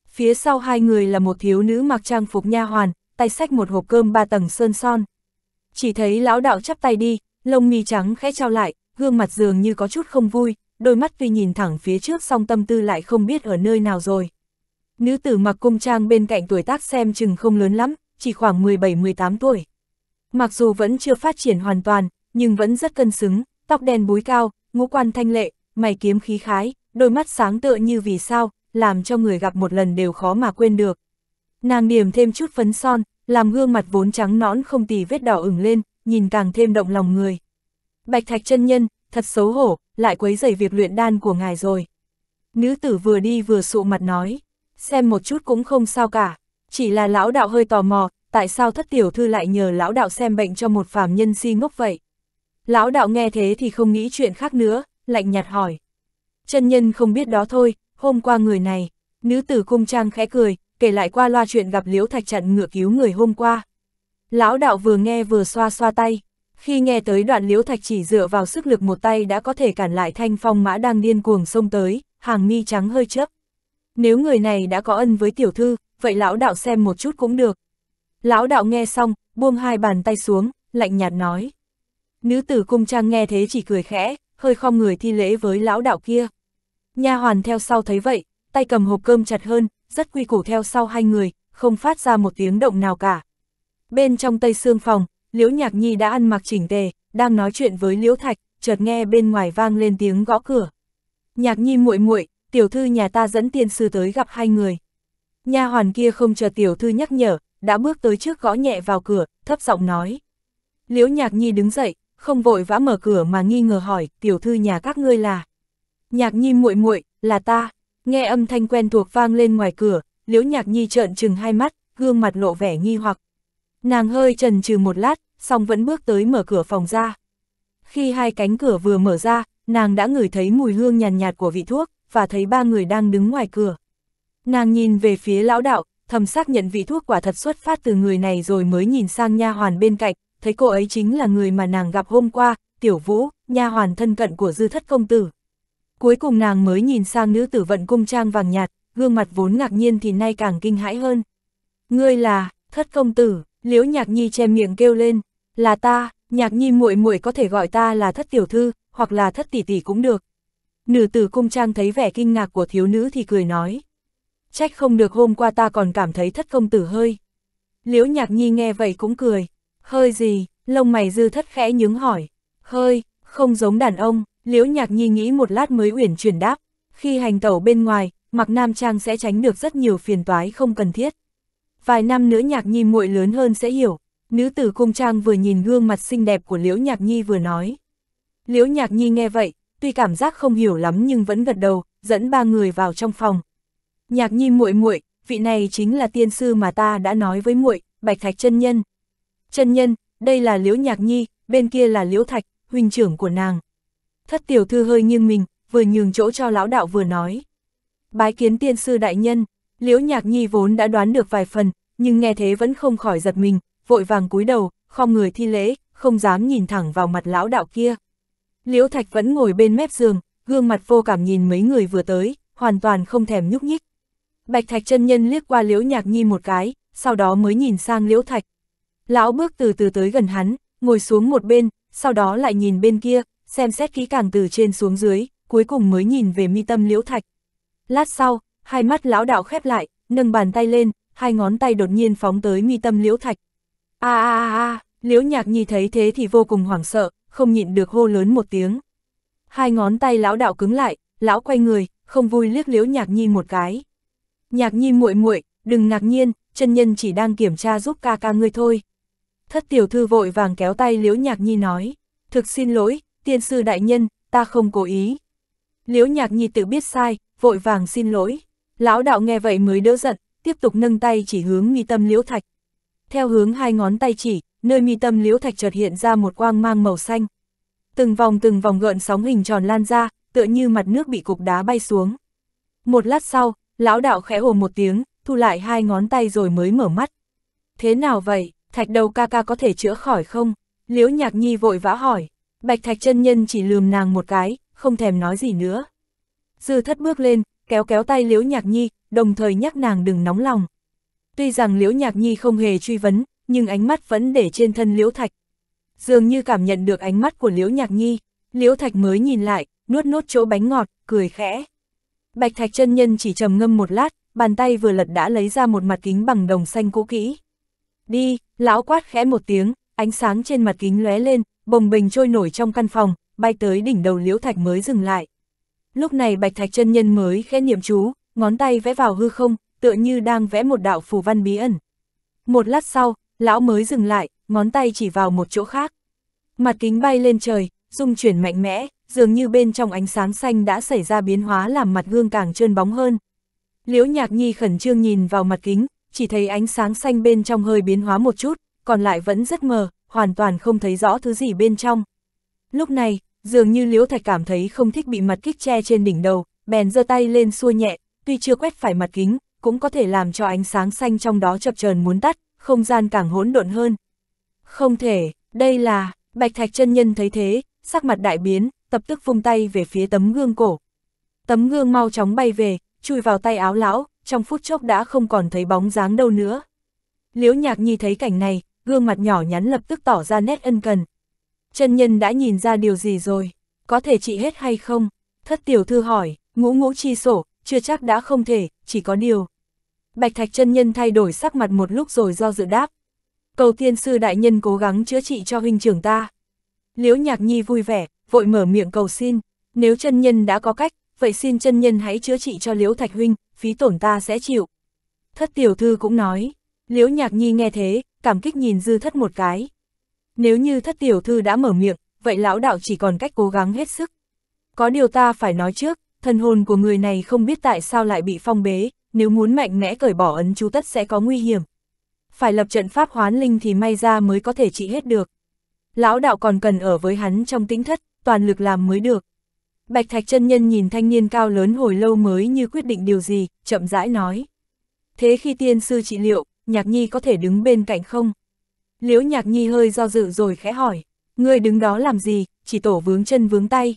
Phía sau hai người là một thiếu nữ mặc trang phục nha hoàn, tay sách một hộp cơm ba tầng sơn son. Chỉ thấy lão đạo chắp tay đi, lông mi trắng khẽ trao lại, gương mặt dường như có chút không vui, đôi mắt tuy nhìn thẳng phía trước song tâm tư lại không biết ở nơi nào rồi. Nữ tử mặc cung trang bên cạnh tuổi tác xem chừng không lớn lắm, chỉ khoảng 17-18 tuổi. Mặc dù vẫn chưa phát triển hoàn toàn, nhưng vẫn rất cân xứng, tóc đen búi cao, ngũ quan thanh lệ, mày kiếm khí khái, đôi mắt sáng tựa như vì sao, làm cho người gặp một lần đều khó mà quên được. Nàng điểm thêm chút phấn son, làm gương mặt vốn trắng nõn không tì vết đỏ ửng lên, nhìn càng thêm động lòng người. Bạch Thạch chân nhân, thật xấu hổ, lại quấy rầy việc luyện đan của ngài rồi. Nữ tử vừa đi vừa sụ mặt nói, xem một chút cũng không sao cả, chỉ là lão đạo hơi tò mò, tại sao thất tiểu thư lại nhờ lão đạo xem bệnh cho một phàm nhân si ngốc vậy. Lão đạo nghe thế thì không nghĩ chuyện khác nữa, lạnh nhạt hỏi. Chân nhân không biết đó thôi, hôm qua người này, nữ tử cung trang khẽ cười, kể lại qua loa chuyện gặp liễu thạch chặn ngựa cứu người hôm qua. Lão đạo vừa nghe vừa xoa xoa tay, khi nghe tới đoạn liễu thạch chỉ dựa vào sức lực một tay đã có thể cản lại thanh phong mã đang điên cuồng xông tới, hàng mi trắng hơi chớp. Nếu người này đã có ân với tiểu thư, vậy lão đạo xem một chút cũng được. Lão đạo nghe xong, buông hai bàn tay xuống, lạnh nhạt nói. Nữ tử cung trang nghe thế chỉ cười khẽ, hơi khom người thi lễ với lão đạo kia. Nha hoàn theo sau thấy vậy, tay cầm hộp cơm chặt hơn, rất quy củ theo sau hai người, không phát ra một tiếng động nào cả. Bên trong tây xương phòng, Liễu Nhạc Nhi đã ăn mặc chỉnh tề, đang nói chuyện với Liễu Thạch, chợt nghe bên ngoài vang lên tiếng gõ cửa. Nhạc Nhi muội muội, tiểu thư nhà ta dẫn tiên sư tới gặp hai người. Nha hoàn kia không chờ tiểu thư nhắc nhở, đã bước tới trước gõ nhẹ vào cửa, thấp giọng nói. Liễu Nhạc Nhi đứng dậy, không vội vã mở cửa mà nghi ngờ hỏi, tiểu thư nhà các ngươi là. Nhạc nhi muội muội là ta, nghe âm thanh quen thuộc vang lên ngoài cửa, liễu nhạc nhi trợn trừng hai mắt, gương mặt lộ vẻ nghi hoặc. Nàng hơi trần trừ một lát, xong vẫn bước tới mở cửa phòng ra. Khi hai cánh cửa vừa mở ra, nàng đã ngửi thấy mùi hương nhàn nhạt, nhạt của vị thuốc, và thấy ba người đang đứng ngoài cửa. Nàng nhìn về phía lão đạo, thầm xác nhận vị thuốc quả thật xuất phát từ người này rồi mới nhìn sang nha hoàn bên cạnh, thấy cô ấy chính là người mà nàng gặp hôm qua, Tiểu Vũ, nha hoàn thân cận của dư thất công tử. Cuối cùng nàng mới nhìn sang nữ tử vận cung trang vàng nhạt, gương mặt vốn ngạc nhiên thì nay càng kinh hãi hơn. Ngươi là, thất công tử, liễu nhạc nhi che miệng kêu lên, là ta, nhạc nhi muội muội có thể gọi ta là thất tiểu thư, hoặc là thất tỷ tỷ cũng được. Nữ tử cung trang thấy vẻ kinh ngạc của thiếu nữ thì cười nói. Trách không được hôm qua ta còn cảm thấy thất công tử hơi. Liễu nhạc nhi nghe vậy cũng cười, Hơi gì? Lông mày dư thất khẽ nhướng hỏi. Hơi, không giống đàn ông, liễu nhạc nhi nghĩ một lát mới uyển chuyển đáp. Khi hành tẩu bên ngoài, mặc nam trang sẽ tránh được rất nhiều phiền toái không cần thiết. Vài năm nữa nhạc nhi muội lớn hơn sẽ hiểu. Nữ tử cung trang vừa nhìn gương mặt xinh đẹp của liễu nhạc nhi vừa nói. Liễu nhạc nhi nghe vậy, tuy cảm giác không hiểu lắm nhưng vẫn gật đầu, dẫn ba người vào trong phòng. Nhạc nhi muội muội, vị này chính là tiên sư mà ta đã nói với muội, Bạch Thạch chân nhân chân nhân, đây là Liễu Nhạc Nhi, bên kia là Liễu Thạch, huynh trưởng của nàng. Thất tiểu thư hơi nghiêng mình, vừa nhường chỗ cho lão đạo vừa nói. Bái kiến tiên sư đại nhân, Liễu Nhạc Nhi vốn đã đoán được vài phần, nhưng nghe thế vẫn không khỏi giật mình, vội vàng cúi đầu, không người thi lễ, không dám nhìn thẳng vào mặt lão đạo kia. Liễu Thạch vẫn ngồi bên mép giường, gương mặt vô cảm nhìn mấy người vừa tới, hoàn toàn không thèm nhúc nhích. Bạch Thạch chân nhân liếc qua Liễu Nhạc Nhi một cái, sau đó mới nhìn sang Liễu Thạch. Lão bước từ từ tới gần hắn, ngồi xuống một bên, sau đó lại nhìn bên kia, xem xét kỹ càng từ trên xuống dưới, cuối cùng mới nhìn về mi tâm liễu thạch. Lát sau, hai mắt lão đạo khép lại, nâng bàn tay lên, hai ngón tay đột nhiên phóng tới mi tâm liễu thạch. a a a liễu nhạc nhi thấy thế thì vô cùng hoảng sợ, không nhịn được hô lớn một tiếng. Hai ngón tay lão đạo cứng lại, lão quay người, không vui liếc liễu nhạc nhi một cái. Nhạc nhi muội muội đừng ngạc nhiên, chân nhân chỉ đang kiểm tra giúp ca ca ngươi thôi. Thất tiểu thư vội vàng kéo tay Liễu Nhạc Nhi nói, thực xin lỗi, tiên sư đại nhân, ta không cố ý. Liễu Nhạc Nhi tự biết sai, vội vàng xin lỗi. Lão đạo nghe vậy mới đỡ giận, tiếp tục nâng tay chỉ hướng mi tâm Liễu Thạch. Theo hướng hai ngón tay chỉ, nơi mi tâm Liễu Thạch chợt hiện ra một quang mang màu xanh. Từng vòng từng vòng gợn sóng hình tròn lan ra, tựa như mặt nước bị cục đá bay xuống. Một lát sau, lão đạo khẽ ồ một tiếng, thu lại hai ngón tay rồi mới mở mắt. Thế nào vậy? thạch đầu ca ca có thể chữa khỏi không? Liễu Nhạc Nhi vội vã hỏi, bạch thạch chân nhân chỉ lườm nàng một cái, không thèm nói gì nữa. Dư thất bước lên, kéo kéo tay Liễu Nhạc Nhi, đồng thời nhắc nàng đừng nóng lòng. Tuy rằng Liễu Nhạc Nhi không hề truy vấn, nhưng ánh mắt vẫn để trên thân Liễu Thạch. Dường như cảm nhận được ánh mắt của Liễu Nhạc Nhi, Liễu Thạch mới nhìn lại, nuốt nuốt chỗ bánh ngọt, cười khẽ. Bạch Thạch chân nhân chỉ trầm ngâm một lát, bàn tay vừa lật đã lấy ra một mặt kính bằng đồng xanh cũ kỹ. Đi, Lão quát khẽ một tiếng, ánh sáng trên mặt kính lóe lên, bồng bình trôi nổi trong căn phòng, bay tới đỉnh đầu Liễu Thạch mới dừng lại. Lúc này Bạch Thạch chân nhân mới khẽ niệm chú, ngón tay vẽ vào hư không, tựa như đang vẽ một đạo phù văn bí ẩn. Một lát sau, lão mới dừng lại, ngón tay chỉ vào một chỗ khác. Mặt kính bay lên trời, rung chuyển mạnh mẽ, dường như bên trong ánh sáng xanh đã xảy ra biến hóa làm mặt gương càng trơn bóng hơn. Liễu Nhạc Nhi khẩn trương nhìn vào mặt kính, chỉ thấy ánh sáng xanh bên trong hơi biến hóa một chút, còn lại vẫn rất mờ, hoàn toàn không thấy rõ thứ gì bên trong. Lúc này, dường như Liễu Thạch cảm thấy không thích bị mặt kích che trên đỉnh đầu, bèn giơ tay lên xua nhẹ, tuy chưa quét phải mặt kính, cũng có thể làm cho ánh sáng xanh trong đó chập chờn muốn tắt, không gian càng hỗn độn hơn. Không thể, đây là, Bạch Thạch chân nhân thấy thế, sắc mặt đại biến, tập tức vung tay về phía tấm gương cổ. Tấm gương mau chóng bay về, chui vào tay áo lão, trong phút chốc đã không còn thấy bóng dáng đâu nữa. Liễu Nhạc Nhi thấy cảnh này, gương mặt nhỏ nhắn lập tức tỏ ra nét ân cần. Chân nhân đã nhìn ra điều gì rồi, có thể trị hết hay không? Thất tiểu thư hỏi, ngũ ngũ chi sổ, chưa chắc đã không thể, chỉ có điều. Bạch Thạch chân nhân thay đổi sắc mặt một lúc rồi do dự đáp. Cầu tiên sư đại nhân cố gắng chữa trị cho huynh trưởng ta. Liễu Nhạc Nhi vui vẻ, vội mở miệng cầu xin, nếu chân nhân đã có cách, vậy xin chân nhân hãy chữa trị cho Liễu Thạch huynh, phí tổn ta sẽ chịu. Thất tiểu thư cũng nói, liễu nhạc nhi nghe thế, cảm kích nhìn dư thất một cái. Nếu như thất tiểu thư đã mở miệng, vậy lão đạo chỉ còn cách cố gắng hết sức. Có điều ta phải nói trước, thần hồn của người này không biết tại sao lại bị phong bế, nếu muốn mạnh mẽ cởi bỏ ấn chú tất sẽ có nguy hiểm. Phải lập trận pháp hoán linh thì may ra mới có thể trị hết được. Lão đạo còn cần ở với hắn trong tĩnh thất, toàn lực làm mới được. Bạch Thạch chân nhân nhìn thanh niên cao lớn hồi lâu mới như quyết định điều gì, chậm rãi nói. Thế khi tiên sư trị liệu, Nhạc Nhi có thể đứng bên cạnh không? Liễu Nhạc Nhi hơi do dự rồi khẽ hỏi, ngươi đứng đó làm gì, chỉ tổ vướng chân vướng tay.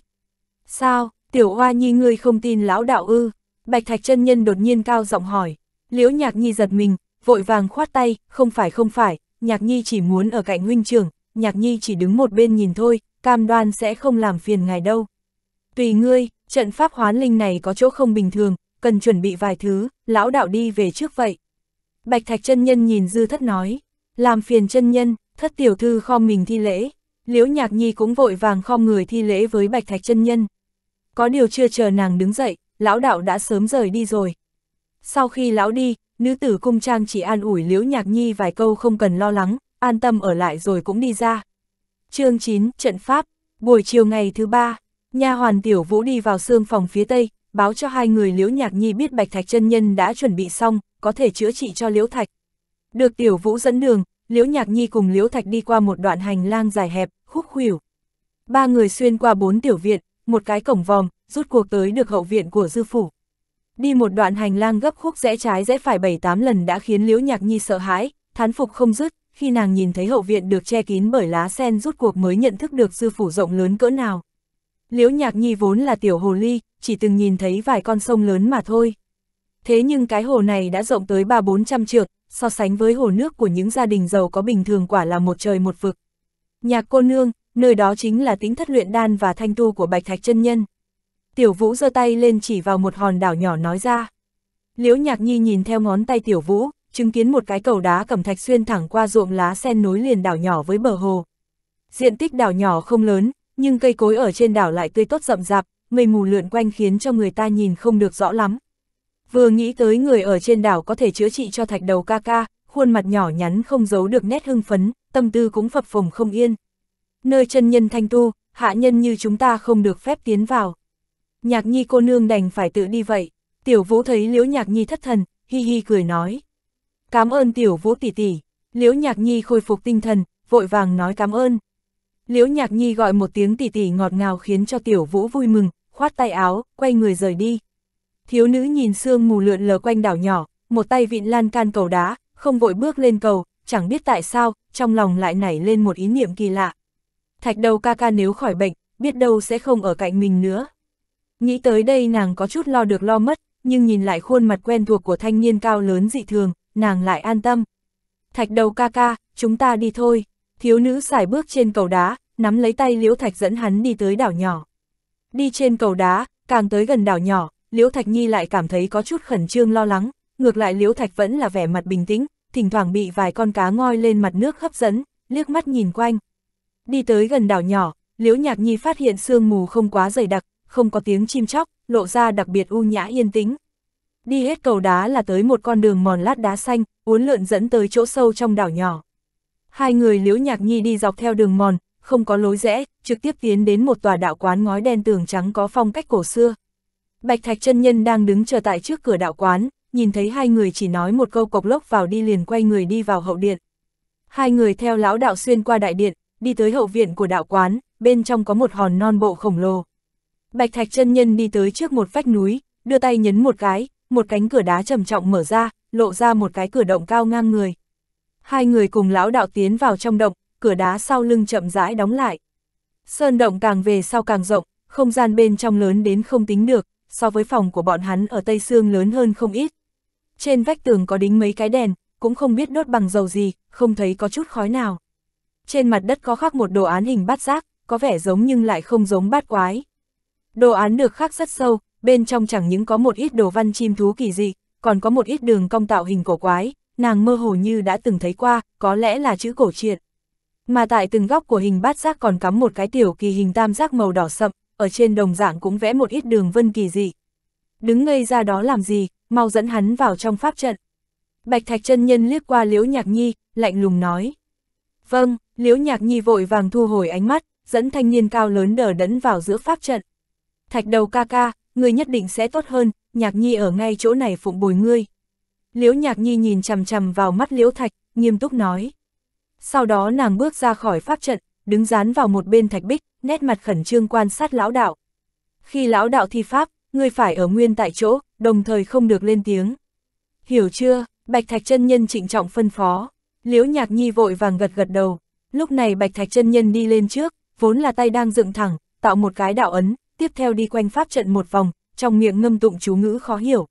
Sao, tiểu hoa nhi ngươi không tin lão đạo ư? Bạch Thạch chân nhân đột nhiên cao giọng hỏi, Liễu Nhạc Nhi giật mình, vội vàng khoát tay, không phải không phải, Nhạc Nhi chỉ muốn ở cạnh huynh trưởng, Nhạc Nhi chỉ đứng một bên nhìn thôi, cam đoan sẽ không làm phiền ngài đâu. Tùy ngươi, trận pháp hoán linh này có chỗ không bình thường, cần chuẩn bị vài thứ, lão đạo đi về trước vậy. Bạch Thạch chân nhân nhìn dư thất nói, làm phiền chân nhân, thất tiểu thư kho mình thi lễ, liễu nhạc nhi cũng vội vàng kho người thi lễ với Bạch Thạch chân nhân. Có điều chưa chờ nàng đứng dậy, lão đạo đã sớm rời đi rồi. Sau khi lão đi, nữ tử cung trang chỉ an ủi liễu nhạc nhi vài câu không cần lo lắng, an tâm ở lại rồi cũng đi ra. Chương 9, Trận Pháp, buổi chiều ngày thứ ba, Nha hoàn Tiểu Vũ đi vào xương phòng phía tây, báo cho hai người Liễu Nhạc Nhi biết Bạch Thạch chân nhân đã chuẩn bị xong, có thể chữa trị cho Liễu Thạch. Được Tiểu Vũ dẫn đường, Liễu Nhạc Nhi cùng Liễu Thạch đi qua một đoạn hành lang dài hẹp, khúc khuỷu. Ba người xuyên qua bốn tiểu viện, một cái cổng vòm, rút cuộc tới được hậu viện của dư phủ. Đi một đoạn hành lang gấp khúc rẽ trái rẽ phải bảy tám lần đã khiến Liễu Nhạc Nhi sợ hãi, thán phục không dứt, khi nàng nhìn thấy hậu viện được che kín bởi lá sen rút cuộc mới nhận thức được dư phủ rộng lớn cỡ nào. Liễu Nhạc Nhi vốn là tiểu hồ ly, chỉ từng nhìn thấy vài con sông lớn mà thôi. Thế nhưng cái hồ này đã rộng tới ba bốn trăm trượng, so sánh với hồ nước của những gia đình giàu có bình thường quả là một trời một vực. Nhạc cô nương, nơi đó chính là tính thất luyện đan và thanh tu của Bạch Thạch chân Nhân. Tiểu Vũ giơ tay lên chỉ vào một hòn đảo nhỏ nói ra. Liễu Nhạc Nhi nhìn theo ngón tay Tiểu Vũ, chứng kiến một cái cầu đá cẩm thạch xuyên thẳng qua ruộng lá sen nối liền đảo nhỏ với bờ hồ. Diện tích đảo nhỏ không lớn, nhưng cây cối ở trên đảo lại tươi tốt rậm rạp, mây mù lượn quanh khiến cho người ta nhìn không được rõ lắm. Vừa nghĩ tới người ở trên đảo có thể chữa trị cho thạch đầu ca ca, khuôn mặt nhỏ nhắn không giấu được nét hưng phấn, tâm tư cũng phập phồng không yên. Nơi chân nhân thanh tu, hạ nhân như chúng ta không được phép tiến vào. Nhạc nhi cô nương đành phải tự đi vậy, tiểu vũ thấy liễu nhạc nhi thất thần, hi hi cười nói. Cảm ơn tiểu vũ tỷ tỷ, liễu nhạc nhi khôi phục tinh thần, vội vàng nói cảm ơn. Liễu Nhạc Nhi gọi một tiếng tỉ tỉ ngọt ngào khiến cho Tiểu Vũ vui mừng, khoát tay áo, quay người rời đi. Thiếu nữ nhìn sương mù lượn lờ quanh đảo nhỏ, một tay vịn lan can cầu đá, không vội bước lên cầu, chẳng biết tại sao, trong lòng lại nảy lên một ý niệm kỳ lạ. Thạch đầu ca ca nếu khỏi bệnh, biết đâu sẽ không ở cạnh mình nữa. Nghĩ tới đây nàng có chút lo được lo mất, nhưng nhìn lại khuôn mặt quen thuộc của thanh niên cao lớn dị thường, nàng lại an tâm. Thạch đầu ca ca, chúng ta đi thôi thiếu nữ xài bước trên cầu đá, nắm lấy tay Liễu Thạch dẫn hắn đi tới đảo nhỏ. Đi trên cầu đá, càng tới gần đảo nhỏ, Liễu Thạch Nhi lại cảm thấy có chút khẩn trương lo lắng, ngược lại Liễu Thạch vẫn là vẻ mặt bình tĩnh, thỉnh thoảng bị vài con cá ngoi lên mặt nước hấp dẫn, liếc mắt nhìn quanh. Đi tới gần đảo nhỏ, Liễu Nhạc Nhi phát hiện sương mù không quá dày đặc, không có tiếng chim chóc, lộ ra đặc biệt u nhã yên tĩnh. Đi hết cầu đá là tới một con đường mòn lát đá xanh, uốn lượn dẫn tới chỗ sâu trong đảo nhỏ. Hai người Liễu Nhạc Nhi đi dọc theo đường mòn, không có lối rẽ, trực tiếp tiến đến một tòa đạo quán ngói đen tường trắng có phong cách cổ xưa. Bạch Thạch chân nhân đang đứng chờ tại trước cửa đạo quán, nhìn thấy hai người chỉ nói một câu cộc lốc vào đi liền quay người đi vào hậu điện. Hai người theo lão đạo xuyên qua đại điện, đi tới hậu viện của đạo quán, bên trong có một hòn non bộ khổng lồ. Bạch Thạch chân nhân đi tới trước một vách núi, đưa tay nhấn một cái, một cánh cửa đá trầm trọng mở ra, lộ ra một cái cửa động cao ngang người. Hai người cùng lão đạo tiến vào trong động, cửa đá sau lưng chậm rãi đóng lại. Sơn động càng về sau càng rộng, không gian bên trong lớn đến không tính được, so với phòng của bọn hắn ở Tây Sương lớn hơn không ít. Trên vách tường có đính mấy cái đèn, cũng không biết đốt bằng dầu gì, không thấy có chút khói nào. Trên mặt đất có khắc một đồ án hình bát giác, có vẻ giống nhưng lại không giống bát quái. Đồ án được khắc rất sâu, bên trong chẳng những có một ít đồ văn chim thú kỳ dị, còn có một ít đường cong tạo hình cổ quái, nàng mơ hồ như đã từng thấy qua, có lẽ là chữ cổ triện. Mà tại từng góc của hình bát giác còn cắm một cái tiểu kỳ hình tam giác màu đỏ sậm, ở trên đồng dạng cũng vẽ một ít đường vân kỳ dị. Đứng ngây ra đó làm gì, mau dẫn hắn vào trong pháp trận. Bạch Thạch chân nhân liếc qua Liễu Nhạc Nhi, lạnh lùng nói. Vâng, Liễu Nhạc Nhi vội vàng thu hồi ánh mắt, dẫn thanh niên cao lớn đờ đẫn vào giữa pháp trận. Thạch đầu ca ca, người nhất định sẽ tốt hơn, Nhạc Nhi ở ngay chỗ này phụng bồi ngươi. Liễu Nhạc Nhi nhìn chằm chằm vào mắt Liễu Thạch, nghiêm túc nói. Sau đó nàng bước ra khỏi pháp trận, đứng dán vào một bên thạch bích, nét mặt khẩn trương quan sát lão đạo. Khi lão đạo thi pháp, ngươi phải ở nguyên tại chỗ, đồng thời không được lên tiếng. Hiểu chưa, Bạch Thạch chân Nhân trịnh trọng phân phó. Liễu Nhạc Nhi vội vàng gật gật đầu. Lúc này Bạch Thạch chân Nhân đi lên trước, vốn là tay đang dựng thẳng, tạo một cái đạo ấn, tiếp theo đi quanh pháp trận một vòng, trong miệng ngâm tụng chú ngữ khó hiểu.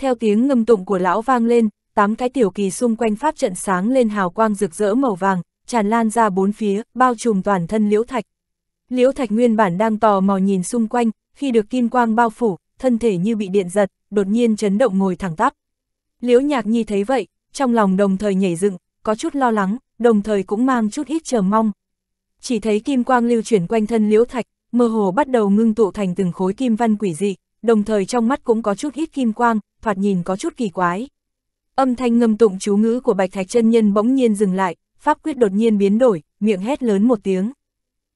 Theo tiếng ngâm tụng của lão vang lên, tám cái tiểu kỳ xung quanh pháp trận sáng lên hào quang rực rỡ màu vàng, tràn lan ra bốn phía, bao trùm toàn thân Liễu Thạch. Liễu Thạch nguyên bản đang tò mò nhìn xung quanh, khi được kim quang bao phủ, thân thể như bị điện giật, đột nhiên chấn động ngồi thẳng tắp. Liễu Nhạc Nhi thấy vậy, trong lòng đồng thời nhảy dựng, có chút lo lắng, đồng thời cũng mang chút ít chờ mong. Chỉ thấy kim quang lưu chuyển quanh thân Liễu Thạch, mơ hồ bắt đầu ngưng tụ thành từng khối kim văn quỷ dị, đồng thời trong mắt cũng có chút ít kim quang, thoạt nhìn có chút kỳ quái. Âm thanh ngâm tụng chú ngữ của Bạch Thạch chân nhân bỗng nhiên dừng lại, pháp quyết đột nhiên biến đổi, miệng hét lớn một tiếng.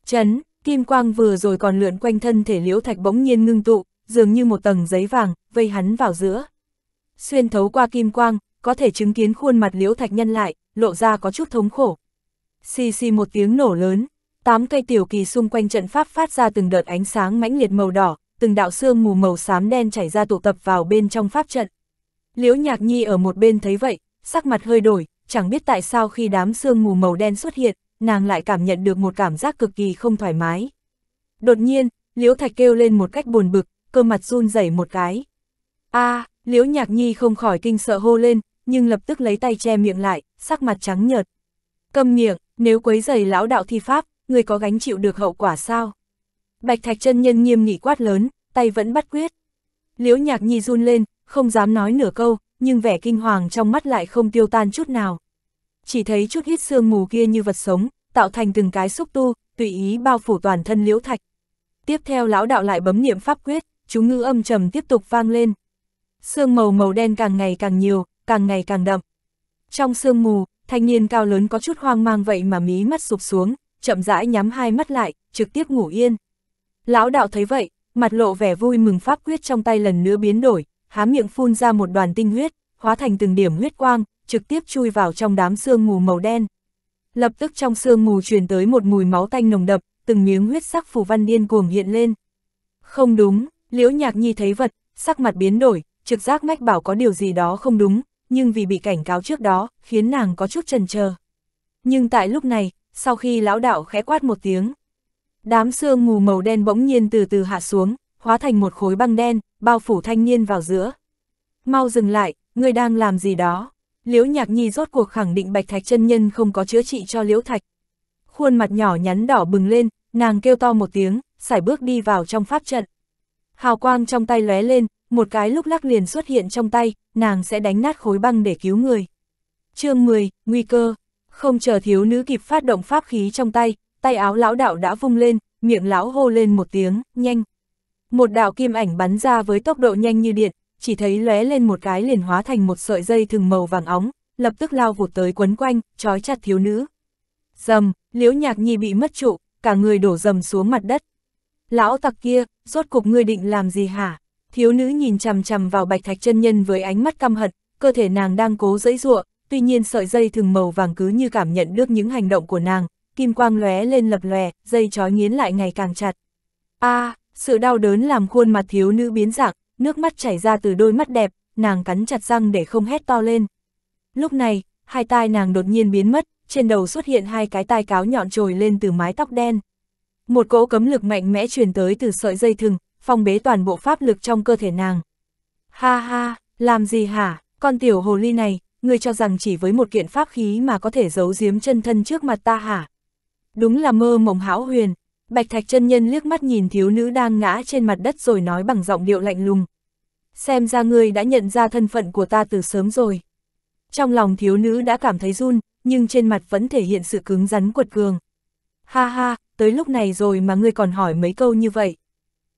Chấn, kim quang vừa rồi còn lượn quanh thân thể Liễu Thạch bỗng nhiên ngưng tụ, dường như một tầng giấy vàng, vây hắn vào giữa. Xuyên thấu qua kim quang, có thể chứng kiến khuôn mặt Liễu Thạch nhân lại, lộ ra có chút thống khổ. Xì xì một tiếng nổ lớn, tám cây tiểu kỳ xung quanh trận pháp phát ra từng đợt ánh sáng mãnh liệt màu đỏ, từng đạo xương mù màu xám đen chảy ra tụ tập vào bên trong pháp trận. Liễu Nhạc Nhi ở một bên thấy vậy, sắc mặt hơi đổi, chẳng biết tại sao khi đám xương mù màu đen xuất hiện, nàng lại cảm nhận được một cảm giác cực kỳ không thoải mái. Đột nhiên, Liễu Thạch kêu lên một cách buồn bực, cơ mặt run rẩy một cái. A, à, Liễu Nhạc Nhi không khỏi kinh sợ hô lên, nhưng lập tức lấy tay che miệng lại, sắc mặt trắng nhợt. Câm miệng, nếu quấy rầy lão đạo thi pháp, người có gánh chịu được hậu quả sao? Bạch Thạch chân nhân nghiêm nghị quát lớn, tay vẫn bắt quyết. Liễu Nhạc Nhi run lên, không dám nói nửa câu, nhưng vẻ kinh hoàng trong mắt lại không tiêu tan chút nào. Chỉ thấy chút hít xương mù kia như vật sống, tạo thành từng cái xúc tu, tùy ý bao phủ toàn thân Liễu Thạch. Tiếp theo lão đạo lại bấm niệm pháp quyết, chúng ngư âm trầm tiếp tục vang lên. Sương màu màu đen càng ngày càng nhiều, càng ngày càng đậm. Trong sương mù, thanh niên cao lớn có chút hoang mang vậy mà mí mắt sụp xuống, chậm rãi nhắm hai mắt lại, trực tiếp ngủ yên. Lão đạo thấy vậy, mặt lộ vẻ vui mừng pháp quyết trong tay lần nữa biến đổi, há miệng phun ra một đoàn tinh huyết, hóa thành từng điểm huyết quang, trực tiếp chui vào trong đám sương mù màu đen. Lập tức trong sương mù truyền tới một mùi máu tanh nồng đậm, từng miếng huyết sắc phù văn điên cuồng hiện lên. Không đúng, Liễu Nhạc Nhi thấy vật, sắc mặt biến đổi, trực giác mách bảo có điều gì đó không đúng, nhưng vì bị cảnh cáo trước đó, khiến nàng có chút chần chờ. Nhưng tại lúc này, sau khi lão đạo khẽ quát một tiếng, Đám sương mù màu đen bỗng nhiên từ từ hạ xuống, hóa thành một khối băng đen, bao phủ thanh niên vào giữa. Mau dừng lại, người đang làm gì đó? Liễu Nhạc Nhi rốt cuộc khẳng định Bạch Thạch chân nhân không có chữa trị cho Liễu Thạch. Khuôn mặt nhỏ nhắn đỏ bừng lên, nàng kêu to một tiếng, sải bước đi vào trong pháp trận. Hào quang trong tay lóe lên, một cái lúc lắc liền xuất hiện trong tay, nàng sẽ đánh nát khối băng để cứu người. chương 10, nguy cơ. Không chờ thiếu nữ kịp phát động pháp khí trong tay, tay áo lão đạo đã vung lên, miệng lão hô lên một tiếng, nhanh. Một đạo kim ảnh bắn ra với tốc độ nhanh như điện, chỉ thấy lóe lên một cái liền hóa thành một sợi dây thừng màu vàng óng, lập tức lao vụt tới quấn quanh, trói chặt thiếu nữ. Dầm, liễu nhạc nhi bị mất trụ, cả người đổ dầm xuống mặt đất. Lão tặc kia, rốt cục ngươi định làm gì hả? Thiếu nữ nhìn chằm chằm vào bạch thạch chân nhân với ánh mắt căm hận, cơ thể nàng đang cố dẫy dụa, tuy nhiên sợi dây thừng màu vàng cứ như cảm nhận được những hành động của nàng, kim quang lóe lên lập lòe, dây chói nghiến lại ngày càng chặt. A, à, sự đau đớn làm khuôn mặt thiếu nữ biến dạng, nước mắt chảy ra từ đôi mắt đẹp, nàng cắn chặt răng để không hét to lên. Lúc này, hai tai nàng đột nhiên biến mất, trên đầu xuất hiện hai cái tai cáo nhọn trồi lên từ mái tóc đen. Một cỗ cấm lực mạnh mẽ truyền tới từ sợi dây thừng, phong bế toàn bộ pháp lực trong cơ thể nàng. Ha ha, làm gì hả, con tiểu hồ ly này, ngươi cho rằng chỉ với một kiện pháp khí mà có thể giấu giếm chân thân trước mặt ta hả? Đúng là mơ mộng hão huyền, Bạch Thạch chân nhân liếc mắt nhìn thiếu nữ đang ngã trên mặt đất rồi nói bằng giọng điệu lạnh lùng. Xem ra ngươi đã nhận ra thân phận của ta từ sớm rồi. Trong lòng thiếu nữ đã cảm thấy run, nhưng trên mặt vẫn thể hiện sự cứng rắn quật cường. Ha ha, tới lúc này rồi mà ngươi còn hỏi mấy câu như vậy.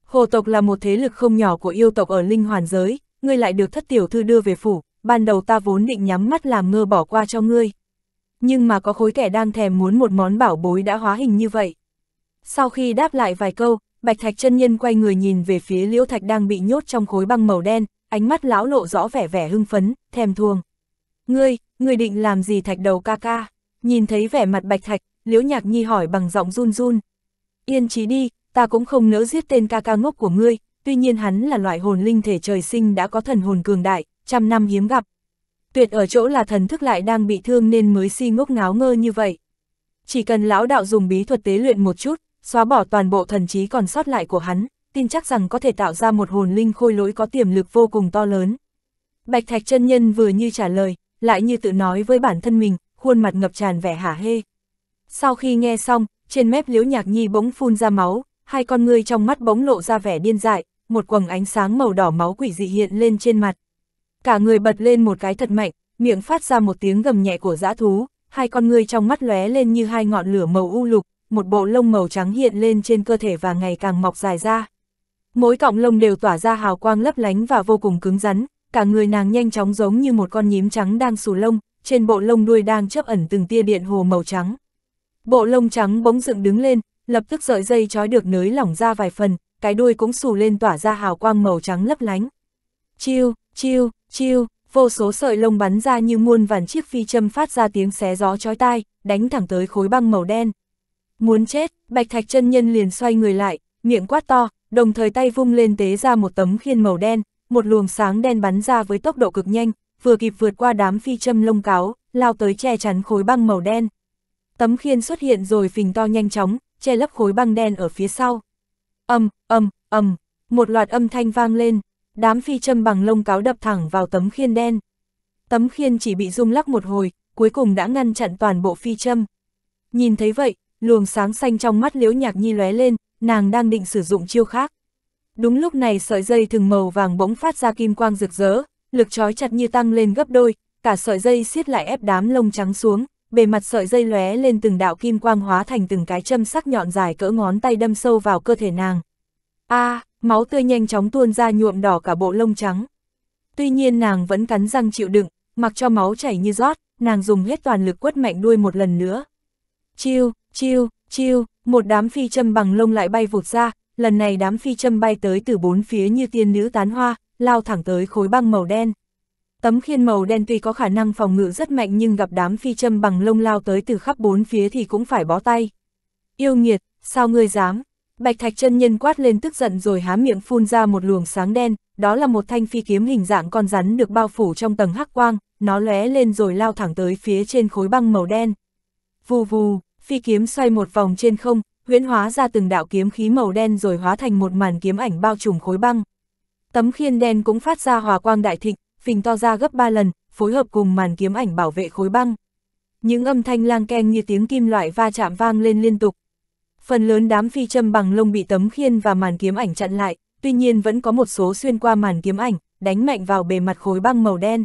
Hồ tộc là một thế lực không nhỏ của yêu tộc ở linh hoàn giới, ngươi lại được thất tiểu thư đưa về phủ, ban đầu ta vốn định nhắm mắt làm ngơ bỏ qua cho ngươi, nhưng mà có khối kẻ đang thèm muốn một món bảo bối đã hóa hình như vậy. Sau khi đáp lại vài câu, Bạch Thạch chân nhân quay người nhìn về phía Liễu Thạch đang bị nhốt trong khối băng màu đen, ánh mắt lão lộ rõ vẻ vẻ hưng phấn, thèm thuồng. Ngươi, ngươi định làm gì thạch đầu ca ca? Nhìn thấy vẻ mặt Bạch Thạch, Liễu Nhạc Nhi hỏi bằng giọng run run. Yên trí đi, ta cũng không nỡ giết tên ca ca ngốc của ngươi, tuy nhiên hắn là loại hồn linh thể trời sinh đã có thần hồn cường đại, trăm năm hiếm gặp, tuyệt ở chỗ là thần thức lại đang bị thương nên mới si ngốc ngáo ngơ như vậy. Chỉ cần lão đạo dùng bí thuật tế luyện một chút, xóa bỏ toàn bộ thần trí còn sót lại của hắn, tin chắc rằng có thể tạo ra một hồn linh khôi lỗi có tiềm lực vô cùng to lớn. Bạch Thạch chân nhân vừa như trả lời, lại như tự nói với bản thân mình, khuôn mặt ngập tràn vẻ hả hê. Sau khi nghe xong, trên mép Liễu Nhạc Nhi bỗng phun ra máu, hai con ngươi trong mắt bỗng lộ ra vẻ điên dại, một quầng ánh sáng màu đỏ máu quỷ dị hiện lên trên mặt cả người bật lên một cái thật mạnh, miệng phát ra một tiếng gầm nhẹ của dã thú, hai con ngươi trong mắt lóe lên như hai ngọn lửa màu u lục, một bộ lông màu trắng hiện lên trên cơ thể và ngày càng mọc dài ra. Mỗi cọng lông đều tỏa ra hào quang lấp lánh và vô cùng cứng rắn, cả người nàng nhanh chóng giống như một con nhím trắng đang sù lông, trên bộ lông đuôi đang chấp ẩn từng tia điện hồ màu trắng. Bộ lông trắng bỗng dựng đứng lên, lập tức sợi dây trói được nới lỏng ra vài phần, cái đuôi cũng sù lên tỏa ra hào quang màu trắng lấp lánh. Chiêu, chiêu, Chiêu, vô số sợi lông bắn ra như muôn vàn chiếc phi châm phát ra tiếng xé gió chói tai, đánh thẳng tới khối băng màu đen. Muốn chết, Bạch Thạch chân nhân liền xoay người lại, miệng quát to, đồng thời tay vung lên tế ra một tấm khiên màu đen, một luồng sáng đen bắn ra với tốc độ cực nhanh, vừa kịp vượt qua đám phi châm lông cáo, lao tới che chắn khối băng màu đen. Tấm khiên xuất hiện rồi phình to nhanh chóng, che lấp khối băng đen ở phía sau. Âm, âm, âm, một loạt âm thanh vang lên, đám phi châm bằng lông cáo đập thẳng vào tấm khiên đen. Tấm khiên chỉ bị rung lắc một hồi, cuối cùng đã ngăn chặn toàn bộ phi châm. Nhìn thấy vậy, luồng sáng xanh trong mắt liễu nhạc nhi lóe lên, nàng đang định sử dụng chiêu khác. Đúng lúc này sợi dây thường màu vàng bỗng phát ra kim quang rực rỡ, lực trói chặt như tăng lên gấp đôi, cả sợi dây siết lại ép đám lông trắng xuống, bề mặt sợi dây lóe lên từng đạo kim quang hóa thành từng cái châm sắc nhọn dài cỡ ngón tay đâm sâu vào cơ thể nàng. A, à, máu tươi nhanh chóng tuôn ra nhuộm đỏ cả bộ lông trắng. Tuy nhiên nàng vẫn cắn răng chịu đựng, mặc cho máu chảy như rót, nàng dùng hết toàn lực quất mạnh đuôi một lần nữa. Chiêu, chiêu, chiêu, một đám phi châm bằng lông lại bay vụt ra, lần này đám phi châm bay tới từ bốn phía như tiên nữ tán hoa, lao thẳng tới khối băng màu đen. Tấm khiên màu đen tuy có khả năng phòng ngự rất mạnh nhưng gặp đám phi châm bằng lông lao tới từ khắp bốn phía thì cũng phải bó tay. Yêu nghiệt, sao ngươi dám, Bạch Thạch chân nhân quát lên tức giận rồi há miệng phun ra một luồng sáng đen, đó là một thanh phi kiếm hình dạng con rắn được bao phủ trong tầng hắc quang, nó lóe lên rồi lao thẳng tới phía trên khối băng màu đen. Vù vù, phi kiếm xoay một vòng trên không, huyễn hóa ra từng đạo kiếm khí màu đen rồi hóa thành một màn kiếm ảnh bao trùm khối băng. Tấm khiên đen cũng phát ra hòa quang đại thịnh, phình to ra gấp ba lần, phối hợp cùng màn kiếm ảnh bảo vệ khối băng. Những âm thanh lang keng như tiếng kim loại va chạm vang lên liên tục, phần lớn đám phi châm bằng lông bị tấm khiên và màn kiếm ảnh chặn lại, tuy nhiên vẫn có một số xuyên qua màn kiếm ảnh, đánh mạnh vào bề mặt khối băng màu đen.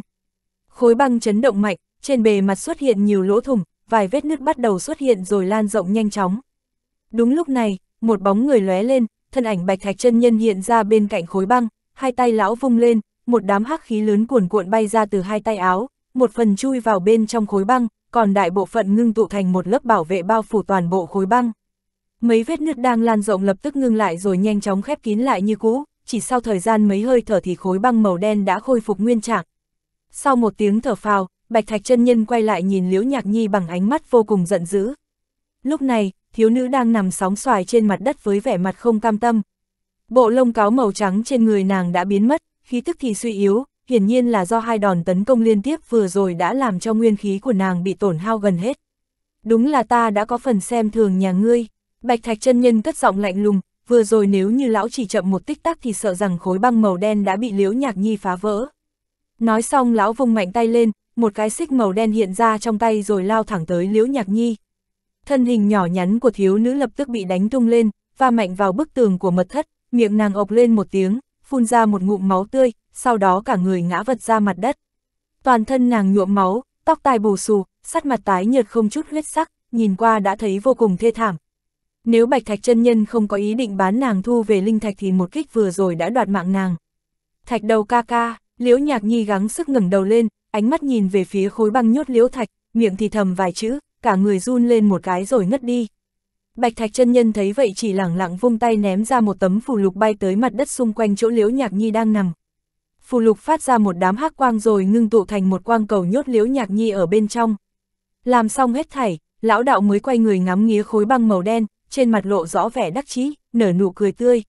Khối băng chấn động mạnh, trên bề mặt xuất hiện nhiều lỗ thủng, vài vết nứt bắt đầu xuất hiện rồi lan rộng nhanh chóng. Đúng lúc này, một bóng người lóe lên, thân ảnh Bạch Thạch chân nhân hiện ra bên cạnh khối băng, hai tay lão vung lên, một đám hắc khí lớn cuồn cuộn bay ra từ hai tay áo, một phần chui vào bên trong khối băng, còn đại bộ phận ngưng tụ thành một lớp bảo vệ bao phủ toàn bộ khối băng mấy vết nứt đang lan rộng lập tức ngưng lại rồi nhanh chóng khép kín lại như cũ, chỉ sau thời gian mấy hơi thở thì khối băng màu đen đã khôi phục nguyên trạng. Sau một tiếng thở phào, Bạch Thạch chân nhân quay lại nhìn Liễu Nhạc Nhi bằng ánh mắt vô cùng giận dữ. Lúc này, thiếu nữ đang nằm sóng xoài trên mặt đất với vẻ mặt không cam tâm. Bộ lông cáo màu trắng trên người nàng đã biến mất, khí tức thì suy yếu, hiển nhiên là do hai đòn tấn công liên tiếp vừa rồi đã làm cho nguyên khí của nàng bị tổn hao gần hết. Đúng là ta đã có phần xem thường nhà ngươi. Bạch Thạch chân nhân cất giọng lạnh lùng, vừa rồi nếu như lão chỉ chậm một tích tắc thì sợ rằng khối băng màu đen đã bị Liễu Nhạc Nhi phá vỡ. Nói xong lão vùng mạnh tay lên, một cái xích màu đen hiện ra trong tay rồi lao thẳng tới Liễu Nhạc Nhi. Thân hình nhỏ nhắn của thiếu nữ lập tức bị đánh tung lên, va mạnh vào bức tường của mật thất, miệng nàng ộc lên một tiếng, phun ra một ngụm máu tươi, sau đó cả người ngã vật ra mặt đất. Toàn thân nàng nhuộm máu, tóc tai bù xù, sắt mặt tái nhợt không chút huyết sắc, nhìn qua đã thấy vô cùng thê thảm, nếu Bạch Thạch chân nhân không có ý định bán nàng thu về linh thạch thì một kích vừa rồi đã đoạt mạng nàng. Thạch đầu ca ca, Liễu Nhạc Nhi gắng sức ngẩng đầu lên, ánh mắt nhìn về phía khối băng nhốt Liễu Thạch, miệng thì thầm vài chữ, cả người run lên một cái rồi ngất đi. Bạch Thạch chân nhân thấy vậy chỉ lẳng lặng vung tay ném ra một tấm phù lục bay tới mặt đất xung quanh chỗ Liễu Nhạc Nhi đang nằm. Phù lục phát ra một đám hắc quang rồi ngưng tụ thành một quang cầu nhốt Liễu Nhạc Nhi ở bên trong. Làm xong hết thảy, lão đạo mới quay người ngắm nghía khối băng màu đen, trên mặt lộ rõ vẻ đắc chí, nở nụ cười tươi.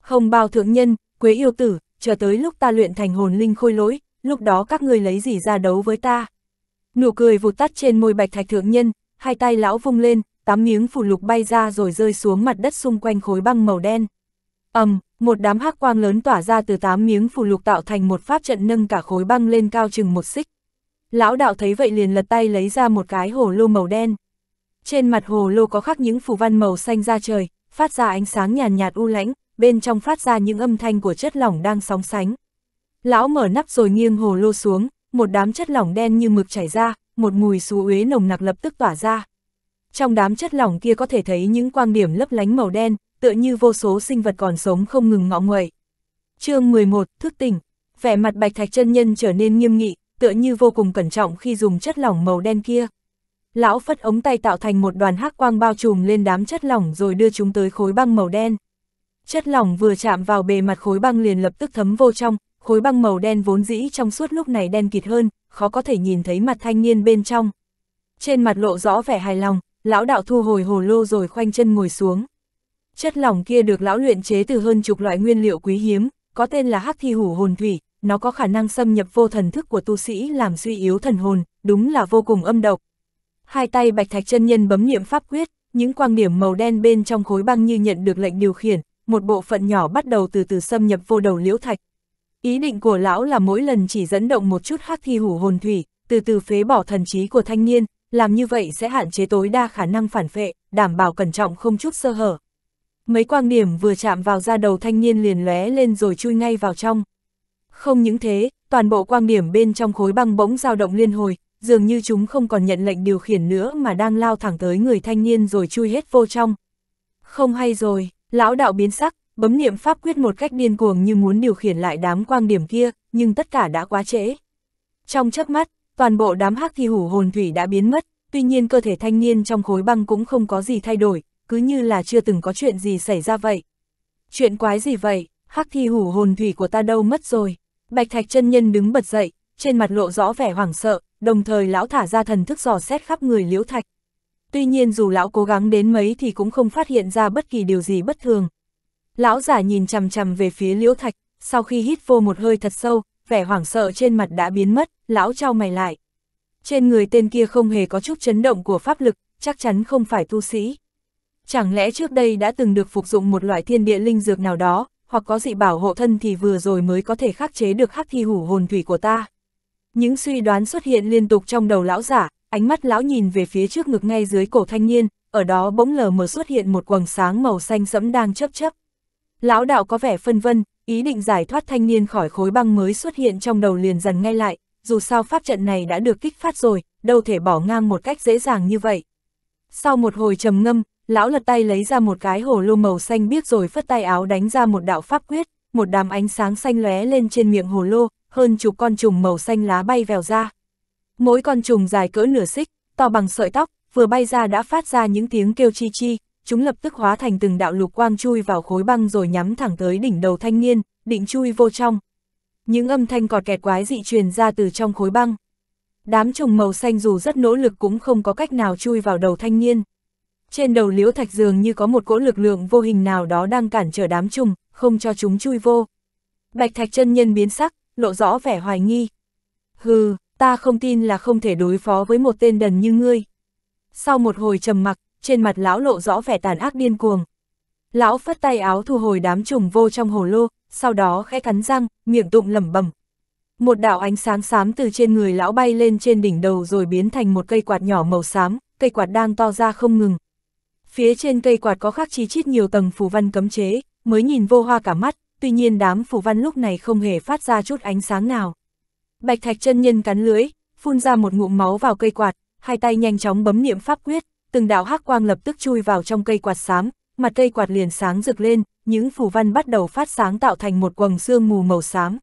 Không bao thượng nhân, quế yêu tử, chờ tới lúc ta luyện thành hồn linh khôi lỗi, lúc đó các ngươi lấy gì ra đấu với ta. Nụ cười vụt tắt trên môi bạch thạch thượng nhân, hai tay lão vung lên, tám miếng phủ lục bay ra rồi rơi xuống mặt đất xung quanh khối băng màu đen. ầm, một đám hắc quang lớn tỏa ra từ tám miếng phủ lục tạo thành một pháp trận nâng cả khối băng lên cao chừng một xích. Lão đạo thấy vậy liền lật tay lấy ra một cái hổ lô màu đen. Trên mặt hồ lô có khắc những phù văn màu xanh ra trời, phát ra ánh sáng nhàn nhạt, nhạt u lãnh, bên trong phát ra những âm thanh của chất lỏng đang sóng sánh. Lão mở nắp rồi nghiêng hồ lô xuống, một đám chất lỏng đen như mực chảy ra, một mùi xú uế nồng nặc lập tức tỏa ra. Trong đám chất lỏng kia có thể thấy những quang điểm lấp lánh màu đen, tựa như vô số sinh vật còn sống không ngừng ngọ nguậy. Chương 11: Thức tỉnh. Vẻ mặt Bạch Thạch chân nhân trở nên nghiêm nghị, tựa như vô cùng cẩn trọng khi dùng chất lỏng màu đen kia lão phất ống tay tạo thành một đoàn hắc quang bao trùm lên đám chất lỏng rồi đưa chúng tới khối băng màu đen. Chất lỏng vừa chạm vào bề mặt khối băng liền lập tức thấm vô trong, khối băng màu đen vốn dĩ trong suốt lúc này đen kịt hơn, khó có thể nhìn thấy mặt thanh niên bên trong. Trên mặt lộ rõ vẻ hài lòng, lão đạo thu hồi hồ lô rồi khoanh chân ngồi xuống. Chất lỏng kia được lão luyện chế từ hơn chục loại nguyên liệu quý hiếm, có tên là hắc thi hủ hồn thủy, nó có khả năng xâm nhập vô thần thức của tu sĩ làm suy yếu thần hồn, đúng là vô cùng âm độc hai tay bạch thạch chân nhân bấm niệm pháp quyết, những quang điểm màu đen bên trong khối băng như nhận được lệnh điều khiển, một bộ phận nhỏ bắt đầu từ từ xâm nhập vô đầu liễu thạch. Ý định của lão là mỗi lần chỉ dẫn động một chút hắc thi hủ hồn thủy, từ từ phế bỏ thần trí của thanh niên, làm như vậy sẽ hạn chế tối đa khả năng phản phệ, đảm bảo cẩn trọng không chút sơ hở. Mấy quang điểm vừa chạm vào da đầu thanh niên liền lóe lên rồi chui ngay vào trong. Không những thế, toàn bộ quang điểm bên trong khối băng bỗng dao động liên hồi, dường như chúng không còn nhận lệnh điều khiển nữa mà đang lao thẳng tới người thanh niên rồi chui hết vô trong. Không hay rồi, lão đạo biến sắc, bấm niệm pháp quyết một cách điên cuồng như muốn điều khiển lại đám quang điểm kia, nhưng tất cả đã quá trễ. Trong chớp mắt, toàn bộ đám hắc thi hủ hồn thủy đã biến mất, tuy nhiên cơ thể thanh niên trong khối băng cũng không có gì thay đổi, cứ như là chưa từng có chuyện gì xảy ra vậy. Chuyện quái gì vậy, hắc thi hủ hồn thủy của ta đâu mất rồi. Bạch Thạch chân nhân đứng bật dậy, trên mặt lộ rõ vẻ hoảng sợ, đồng thời lão thả ra thần thức dò xét khắp người liễu thạch. Tuy nhiên dù lão cố gắng đến mấy thì cũng không phát hiện ra bất kỳ điều gì bất thường. Lão giả nhìn chằm chằm về phía liễu thạch, sau khi hít vô một hơi thật sâu, vẻ hoảng sợ trên mặt đã biến mất, lão trao mày lại. Trên người tên kia không hề có chút chấn động của pháp lực, chắc chắn không phải tu sĩ. Chẳng lẽ trước đây đã từng được phục dụng một loại thiên địa linh dược nào đó, hoặc có dị bảo hộ thân thì vừa rồi mới có thể khắc chế được hắc thi hủ hồn thủy của ta. Những suy đoán xuất hiện liên tục trong đầu lão giả, ánh mắt lão nhìn về phía trước ngực ngay dưới cổ thanh niên, ở đó bỗng lờ mờ xuất hiện một quầng sáng màu xanh sẫm đang chấp chấp. Lão đạo có vẻ phân vân, ý định giải thoát thanh niên khỏi khối băng mới xuất hiện trong đầu liền dần ngay lại, dù sao pháp trận này đã được kích phát rồi, đâu thể bỏ ngang một cách dễ dàng như vậy. Sau một hồi trầm ngâm, lão lật tay lấy ra một cái hồ lô màu xanh biếc rồi phất tay áo đánh ra một đạo pháp quyết, một đám ánh sáng xanh lóe lên trên miệng hồ lô, hơn chục con trùng màu xanh lá bay vèo ra. Mỗi con trùng dài cỡ nửa xích, to bằng sợi tóc, vừa bay ra đã phát ra những tiếng kêu chi chi, chúng lập tức hóa thành từng đạo lục quang chui vào khối băng rồi nhắm thẳng tới đỉnh đầu thanh niên, định chui vô trong. Những âm thanh cọt kẹt quái dị truyền ra từ trong khối băng. Đám trùng màu xanh dù rất nỗ lực cũng không có cách nào chui vào đầu thanh niên. Trên đầu liễu thạch dường như có một cỗ lực lượng vô hình nào đó đang cản trở đám trùng, không cho chúng chui vô. Bạch thạch chân nhân biến sắc, lộ rõ vẻ hoài nghi. Hừ, ta không tin là không thể đối phó với một tên đần như ngươi. Sau một hồi trầm mặc, trên mặt lão lộ rõ vẻ tàn ác điên cuồng. Lão phất tay áo thu hồi đám trùng vô trong hồ lô, sau đó khẽ cắn răng, miệng tụng lẩm bẩm. Một đạo ánh sáng xám từ trên người lão bay lên trên đỉnh đầu rồi biến thành một cây quạt nhỏ màu xám, cây quạt đang to ra không ngừng. Phía trên cây quạt có khắc chi chít nhiều tầng phù văn cấm chế, mới nhìn vô hoa cả mắt, tuy nhiên đám phù văn lúc này không hề phát ra chút ánh sáng nào. Bạch Thạch chân nhân cắn lưỡi, phun ra một ngụm máu vào cây quạt, hai tay nhanh chóng bấm niệm pháp quyết, từng đạo hắc quang lập tức chui vào trong cây quạt xám, mặt cây quạt liền sáng rực lên, những phù văn bắt đầu phát sáng tạo thành một quầng sương mù màu xám.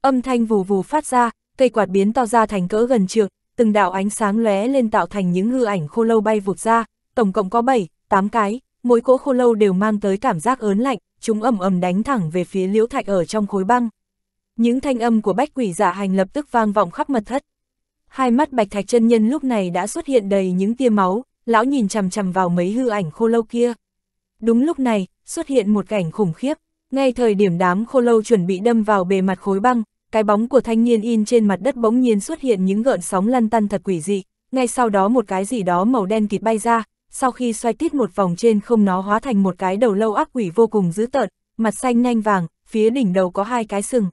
Âm thanh vù vù phát ra, cây quạt biến to ra thành cỡ gần trượng, từng đạo ánh sáng lóe lên tạo thành những hư ảnh khô lâu bay vụt ra, tổng cộng có 7, 8 cái, mỗi cỗ khô lâu đều mang tới cảm giác ớn lạnh, chúng ầm ầm đánh thẳng về phía liễu thạch ở trong khối băng. Những thanh âm của bách quỷ giả dạ hành lập tức vang vọng khắp mật thất. Hai mắt bạch thạch chân nhân lúc này đã xuất hiện đầy những tia máu, lão nhìn chằm chằm vào mấy hư ảnh khô lâu kia. Đúng lúc này, xuất hiện một cảnh khủng khiếp, ngay thời điểm đám khô lâu chuẩn bị đâm vào bề mặt khối băng, cái bóng của thanh niên in trên mặt đất bỗng nhiên xuất hiện những gợn sóng lăn tăn thật quỷ dị, ngay sau đó một cái gì đó màu đen kịt bay ra, sau khi xoay tít một vòng trên không nó hóa thành một cái đầu lâu ác quỷ vô cùng dữ tợn, mặt xanh nhanh vàng, phía đỉnh đầu có hai cái sừng.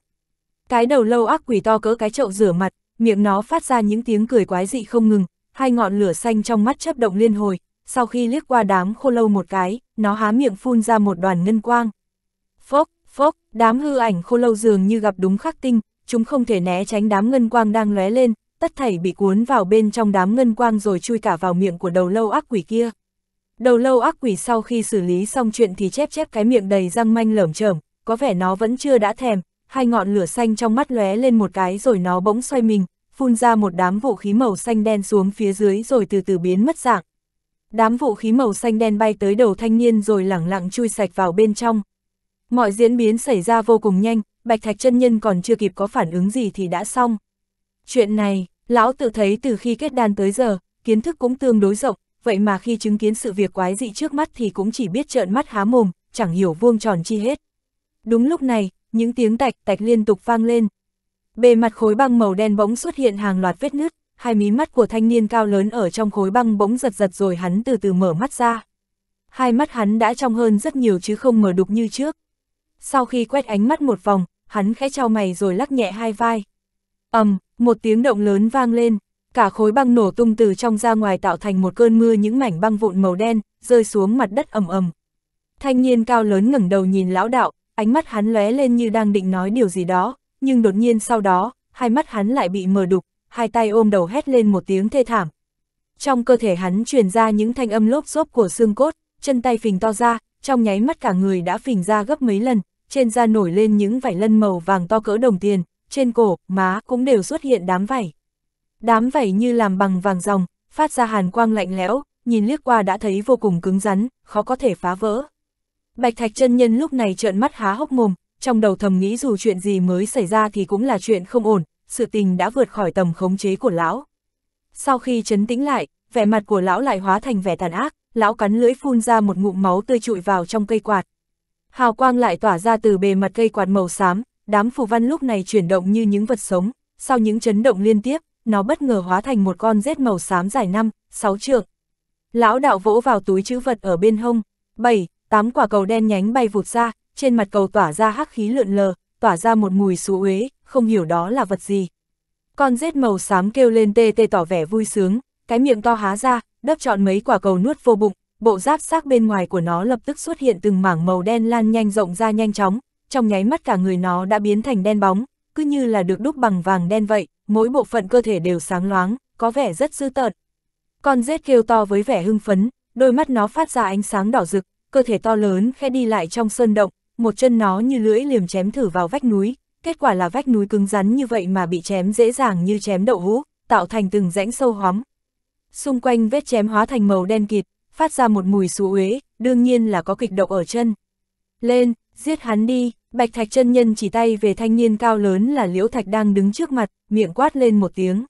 Cái đầu lâu ác quỷ to cỡ cái chậu rửa mặt, miệng nó phát ra những tiếng cười quái dị không ngừng, hai ngọn lửa xanh trong mắt chấp động liên hồi, sau khi liếc qua đám khô lâu một cái, nó há miệng phun ra một đoàn ngân quang. Phốc, phốc, đám hư ảnh khô lâu dường như gặp đúng khắc tinh, chúng không thể né tránh đám ngân quang đang lóe lên, tất thảy bị cuốn vào bên trong đám ngân quang rồi chui cả vào miệng của đầu lâu ác quỷ kia. Đầu lâu ác quỷ sau khi xử lý xong chuyện thì chép chép cái miệng đầy răng manh lởm chởm, có vẻ nó vẫn chưa đã thèm, hai ngọn lửa xanh trong mắt lóe lên một cái rồi nó bỗng xoay mình, phun ra một đám vũ khí màu xanh đen xuống phía dưới rồi từ từ biến mất dạng. Đám vũ khí màu xanh đen bay tới đầu thanh niên rồi lẳng lặng chui sạch vào bên trong. Mọi diễn biến xảy ra vô cùng nhanh, Bạch Thạch chân nhân còn chưa kịp có phản ứng gì thì đã xong. Chuyện này, Lão tự thấy từ khi kết đan tới giờ, kiến thức cũng tương đối rộng, vậy mà khi chứng kiến sự việc quái dị trước mắt thì cũng chỉ biết trợn mắt há mồm, chẳng hiểu vuông tròn chi hết. Đúng lúc này, những tiếng tạch tạch liên tục vang lên. Bề mặt khối băng màu đen bỗng xuất hiện hàng loạt vết nứt, hai mí mắt của thanh niên cao lớn ở trong khối băng bỗng giật giật rồi hắn từ từ mở mắt ra. Hai mắt hắn đã trong hơn rất nhiều chứ không mở đục như trước. Sau khi quét ánh mắt một vòng, hắn khẽ trao mày rồi lắc nhẹ hai vai. ầm, um, một tiếng động lớn vang lên, cả khối băng nổ tung từ trong ra ngoài tạo thành một cơn mưa những mảnh băng vụn màu đen, rơi xuống mặt đất ầm ầm. Thanh niên cao lớn ngẩng đầu nhìn lão đạo, ánh mắt hắn lóe lên như đang định nói điều gì đó, nhưng đột nhiên sau đó, hai mắt hắn lại bị mờ đục, hai tay ôm đầu hét lên một tiếng thê thảm. Trong cơ thể hắn truyền ra những thanh âm lốp xốp của xương cốt, chân tay phình to ra, trong nháy mắt cả người đã phình ra gấp mấy lần, trên da nổi lên những vảy lân màu vàng to cỡ đồng tiền, trên cổ, má cũng đều xuất hiện đám vảy. Đám vảy như làm bằng vàng ròng, phát ra hàn quang lạnh lẽo, nhìn liếc qua đã thấy vô cùng cứng rắn, khó có thể phá vỡ. Bạch Thạch chân nhân lúc này trợn mắt há hốc mồm, trong đầu thầm nghĩ dù chuyện gì mới xảy ra thì cũng là chuyện không ổn, sự tình đã vượt khỏi tầm khống chế của lão. Sau khi chấn tĩnh lại, vẻ mặt của lão lại hóa thành vẻ tàn ác, lão cắn lưỡi phun ra một ngụm máu tươi trụi vào trong cây quạt. Hào quang lại tỏa ra từ bề mặt cây quạt màu xám, đám phù văn lúc này chuyển động như những vật sống, sau những chấn động liên tiếp, nó bất ngờ hóa thành một con rết màu xám dài năm, sáu trượng. Lão đạo vỗ vào túi chữ vật ở bên hông, bảy, tám quả cầu đen nhánh bay vụt ra, trên mặt cầu tỏa ra hắc khí lượn lờ, tỏa ra một mùi xú uế, không hiểu đó là vật gì. Con rết màu xám kêu lên tê tê tỏ vẻ vui sướng, cái miệng to há ra, đấp trọn mấy quả cầu nuốt vô bụng, bộ giáp xác bên ngoài của nó lập tức xuất hiện từng mảng màu đen lan nhanh rộng ra nhanh chóng, trong nháy mắt cả người nó đã biến thành đen bóng, cứ như là được đúc bằng vàng đen vậy, mỗi bộ phận cơ thể đều sáng loáng, có vẻ rất dư tợn. Con rết kêu to với vẻ hưng phấn, đôi mắt nó phát ra ánh sáng đỏ rực, cơ thể to lớn khẽ đi lại trong sơn động, một chân nó như lưỡi liềm chém thử vào vách núi, kết quả là vách núi cứng rắn như vậy mà bị chém dễ dàng như chém đậu hũ, tạo thành từng rãnh sâu hóm. Xung quanh vết chém hóa thành màu đen kịt, phát ra một mùi xú uế, đương nhiên là có kịch độc ở chân. Lên, giết hắn đi, Bạch Thạch chân nhân chỉ tay về thanh niên cao lớn là Liễu Thạch đang đứng trước mặt, miệng quát lên một tiếng.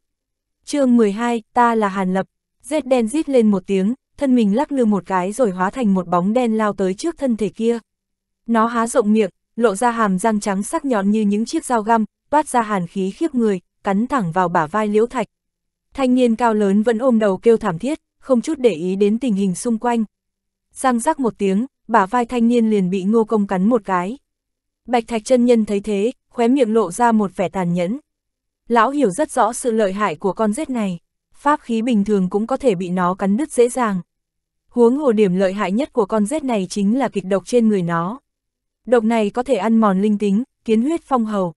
chương 12, ta là Hàn Lập, rết đen rít lên một tiếng, thân mình lắc lư một cái rồi hóa thành một bóng đen lao tới trước thân thể kia. Nó há rộng miệng, lộ ra hàm răng trắng sắc nhọn như những chiếc dao găm, toát ra hàn khí khiếp người, cắn thẳng vào bả vai Liễu Thạch. Thanh niên cao lớn vẫn ôm đầu kêu thảm thiết, không chút để ý đến tình hình xung quanh. Răng rắc một tiếng, bả vai thanh niên liền bị ngô công cắn một cái. Bạch Thạch chân nhân thấy thế, khóe miệng lộ ra một vẻ tàn nhẫn. Lão hiểu rất rõ sự lợi hại của con rết này, pháp khí bình thường cũng có thể bị nó cắn đứt dễ dàng. Huống hồ điểm lợi hại nhất của con rết này chính là kịch độc trên người nó. Độc này có thể ăn mòn linh tính, kiến huyết phong hầu.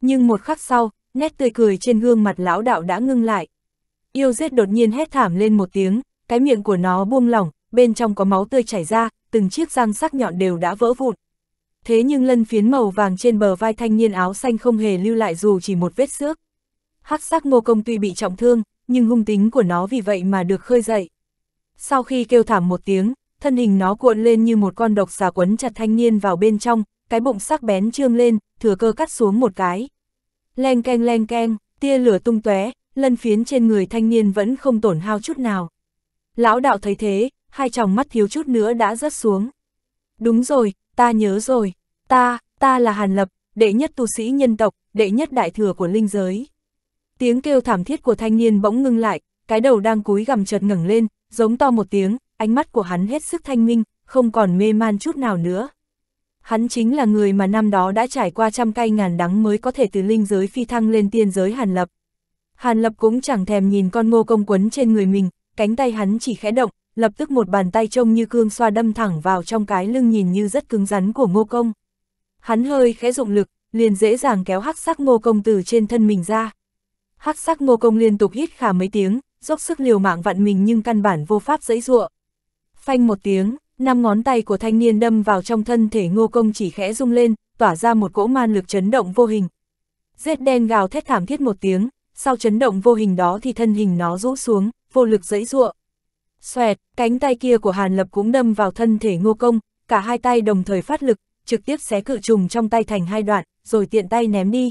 Nhưng một khắc sau, nét tươi cười trên gương mặt lão đạo đã ngưng lại. Yêu rết đột nhiên hét thảm lên một tiếng, cái miệng của nó buông lỏng, bên trong có máu tươi chảy ra, từng chiếc răng sắc nhọn đều đã vỡ vụn thế nhưng lân phiến màu vàng trên bờ vai thanh niên áo xanh không hề lưu lại dù chỉ một vết xước. Hắc sắc ngô công tuy bị trọng thương, nhưng hung tính của nó vì vậy mà được khơi dậy. Sau khi kêu thảm một tiếng, thân hình nó cuộn lên như một con độc xà quấn chặt thanh niên vào bên trong, cái bụng sắc bén trương lên, thừa cơ cắt xuống một cái. Leng keng leng keng, tia lửa tung tóe, lân phiến trên người thanh niên vẫn không tổn hao chút nào. Lão đạo thấy thế, hai tròng mắt thiếu chút nữa đã rớt xuống. Đúng rồi, ta nhớ rồi, ta, ta là Hàn Lập, đệ nhất tu sĩ nhân tộc, đệ nhất đại thừa của linh giới. Tiếng kêu thảm thiết của thanh niên bỗng ngưng lại, cái đầu đang cúi gằm chợt ngẩng lên, giống to một tiếng, ánh mắt của hắn hết sức thanh minh, không còn mê man chút nào nữa. Hắn chính là người mà năm đó đã trải qua trăm cay ngàn đắng mới có thể từ linh giới phi thăng lên tiên giới Hàn Lập. Hàn Lập cũng chẳng thèm nhìn con ngô công quấn trên người mình, cánh tay hắn chỉ khẽ động, lập tức một bàn tay trông như cương xoa đâm thẳng vào trong cái lưng nhìn như rất cứng rắn của ngô công. Hắn hơi khẽ dụng lực, liền dễ dàng kéo hắc sắc ngô công từ trên thân mình ra. Hắc sắc ngô công liên tục hít khả mấy tiếng, dốc sức liều mạng vặn mình nhưng căn bản vô pháp dẫy dụa. Phanh một tiếng, năm ngón tay của thanh niên đâm vào trong thân thể ngô công chỉ khẽ rung lên, tỏa ra một cỗ man lực chấn động vô hình. Rết đen gào thét thảm thiết một tiếng, sau chấn động vô hình đó thì thân hình nó rũ xuống, vô lực dẫy dụa. Xoẹt, cánh tay kia của Hàn Lập cũng đâm vào thân thể ngô công, cả hai tay đồng thời phát lực, trực tiếp xé cự trùng trong tay thành hai đoạn, rồi tiện tay ném đi.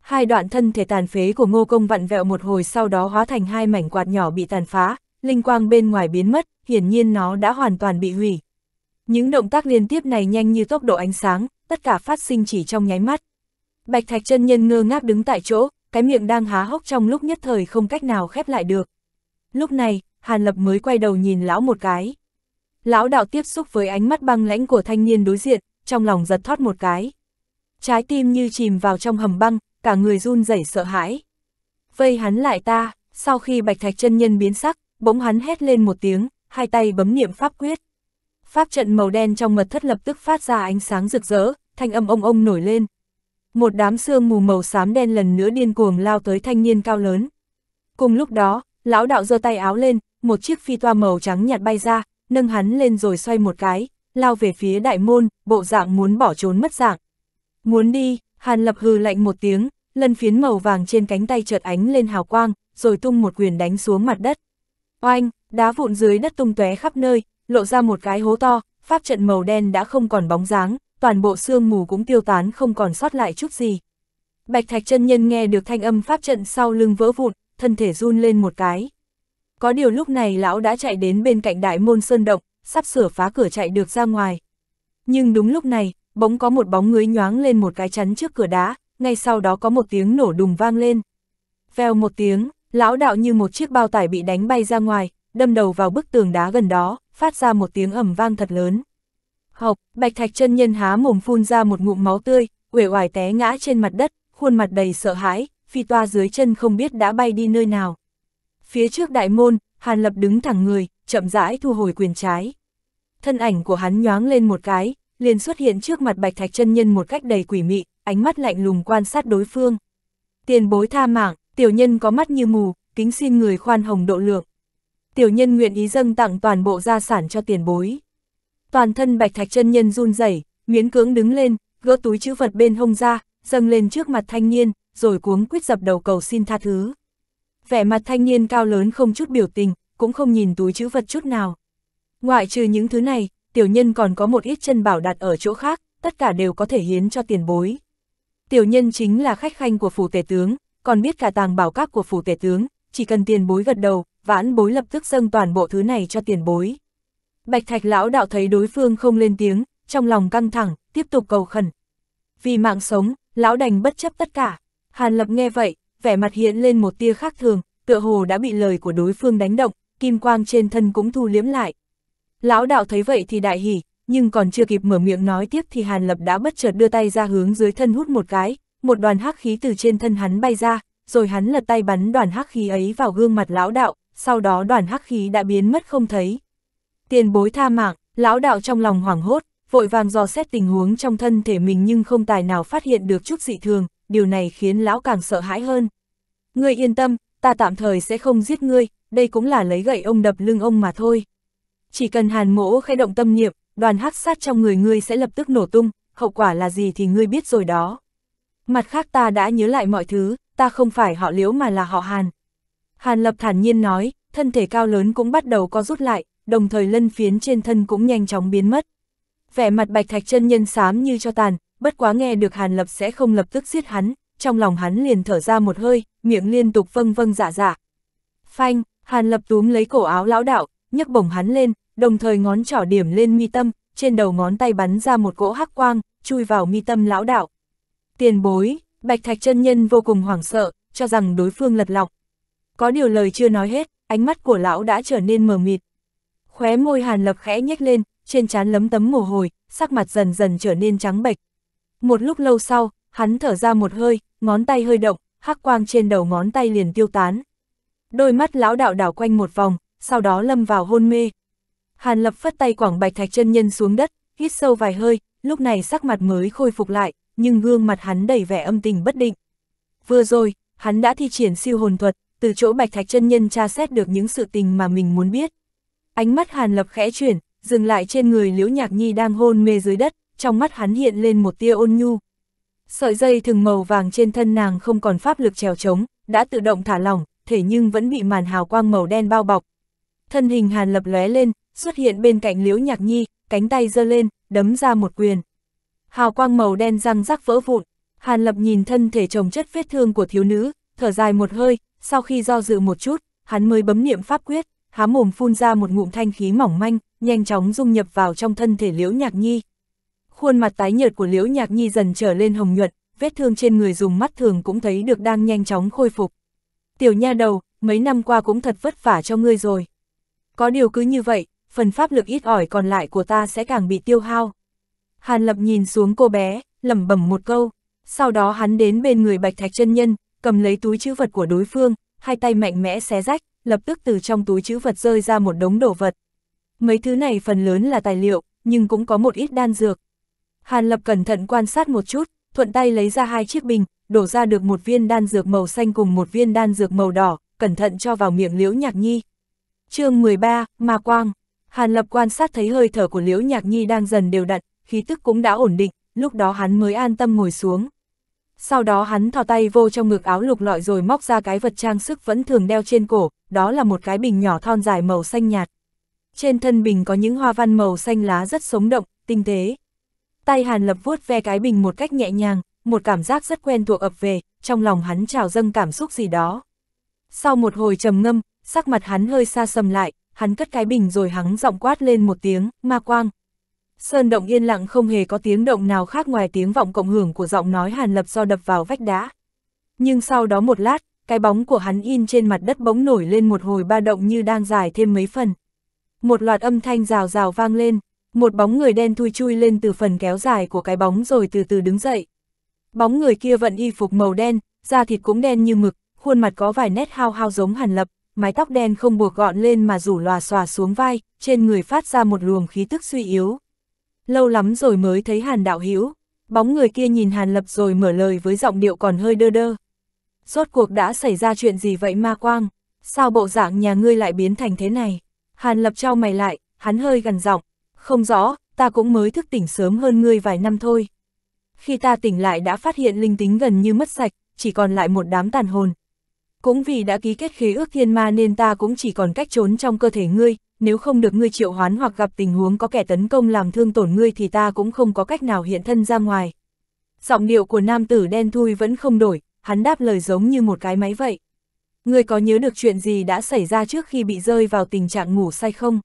Hai đoạn thân thể tàn phế của ngô công vặn vẹo một hồi sau đó hóa thành hai mảnh quạt nhỏ bị tàn phá, linh quang bên ngoài biến mất, hiển nhiên nó đã hoàn toàn bị hủy. Những động tác liên tiếp này nhanh như tốc độ ánh sáng, tất cả phát sinh chỉ trong nháy mắt. Bạch Thạch chân nhân ngơ ngác đứng tại chỗ, cái miệng đang há hốc trong lúc nhất thời không cách nào khép lại được. Lúc này, Hàn Lập mới quay đầu nhìn lão một cái. Lão đạo tiếp xúc với ánh mắt băng lãnh của thanh niên đối diện, trong lòng giật thót một cái. Trái tim như chìm vào trong hầm băng, cả người run rẩy sợ hãi. Vây hắn lại ta, sau khi bạch thạch chân nhân biến sắc, bỗng hắn hét lên một tiếng, hai tay bấm niệm pháp quyết. Pháp trận màu đen trong mật thất lập tức phát ra ánh sáng rực rỡ, thanh âm ông ông nổi lên. Một đám sương mù màu xám đen lần nữa điên cuồng lao tới thanh niên cao lớn. Cùng lúc đó, lão đạo giơ tay áo lên, một chiếc phi toa màu trắng nhạt bay ra, nâng hắn lên rồi xoay một cái, lao về phía đại môn, bộ dạng muốn bỏ trốn mất dạng. Muốn đi, Hàn Lập hừ lạnh một tiếng, lân phiến màu vàng trên cánh tay chợt ánh lên hào quang, rồi tung một quyền đánh xuống mặt đất. Oanh, đá vụn dưới đất tung tóe khắp nơi, lộ ra một cái hố to, pháp trận màu đen đã không còn bóng dáng, toàn bộ sương mù cũng tiêu tán không còn sót lại chút gì. Bạch Thạch chân nhân nghe được thanh âm pháp trận sau lưng vỡ vụn, thân thể run lên một cái. Có điều lúc này lão đã chạy đến bên cạnh đại môn sơn động, sắp sửa phá cửa chạy được ra ngoài. Nhưng đúng lúc này, bỗng có một bóng người nhoáng lên một cái chắn trước cửa đá, ngay sau đó có một tiếng nổ đùng vang lên. Vèo một tiếng, lão đạo như một chiếc bao tải bị đánh bay ra ngoài, đâm đầu vào bức tường đá gần đó, phát ra một tiếng ẩm vang thật lớn. Học, bạch thạch chân nhân há mồm phun ra một ngụm máu tươi, uể oải té ngã trên mặt đất, khuôn mặt đầy sợ hãi, phi toa dưới chân không biết đã bay đi nơi nào. Phía trước đại môn, Hàn Lập đứng thẳng người, chậm rãi thu hồi quyền trái. Thân ảnh của hắn nhoáng lên một cái, liền xuất hiện trước mặt Bạch Thạch chân nhân một cách đầy quỷ mị, ánh mắt lạnh lùng quan sát đối phương. Tiền bối tha mạng, tiểu nhân có mắt như mù, kính xin người khoan hồng độ lượng. Tiểu nhân nguyện ý dâng tặng toàn bộ gia sản cho tiền bối. Toàn thân Bạch Thạch chân nhân run rẩy, miễn cưỡng đứng lên, gỡ túi chữ vật bên hông ra, dâng lên trước mặt thanh niên, rồi cuống quyết dập đầu cầu xin tha thứ vẻ mặt thanh niên cao lớn không chút biểu tình, cũng không nhìn túi chữ vật chút nào. Ngoại trừ những thứ này, tiểu nhân còn có một ít chân bảo đặt ở chỗ khác, tất cả đều có thể hiến cho tiền bối. Tiểu nhân chính là khách khanh của phủ tể tướng, còn biết cả tàng bảo các của phủ tể tướng, chỉ cần tiền bối gật đầu, vãn bối lập tức dâng toàn bộ thứ này cho tiền bối. Bạch thạch lão đạo thấy đối phương không lên tiếng, trong lòng căng thẳng, tiếp tục cầu khẩn. Vì mạng sống, lão đành bất chấp tất cả. Hàn lập nghe vậy, vẻ mặt hiện lên một tia khác thường, tựa hồ đã bị lời của đối phương đánh động, kim quang trên thân cũng thu liếm lại. Lão đạo thấy vậy thì đại hỉ, nhưng còn chưa kịp mở miệng nói tiếp thì Hàn Lập đã bất chợt đưa tay ra hướng dưới thân hút một cái, một đoàn hắc khí từ trên thân hắn bay ra, rồi hắn lật tay bắn đoàn hắc khí ấy vào gương mặt lão đạo, sau đó đoàn hắc khí đã biến mất không thấy. Tiền bối tha mạng, lão đạo trong lòng hoảng hốt, vội vàng dò xét tình huống trong thân thể mình nhưng không tài nào phát hiện được chút dị thường, điều này khiến lão càng sợ hãi hơn. Ngươi yên tâm, ta tạm thời sẽ không giết ngươi, đây cũng là lấy gậy ông đập lưng ông mà thôi. Chỉ cần hàn mỗ khẽ động tâm niệm, đoàn hắc sát trong người ngươi sẽ lập tức nổ tung, hậu quả là gì thì ngươi biết rồi đó. Mặt khác ta đã nhớ lại mọi thứ, ta không phải họ liễu mà là họ hàn. Hàn lập thản nhiên nói, thân thể cao lớn cũng bắt đầu co rút lại, đồng thời lân phiến trên thân cũng nhanh chóng biến mất. Vẻ mặt bạch thạch chân nhân xám như cho tàn, bất quá nghe được Hàn Lập sẽ không lập tức giết hắn, trong lòng hắn liền thở ra một hơi, miệng liên tục vâng vâng dạ dạ. Phanh, Hàn Lập túm lấy cổ áo lão đạo, nhấc bổng hắn lên, đồng thời ngón trỏ điểm lên mi tâm, trên đầu ngón tay bắn ra một cỗ hắc quang, chui vào mi tâm lão đạo. Tiền bối, Bạch Thạch chân nhân vô cùng hoảng sợ, cho rằng đối phương lật lọc. Có điều lời chưa nói hết, ánh mắt của lão đã trở nên mờ mịt. Khóe môi Hàn Lập khẽ nhếch lên, trên trán lấm tấm mồ hôi, sắc mặt dần dần trở nên trắng bệch, một lúc lâu sau, hắn thở ra một hơi, ngón tay hơi động, hắc quang trên đầu ngón tay liền tiêu tán. Đôi mắt lão đạo đảo quanh một vòng, sau đó lâm vào hôn mê. Hàn lập phất tay quảng bạch thạch chân nhân xuống đất, hít sâu vài hơi, lúc này sắc mặt mới khôi phục lại, nhưng gương mặt hắn đầy vẻ âm tình bất định. Vừa rồi, hắn đã thi triển siêu hồn thuật, từ chỗ bạch thạch chân nhân tra xét được những sự tình mà mình muốn biết. Ánh mắt Hàn Lập khẽ chuyển, dừng lại trên người Liễu Nhạc Nhi đang hôn mê dưới đất, trong mắt hắn hiện lên một tia ôn nhu. Sợi dây thường màu vàng trên thân nàng không còn pháp lực trèo trống, đã tự động thả lỏng, thể nhưng vẫn bị màn hào quang màu đen bao bọc. Thân hình Hàn Lập lóe lên, xuất hiện bên cạnh Liễu Nhạc Nhi, cánh tay giơ lên, đấm ra một quyền. Hào quang màu đen răng rắc vỡ vụn, Hàn Lập nhìn thân thể chồng chất vết thương của thiếu nữ, thở dài một hơi, sau khi do dự một chút, hắn mới bấm niệm pháp quyết, há mồm phun ra một ngụm thanh khí mỏng manh, nhanh chóng dung nhập vào trong thân thể Liễu Nhạc Nhi. Khuôn mặt tái nhợt của Liễu Nhạc Nhi dần trở lên hồng nhuận, vết thương trên người dùng mắt thường cũng thấy được đang nhanh chóng khôi phục. Tiểu nha đầu, mấy năm qua cũng thật vất vả cho ngươi rồi. Có điều cứ như vậy, phần pháp lực ít ỏi còn lại của ta sẽ càng bị tiêu hao. Hàn Lập nhìn xuống cô bé, lẩm bẩm một câu, sau đó hắn đến bên người Bạch Thạch chân nhân, cầm lấy túi chữ vật của đối phương, hai tay mạnh mẽ xé rách, lập tức từ trong túi chữ vật rơi ra một đống đồ vật. Mấy thứ này phần lớn là tài liệu, nhưng cũng có một ít đan dược. Hàn Lập cẩn thận quan sát một chút, thuận tay lấy ra hai chiếc bình, đổ ra được một viên đan dược màu xanh cùng một viên đan dược màu đỏ, cẩn thận cho vào miệng Liễu Nhạc Nhi. chương 13, Ma Quang. Hàn Lập quan sát thấy hơi thở của Liễu Nhạc Nhi đang dần đều đặn, khí tức cũng đã ổn định, lúc đó hắn mới an tâm ngồi xuống. Sau đó hắn thò tay vô trong ngực áo lục lọi rồi móc ra cái vật trang sức vẫn thường đeo trên cổ, đó là một cái bình nhỏ thon dài màu xanh nhạt. Trên thân bình có những hoa văn màu xanh lá rất sống động, tinh tế. Tay Hàn Lập vuốt ve cái bình một cách nhẹ nhàng, một cảm giác rất quen thuộc ập về, trong lòng hắn trào dâng cảm xúc gì đó. Sau một hồi trầm ngâm, sắc mặt hắn hơi xa sầm lại, hắn cất cái bình rồi hắn giọng quát lên một tiếng, ma quang. Sơn động yên lặng không hề có tiếng động nào khác ngoài tiếng vọng cộng hưởng của giọng nói Hàn Lập do đập vào vách đá. Nhưng sau đó một lát, cái bóng của hắn in trên mặt đất bỗng nổi lên một hồi ba động như đang dài thêm mấy phần. Một loạt âm thanh rào rào vang lên, một bóng người đen thui chui lên từ phần kéo dài của cái bóng rồi từ từ đứng dậy. Bóng người kia vẫn y phục màu đen, da thịt cũng đen như mực, khuôn mặt có vài nét hao hao giống hàn lập, mái tóc đen không buộc gọn lên mà rủ lòa xòa xuống vai, trên người phát ra một luồng khí tức suy yếu. Lâu lắm rồi mới thấy hàn đạo hữu bóng người kia nhìn hàn lập rồi mở lời với giọng điệu còn hơi đơ đơ. Rốt cuộc đã xảy ra chuyện gì vậy ma quang, sao bộ dạng nhà ngươi lại biến thành thế này? Hàn lập trao mày lại, hắn hơi gần giọng, không rõ, ta cũng mới thức tỉnh sớm hơn ngươi vài năm thôi. Khi ta tỉnh lại đã phát hiện linh tính gần như mất sạch, chỉ còn lại một đám tàn hồn. Cũng vì đã ký kết khế ước thiên ma nên ta cũng chỉ còn cách trốn trong cơ thể ngươi, nếu không được ngươi triệu hoán hoặc gặp tình huống có kẻ tấn công làm thương tổn ngươi thì ta cũng không có cách nào hiện thân ra ngoài. Giọng điệu của nam tử đen thui vẫn không đổi, hắn đáp lời giống như một cái máy vậy. Ngươi có nhớ được chuyện gì đã xảy ra trước khi bị rơi vào tình trạng ngủ say không?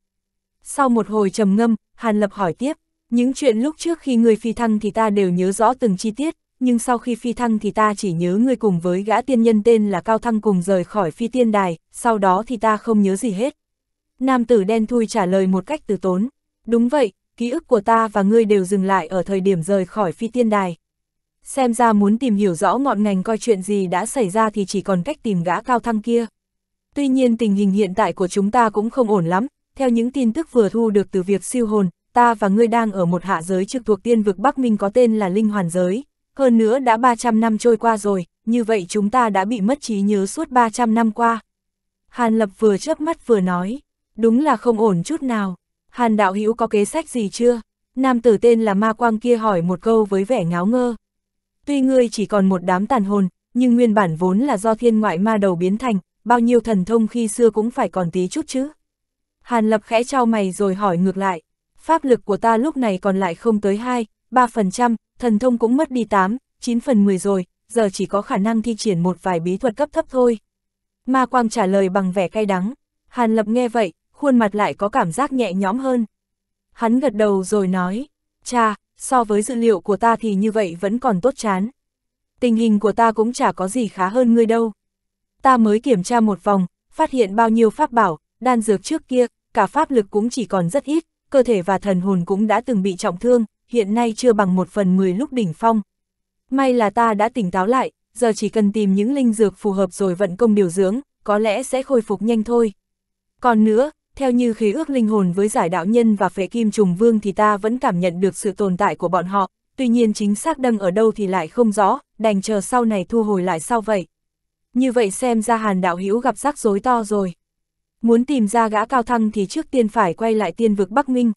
Sau một hồi trầm ngâm, Hàn Lập hỏi tiếp, những chuyện lúc trước khi người phi thăng thì ta đều nhớ rõ từng chi tiết, nhưng sau khi phi thăng thì ta chỉ nhớ người cùng với gã tiên nhân tên là Cao Thăng cùng rời khỏi phi tiên đài, sau đó thì ta không nhớ gì hết. Nam tử đen thui trả lời một cách từ tốn, đúng vậy, ký ức của ta và ngươi đều dừng lại ở thời điểm rời khỏi phi tiên đài. Xem ra muốn tìm hiểu rõ ngọn ngành coi chuyện gì đã xảy ra thì chỉ còn cách tìm gã Cao Thăng kia. Tuy nhiên tình hình hiện tại của chúng ta cũng không ổn lắm, theo những tin tức vừa thu được từ việc siêu hồn, ta và ngươi đang ở một hạ giới trực thuộc tiên vực Bắc Minh có tên là Linh Hoàn Giới. Hơn nữa đã 300 năm trôi qua rồi, như vậy chúng ta đã bị mất trí nhớ suốt 300 năm qua. Hàn Lập vừa chớp mắt vừa nói, đúng là không ổn chút nào. Hàn Đạo Hữu có kế sách gì chưa? Nam tử tên là Ma Quang kia hỏi một câu với vẻ ngáo ngơ. Tuy ngươi chỉ còn một đám tàn hồn, nhưng nguyên bản vốn là do thiên ngoại ma đầu biến thành, bao nhiêu thần thông khi xưa cũng phải còn tí chút chứ. Hàn Lập khẽ trao mày rồi hỏi ngược lại, pháp lực của ta lúc này còn lại không tới 2, 3%, thần thông cũng mất đi 8, 9 phần 10 rồi, giờ chỉ có khả năng thi triển một vài bí thuật cấp thấp thôi. Ma Quang trả lời bằng vẻ cay đắng, Hàn Lập nghe vậy, khuôn mặt lại có cảm giác nhẹ nhõm hơn. Hắn gật đầu rồi nói, cha, so với dữ liệu của ta thì như vậy vẫn còn tốt chán. Tình hình của ta cũng chả có gì khá hơn ngươi đâu. Ta mới kiểm tra một vòng, phát hiện bao nhiêu pháp bảo, đan dược trước kia, cả pháp lực cũng chỉ còn rất ít, cơ thể và thần hồn cũng đã từng bị trọng thương, hiện nay chưa bằng một phần mười lúc đỉnh phong. May là ta đã tỉnh táo lại, giờ chỉ cần tìm những linh dược phù hợp rồi vận công điều dưỡng, có lẽ sẽ khôi phục nhanh thôi. Còn nữa, theo như khí ước linh hồn với giải đạo nhân và phế kim trùng vương thì ta vẫn cảm nhận được sự tồn tại của bọn họ, tuy nhiên chính xác đâm ở đâu thì lại không rõ, đành chờ sau này thu hồi lại sao vậy. Như vậy xem ra hàn đạo hữu gặp rắc rối to rồi muốn tìm ra gã cao thăng thì trước tiên phải quay lại tiên vực Bắc Minh.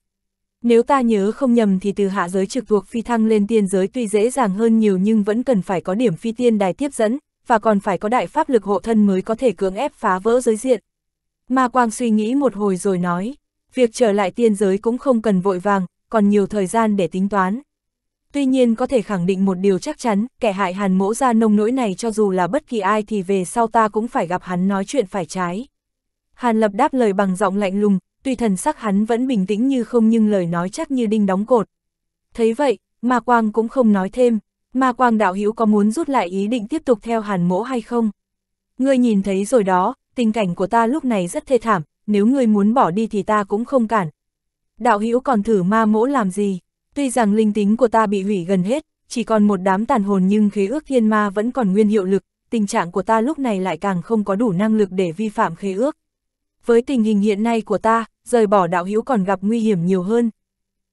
Nếu ta nhớ không nhầm thì từ hạ giới trực thuộc phi thăng lên tiên giới tuy dễ dàng hơn nhiều nhưng vẫn cần phải có điểm phi tiên đài tiếp dẫn, và còn phải có đại pháp lực hộ thân mới có thể cưỡng ép phá vỡ giới diện. Ma Quang suy nghĩ một hồi rồi nói, việc trở lại tiên giới cũng không cần vội vàng, còn nhiều thời gian để tính toán. Tuy nhiên có thể khẳng định một điều chắc chắn, kẻ hại hàn mỗ ra nông nỗi này cho dù là bất kỳ ai thì về sau ta cũng phải gặp hắn nói chuyện phải trái. Hàn Lập đáp lời bằng giọng lạnh lùng, tuy thần sắc hắn vẫn bình tĩnh như không nhưng lời nói chắc như đinh đóng cột. Thấy vậy, Ma Quang cũng không nói thêm, Ma Quang đạo hữu có muốn rút lại ý định tiếp tục theo Hàn Mỗ hay không? Ngươi nhìn thấy rồi đó, tình cảnh của ta lúc này rất thê thảm, nếu ngươi muốn bỏ đi thì ta cũng không cản. Đạo hữu còn thử Ma Mỗ làm gì? Tuy rằng linh tính của ta bị hủy gần hết, chỉ còn một đám tàn hồn nhưng khế ước thiên ma vẫn còn nguyên hiệu lực, tình trạng của ta lúc này lại càng không có đủ năng lực để vi phạm khế ước với tình hình hiện nay của ta, rời bỏ đạo hữu còn gặp nguy hiểm nhiều hơn.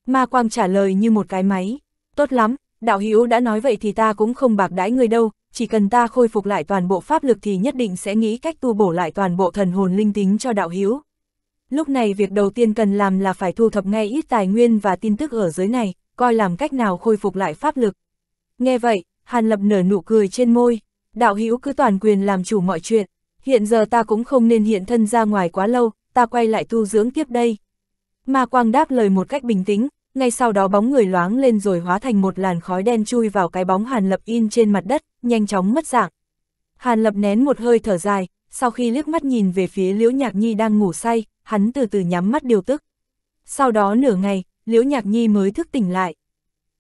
Ma Quang trả lời như một cái máy, tốt lắm, đạo hữu đã nói vậy thì ta cũng không bạc đãi người đâu, chỉ cần ta khôi phục lại toàn bộ pháp lực thì nhất định sẽ nghĩ cách tu bổ lại toàn bộ thần hồn linh tính cho đạo hữu. Lúc này việc đầu tiên cần làm là phải thu thập ngay ít tài nguyên và tin tức ở dưới này, coi làm cách nào khôi phục lại pháp lực. Nghe vậy, Hàn Lập nở nụ cười trên môi, đạo hữu cứ toàn quyền làm chủ mọi chuyện, hiện giờ ta cũng không nên hiện thân ra ngoài quá lâu, ta quay lại tu dưỡng tiếp đây. Ma Quang đáp lời một cách bình tĩnh, ngay sau đó bóng người loáng lên rồi hóa thành một làn khói đen chui vào cái bóng Hàn Lập in trên mặt đất, nhanh chóng mất dạng. Hàn Lập nén một hơi thở dài, sau khi liếc mắt nhìn về phía Liễu Nhạc Nhi đang ngủ say, hắn từ từ nhắm mắt điều tức. Sau đó nửa ngày, Liễu Nhạc Nhi mới thức tỉnh lại.